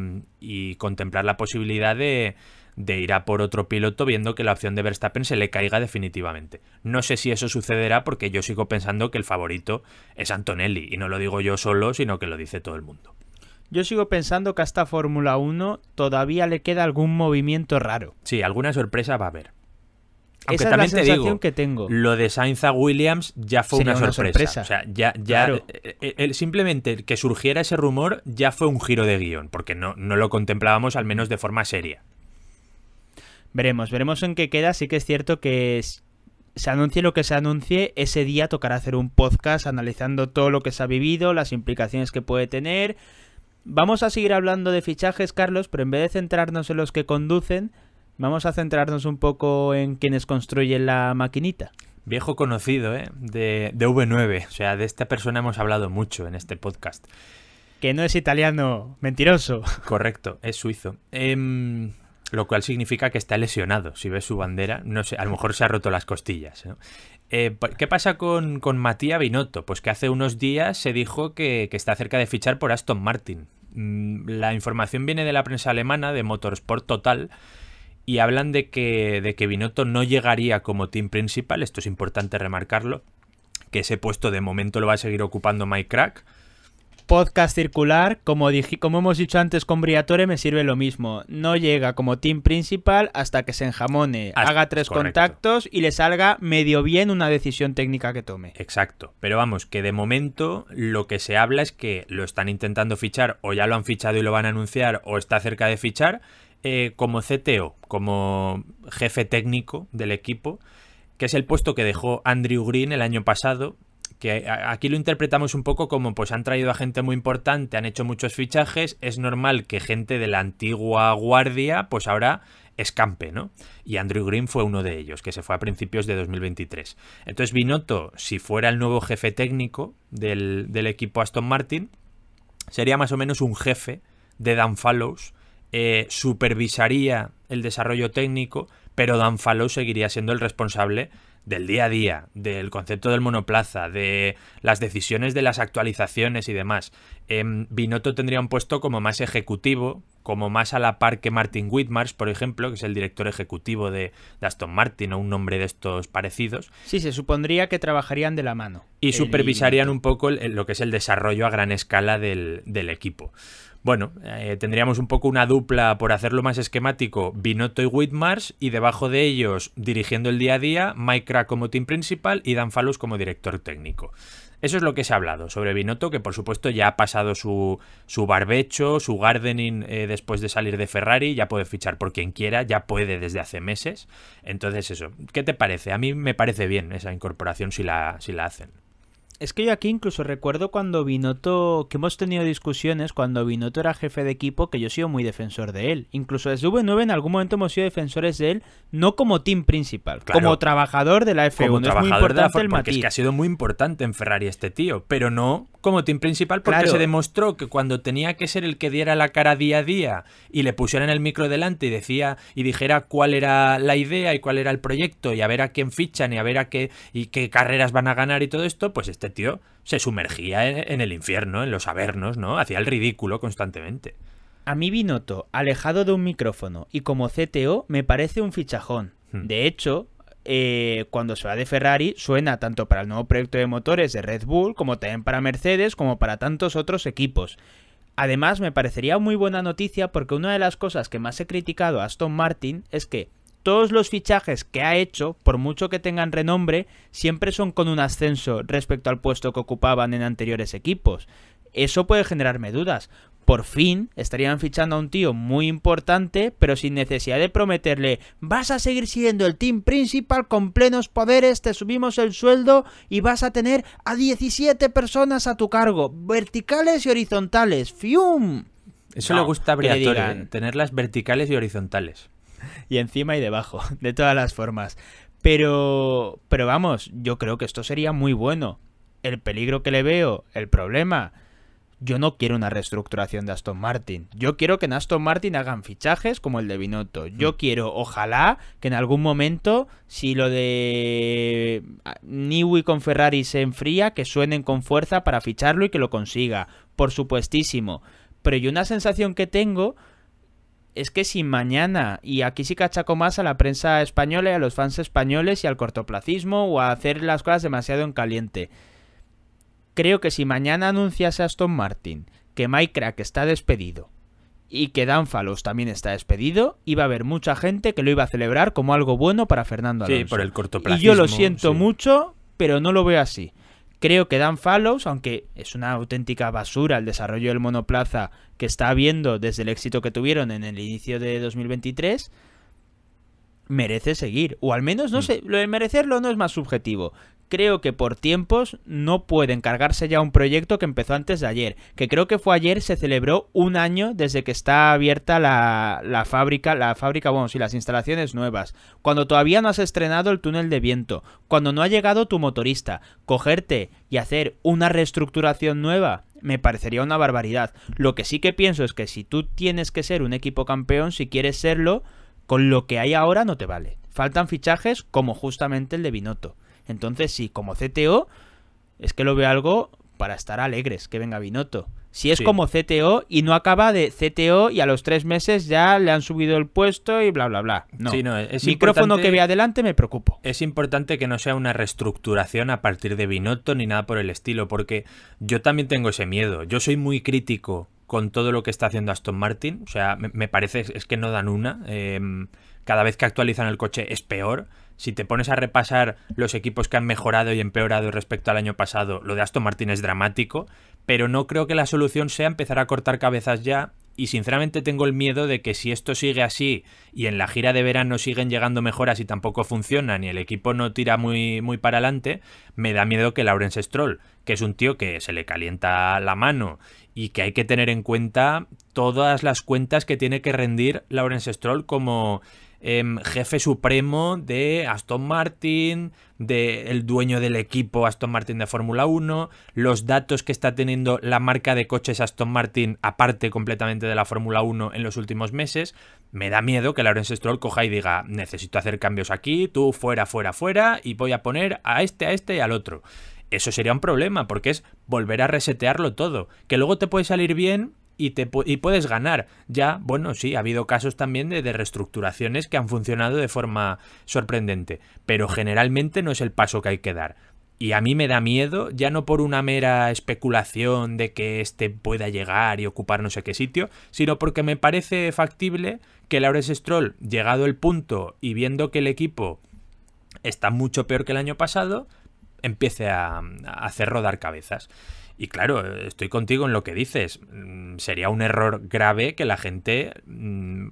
contemplar la posibilidad de, de ir a por otro piloto viendo que la opción de Verstappen se le caiga definitivamente. No sé si eso sucederá porque yo sigo pensando que el favorito es Antonelli y no lo digo yo solo, sino que lo dice todo el mundo. Yo sigo pensando que hasta esta Fórmula 1 todavía le queda algún movimiento raro. Sí, alguna sorpresa va a haber. Esa es la sensación que tengo. Lo de Sainz a Williams ya fue una, sorpresa. O sea, ya, ya eh, eh, simplemente que surgiera ese rumor ya fue un giro de guión, porque no, no lo contemplábamos al menos de forma seria. Veremos, veremos en qué queda. Sí que es cierto que se anuncie lo que se anuncie, ese día tocará hacer un podcast analizando todo lo que se ha vivido, las implicaciones que puede tener. Vamos a seguir hablando de fichajes, Carlos, pero en vez de centrarnos en los que conducen, vamos a centrarnos un poco en quienes construyen la maquinita. Viejo conocido, ¿eh? De, de V9. O sea, de esta persona hemos hablado mucho en este podcast. Que no es italiano, mentiroso. Correcto, es suizo. Em, lo cual significa que está lesionado. Si ves su bandera, no sé, a lo mejor se ha roto las costillas. Eh, ¿Qué pasa con, Matías Binotto? Pues que hace unos días se dijo que, está cerca de fichar por Aston Martin. Mm, la información viene de la prensa alemana, de Motorsport Total, y hablan de que, de que Binotto no llegaría como team principal, esto es importante remarcarlo, que ese puesto de momento lo va a seguir ocupando Mike Crack, podcast circular, como, hemos dicho antes con Briatore, me sirve lo mismo. No llega como team principal hasta que se enjamone, ah, haga tres contactos y le salga medio bien una decisión técnica que tome. Exacto. Pero vamos, que de momento lo que se habla es que lo están intentando fichar, o ya lo han fichado y lo van a anunciar, o está cerca de fichar, eh, como CTO, como jefe técnico del equipo que es el puesto que dejó Andrew Green el año pasado que aquí lo interpretamos un poco como pues han traído a gente muy importante, han hecho muchos fichajes, es normal que gente de la antigua guardia pues ahora escampe, ¿no? Y Andrew Green fue uno de ellos, que se fue a principios de 2023. Entonces Binotto, si fuera el nuevo jefe técnico del, equipo Aston Martin, sería más o menos un jefe de Dan Fallows, eh, supervisaría el desarrollo técnico, pero Dan Fallows seguiría siendo el responsable del día a día, del concepto del monoplaza, de las decisiones de las actualizaciones y demás. Eh, Binotto tendría un puesto como más ejecutivo, como más a la par que Martin Whitmarsh, por ejemplo, que es el director ejecutivo de, Aston Martin o un nombre de estos parecidos. Sí, se supondría que trabajarían de la mano. Y supervisarían un poco lo que es el desarrollo a gran escala del equipo. Bueno, eh, tendríamos un poco una dupla, por hacerlo más esquemático, Binotto y Whitmarsh, y debajo de ellos, dirigiendo el día a día, Mike Crack como team principal y Dan Falus como director técnico. Eso es lo que se ha hablado sobre Binotto, que por supuesto ya ha pasado su, su barbecho, su gardening eh, después de salir de Ferrari, ya puede fichar por quien quiera, ya puede desde hace meses. Entonces eso, ¿qué te parece? A mí me parece bien esa incorporación si la hacen. Es que yo aquí incluso recuerdo cuando Binotto, que hemos tenido discusiones cuando Binotto era jefe de equipo, que yo he sido muy defensor de él. Incluso desde V9 en algún momento hemos sido defensores de él, no como team principal, como trabajador de la F1. Como trabajador de la el porque Es que ha sido muy importante en Ferrari este tío, pero no como team principal porque se demostró que cuando tenía que ser el que diera la cara día a día y le pusieran el micro delante y decía y dijera cuál era la idea y cuál era el proyecto y a ver a quién fichan y a ver a qué y qué carreras van a ganar y todo esto, pues este este se sumergía en, el infierno, en los avernos, ¿no? Hacía el ridículo constantemente. A mí Binotto, alejado de un micrófono y como CTO, me parece un fichajón. Hmm. De hecho, eh, cuando se va de Ferrari, suena tanto para el nuevo proyecto de motores de Red Bull, como también para Mercedes, como para tantos otros equipos. Además, me parecería muy buena noticia porque una de las cosas que más he criticado a Aston Martin es que todos los fichajes que ha hecho, por mucho que tengan renombre, siempre son con un ascenso respecto al puesto que ocupaban en anteriores equipos. Eso puede generarme dudas. Por fin estarían fichando a un tío muy importante, pero sin necesidad de prometerle, vas a seguir siendo el team principal con plenos poderes, te subimos el sueldo y vas a tener a 17 personas a tu cargo, verticales y horizontales. ¡Fium! Eso le gusta a Briatore, eh, tenerlas verticales y horizontales. y encima y debajo, de todas las formas. Pero, pero vamos, yo creo que esto sería muy bueno. El peligro que le veo, el problema. Yo no quiero una reestructuración de Aston Martin. Yo quiero que en Aston Martin hagan fichajes como el de Binotto. Yo hmm. quiero, ojalá, que en algún momento, si lo de ah, Newey con Ferrari se enfría, que suenen con fuerza para ficharlo y que lo consiga. Por supuestísimo. Pero yo una sensación que tengo es que si mañana, y aquí sí cachaco más a la prensa española y a los fans españoles y al cortoplacismo o a hacer las cosas demasiado en caliente, creo que si mañana anunciase Aston Martin que Mike Crack está despedido y que Falos también está despedido, iba a haber mucha gente que lo iba a celebrar como algo bueno para Fernando Alonso. Sí, por el cortoplacismo. Y yo lo siento mucho, pero no lo veo así. Creo que dan Fallows, aunque es una auténtica basura el desarrollo del monoplaza que está habiendo desde el éxito que tuvieron en el inicio de 2023. Merece seguir, o al menos no mm. sé, lo de merecerlo no es más subjetivo creo que por tiempos no puede encargarse ya un proyecto que empezó antes de ayer, que creo que fue ayer, se celebró un año desde que está abierta la, fábrica, la fábrica, bueno, y las instalaciones nuevas, cuando todavía no has estrenado el túnel de viento, cuando no ha llegado tu motorista, cogerte y hacer una reestructuración nueva, me parecería una barbaridad. Lo que sí que pienso es que si tú tienes que ser un equipo campeón, si quieres serlo, con lo que hay ahora no te vale. Faltan fichajes como justamente el de Binotto. Entonces, si como CTO, es que lo veo algo para estar alegres, que venga Binotto. Si es como CTO y no acaba de CTO y a los tres meses ya le han subido el puesto y bla, bla, bla. No, sí, no es micrófono que ve adelante me preocupo. Es importante que no sea una reestructuración a partir de Binotto ni nada por el estilo, porque yo también tengo ese miedo. Yo soy muy crítico con todo lo que está haciendo Aston Martin. O sea, me, parece es que no dan una. Em, cada vez que actualizan el coche es peor si te pones a repasar los equipos que han mejorado y empeorado respecto al año pasado, lo de Aston Martin es dramático, pero no creo que la solución sea empezar a cortar cabezas ya. Y sinceramente tengo el miedo de que si esto sigue así y en la gira de verano siguen llegando mejoras y tampoco funcionan y el equipo no tira muy, muy para adelante, me da miedo que Lawrence Stroll, que es un tío que se le calienta la mano y que hay que tener en cuenta todas las cuentas que tiene que rendir Lawrence Stroll como Em, jefe supremo de Aston Martin, de dueño del equipo Aston Martin de Fórmula 1, los datos que está teniendo la marca de coches Aston Martin aparte completamente de la Fórmula 1 en los últimos meses, me da miedo que Lawrence Stroll coja y diga, necesito hacer cambios aquí, tú fuera, fuera, fuera, y voy a poner a este, a este y al otro. Eso sería un problema, porque es volver a resetearlo todo, que luego te puede salir bien y, puedes ganar. Ya, bueno, sí, ha habido casos también de, reestructuraciones que han funcionado de forma sorprendente, pero generalmente no es el paso que hay que dar. Y a mí me da miedo, ya no por una mera especulación de que este pueda llegar y ocupar no sé qué sitio, sino porque me parece factible que Laurence Stroll, llegado el punto y viendo que el equipo está mucho peor que el año pasado, empiece a hacer rodar cabezas. Y claro, estoy contigo en lo que dices. Mm, sería un error grave que la gente mm,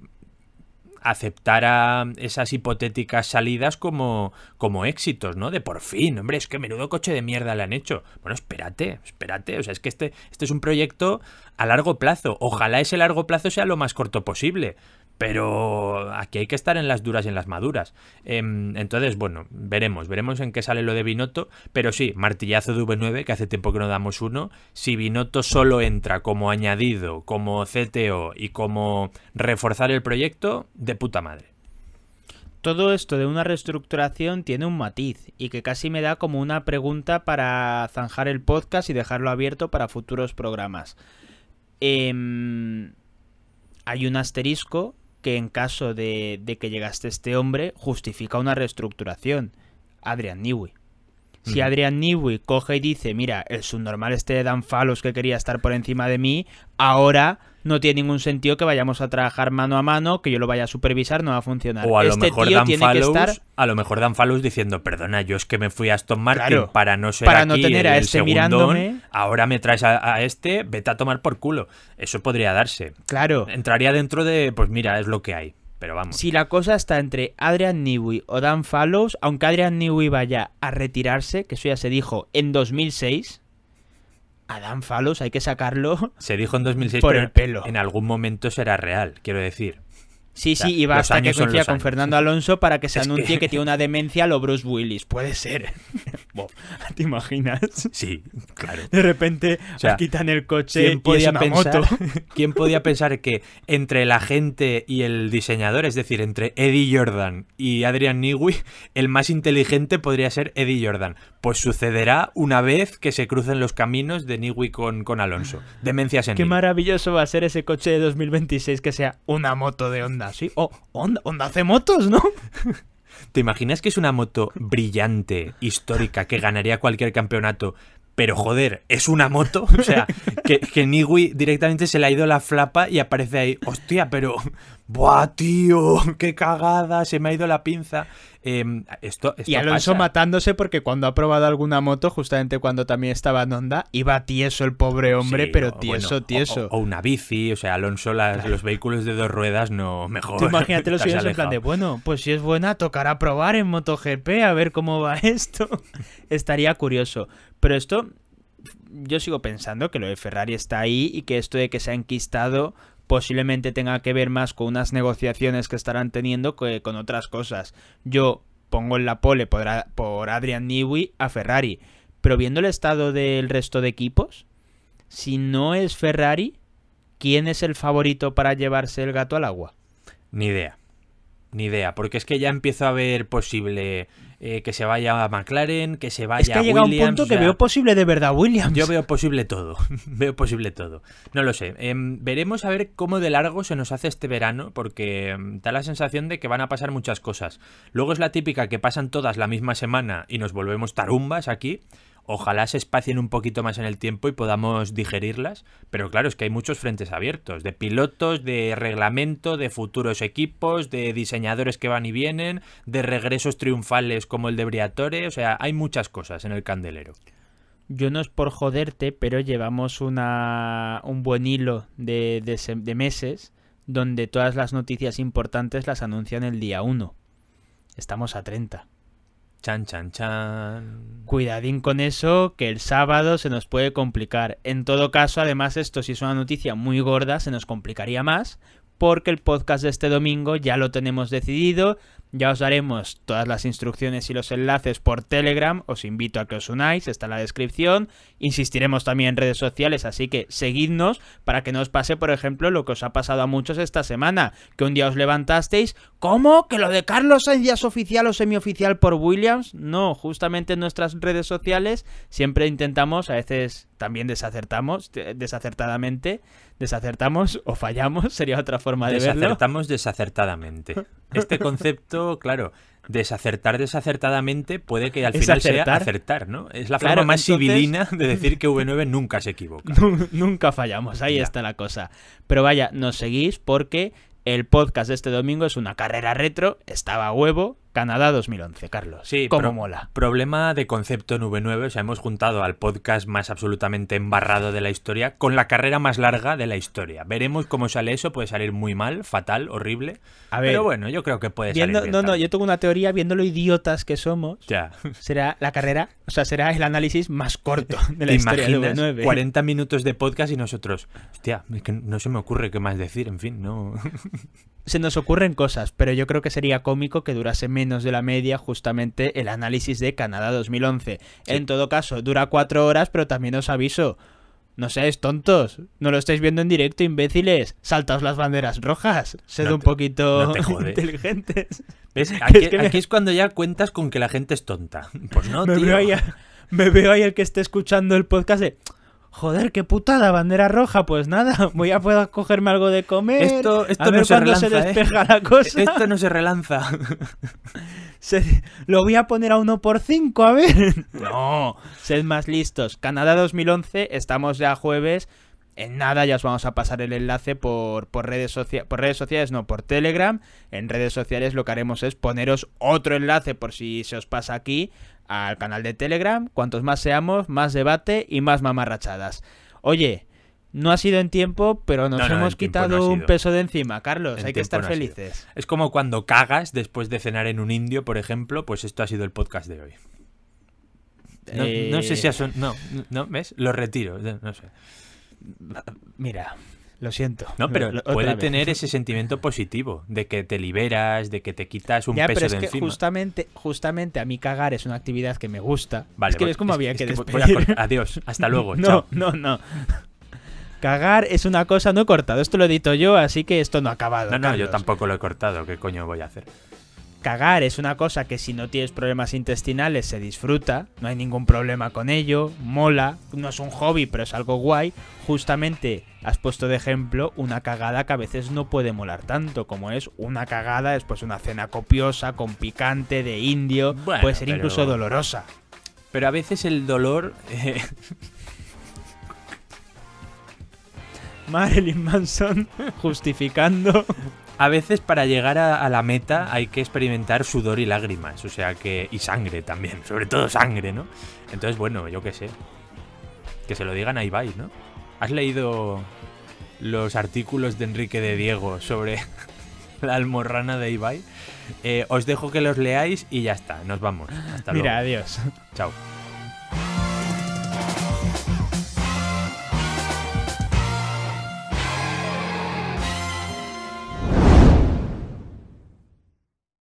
aceptara esas hipotéticas salidas como, como éxitos, ¿no? De por fin, hombre, es que menudo coche de mierda le han hecho. Bueno, espérate, espérate. O sea, es que este, este es un proyecto a largo plazo. Ojalá ese largo plazo sea lo más corto posible. Pero aquí hay que estar en las duras y en las maduras. Em, entonces, bueno, veremos, veremos en qué sale lo de Binotto. Pero sí, martillazo de V9, que hace tiempo que no damos uno. Si Binotto solo entra como añadido, como CTO y como reforzar el proyecto, de puta madre. Todo esto de una reestructuración tiene un matiz y que casi me da como una pregunta para zanjar el podcast y dejarlo abierto para futuros programas. Em, hay un asterisco que en caso de, de que llegaste este hombre justifica una reestructuración, Adrian Newey. Si Adrian Newey coge y dice, mira, el subnormal este de Dan Falos que quería estar por encima de mí, ahora no tiene ningún sentido que vayamos a trabajar mano a mano, que yo lo vaya a supervisar, no va a funcionar. O a lo mejor dan Fallows diciendo, perdona, yo es que me fui a Aston Martin para no ser para no tener a este mirando Ahora me traes a, a, este, vete a tomar por culo. Eso podría darse. Claro. Entraría dentro de, pues mira, es lo que hay. Pero vamos. Si la cosa está entre Adrian Newey o Dan Fallows, aunque Adrian Newey vaya a retirarse, que eso ya se dijo en 2006, Adam Falos hay que sacarlo. Se dijo en 2006 por el pelo. En algún momento será real, quiero decir. Sí, sí, y basta que coincida con Fernando Alonso para que se anuncie que... tiene una demencia lo Bruce Willis. Puede ser. ¿Te imaginas? Sí, claro. De repente se quitan el coche y y una moto. ¿Quién podía pensar que entre la gente y el diseñador, es decir, entre Eddie Jordan y Adrian Newey, el más inteligente podría ser Eddie Jordan? Pues sucederá una vez que se crucen los caminos de Newey con, con Alonso. Demencias en Qué maravilloso va a ser ese coche de 2026 que sea una moto de onda onda hace motos, ¿no? ¿Te imaginas que es una moto brillante, histórica, que ganaría cualquier campeonato? Pero joder, es una moto. O sea, que, que Niwi directamente se le ha ido la flapa y aparece ahí. Hostia, pero. ¡Buah, tío! ¡Qué cagada! Se me ha ido la pinza. Em, esto, y Alonso matándose porque cuando ha probado alguna moto, justamente cuando también estaba en Honda, iba tieso el pobre hombre, pero tieso, tieso. O, una bici, o sea, Alonso los vehículos de dos ruedas no mejor. imagínate los en plan de, bueno, pues si es buena, tocará probar en MotoGP a ver cómo va esto. Estaría curioso. Pero esto, yo sigo pensando que lo de Ferrari está ahí y que esto de que se ha enquistado posiblemente tenga que ver más con unas negociaciones que estarán teniendo que con otras cosas. Yo pongo en la pole por, Adrian Newey a Ferrari, pero viendo el estado del resto de equipos, si no es Ferrari, ¿quién es el favorito para llevarse el gato al agua? Ni idea. Ni idea, porque es que ya empiezo a ver posible eh, que se vaya a McLaren, que se vaya es que ha llegado un punto que veo posible de verdad Williams. Yo veo posible todo, veo posible todo. No lo sé. Em, veremos a ver cómo de largo se nos hace este verano, porque em, da la sensación de que van a pasar muchas cosas. Luego es la típica que pasan todas la misma semana y nos volvemos tarumbas aquí ojalá se espacien un poquito más en el tiempo y podamos digerirlas, pero claro, es que hay muchos frentes abiertos, de pilotos, de reglamento, de futuros equipos, de diseñadores que van y vienen, de regresos triunfales como el de Briatore, o sea, hay muchas cosas en el candelero. Yo no es por joderte, pero llevamos un buen hilo de, de meses donde todas las noticias importantes las anuncian el día 1. Estamos a 30. Chan, chan, chan. Cuidadín con eso, que el sábado se nos puede complicar. En todo caso, además, esto si es una noticia muy gorda, se nos complicaría más, porque el podcast de este domingo ya lo tenemos decidido, ya os daremos todas las instrucciones y los enlaces por Telegram, os invito a que os unáis, está en la descripción, insistiremos también en redes sociales, así que seguidnos para que no os pase, por ejemplo, lo que os ha pasado a muchos esta semana, que un día os levantasteis, ¿cómo? ¿Que lo de Carlos Sainz es oficial o semioficial por Williams? No, justamente en nuestras redes sociales siempre intentamos, a veces también desacertamos, desacertadamente, desacertamos o fallamos, sería otra forma de verlo. Desacertamos desacertadamente. Este concepto, claro, desacertar desacertadamente puede que al final sea acertar, ¿no? Es la forma más sibilina civilina de decir que V9 nunca se equivoca. nunca fallamos, ahí está la cosa. Pero vaya, nos seguís porque el podcast de este domingo es una carrera retro, estaba a huevo, Canadá 2011, Carlos. Sí, cómo mola. Problema de concepto v 9, o sea, hemos juntado al podcast más absolutamente embarrado de la historia con la carrera más larga de la historia. Veremos cómo sale eso, puede salir muy mal, fatal, horrible. A ver, pero bueno, yo creo que puede salir No, no, yo tengo una teoría viendo lo idiotas que somos. Ya. Será la carrera, o sea, será el análisis más corto de la historia v 9 40 minutos de podcast y nosotros, hostia, es que no se me ocurre qué más decir, en fin, no. se nos ocurren cosas, pero yo creo que sería cómico que durase menos de la media justamente el análisis de Canadá 2011. En todo caso, dura cuatro horas, pero también os aviso. No seáis tontos, no lo estáis viendo en directo, imbéciles. Saltaos las banderas rojas, sed un poquito inteligentes. Aquí, es cuando ya cuentas con que la gente es tonta. Pues no, me Veo ahí, me veo ahí el que esté escuchando el podcast de joder, qué putada, bandera roja, pues nada, voy a poder cogerme algo de comer. Esto, esto no se relanza, ¿eh? despeja la cosa. Esto no se relanza. lo voy a poner a uno por 5 a ver. No, sed más listos. Canadá 2011, estamos ya jueves. En nada ya os vamos a pasar el enlace por, por redes sociales, por redes sociales no, por Telegram. En redes sociales lo que haremos es poneros otro enlace por si se os pasa aquí al canal de Telegram. Cuantos más seamos, más debate y más mamarrachadas. Oye, no ha sido en tiempo, pero nos hemos quitado un peso de encima, Carlos. hay que estar felices. Es como cuando cagas después de cenar en un indio, por ejemplo, pues esto ha sido el podcast de hoy. No, sé si eh. ha son... No, no, ¿ves? Lo retiro, no sé. Mira, lo siento. No, pero puede tener ese sentimiento positivo de que te liberas, de que te quitas un ya, peso pero es de que encima. Justamente, justamente a mí cagar es una actividad que me gusta. Vale, es que es como había que, Adiós, hasta luego. no, no, no. Cagar es una cosa, no he cortado. Esto lo he dicho yo, así que esto no ha acabado. No, no, yo tampoco lo he cortado. ¿Qué coño voy a hacer? cagar es una cosa que si no tienes problemas intestinales se disfruta, no hay ningún problema con ello, mola, no es un hobby pero es algo guay, justamente has puesto de ejemplo una cagada que a veces no puede molar tanto, como es una cagada después de una cena copiosa, con picante, de indio, puede ser incluso dolorosa. Pero a veces el dolor... Eh, Marilyn Manson justificando a veces para llegar a, la meta hay que experimentar sudor y lágrimas, o sea que. y sangre también, sobre todo sangre, ¿no? Entonces, bueno, yo qué sé. Que se lo digan a Ibai, ¿no? ¿Has leído los artículos de Enrique de Diego sobre la almorrana de Ibai? Eh, os dejo que los leáis y ya está, nos vamos. Hasta Mira, adiós. Chao.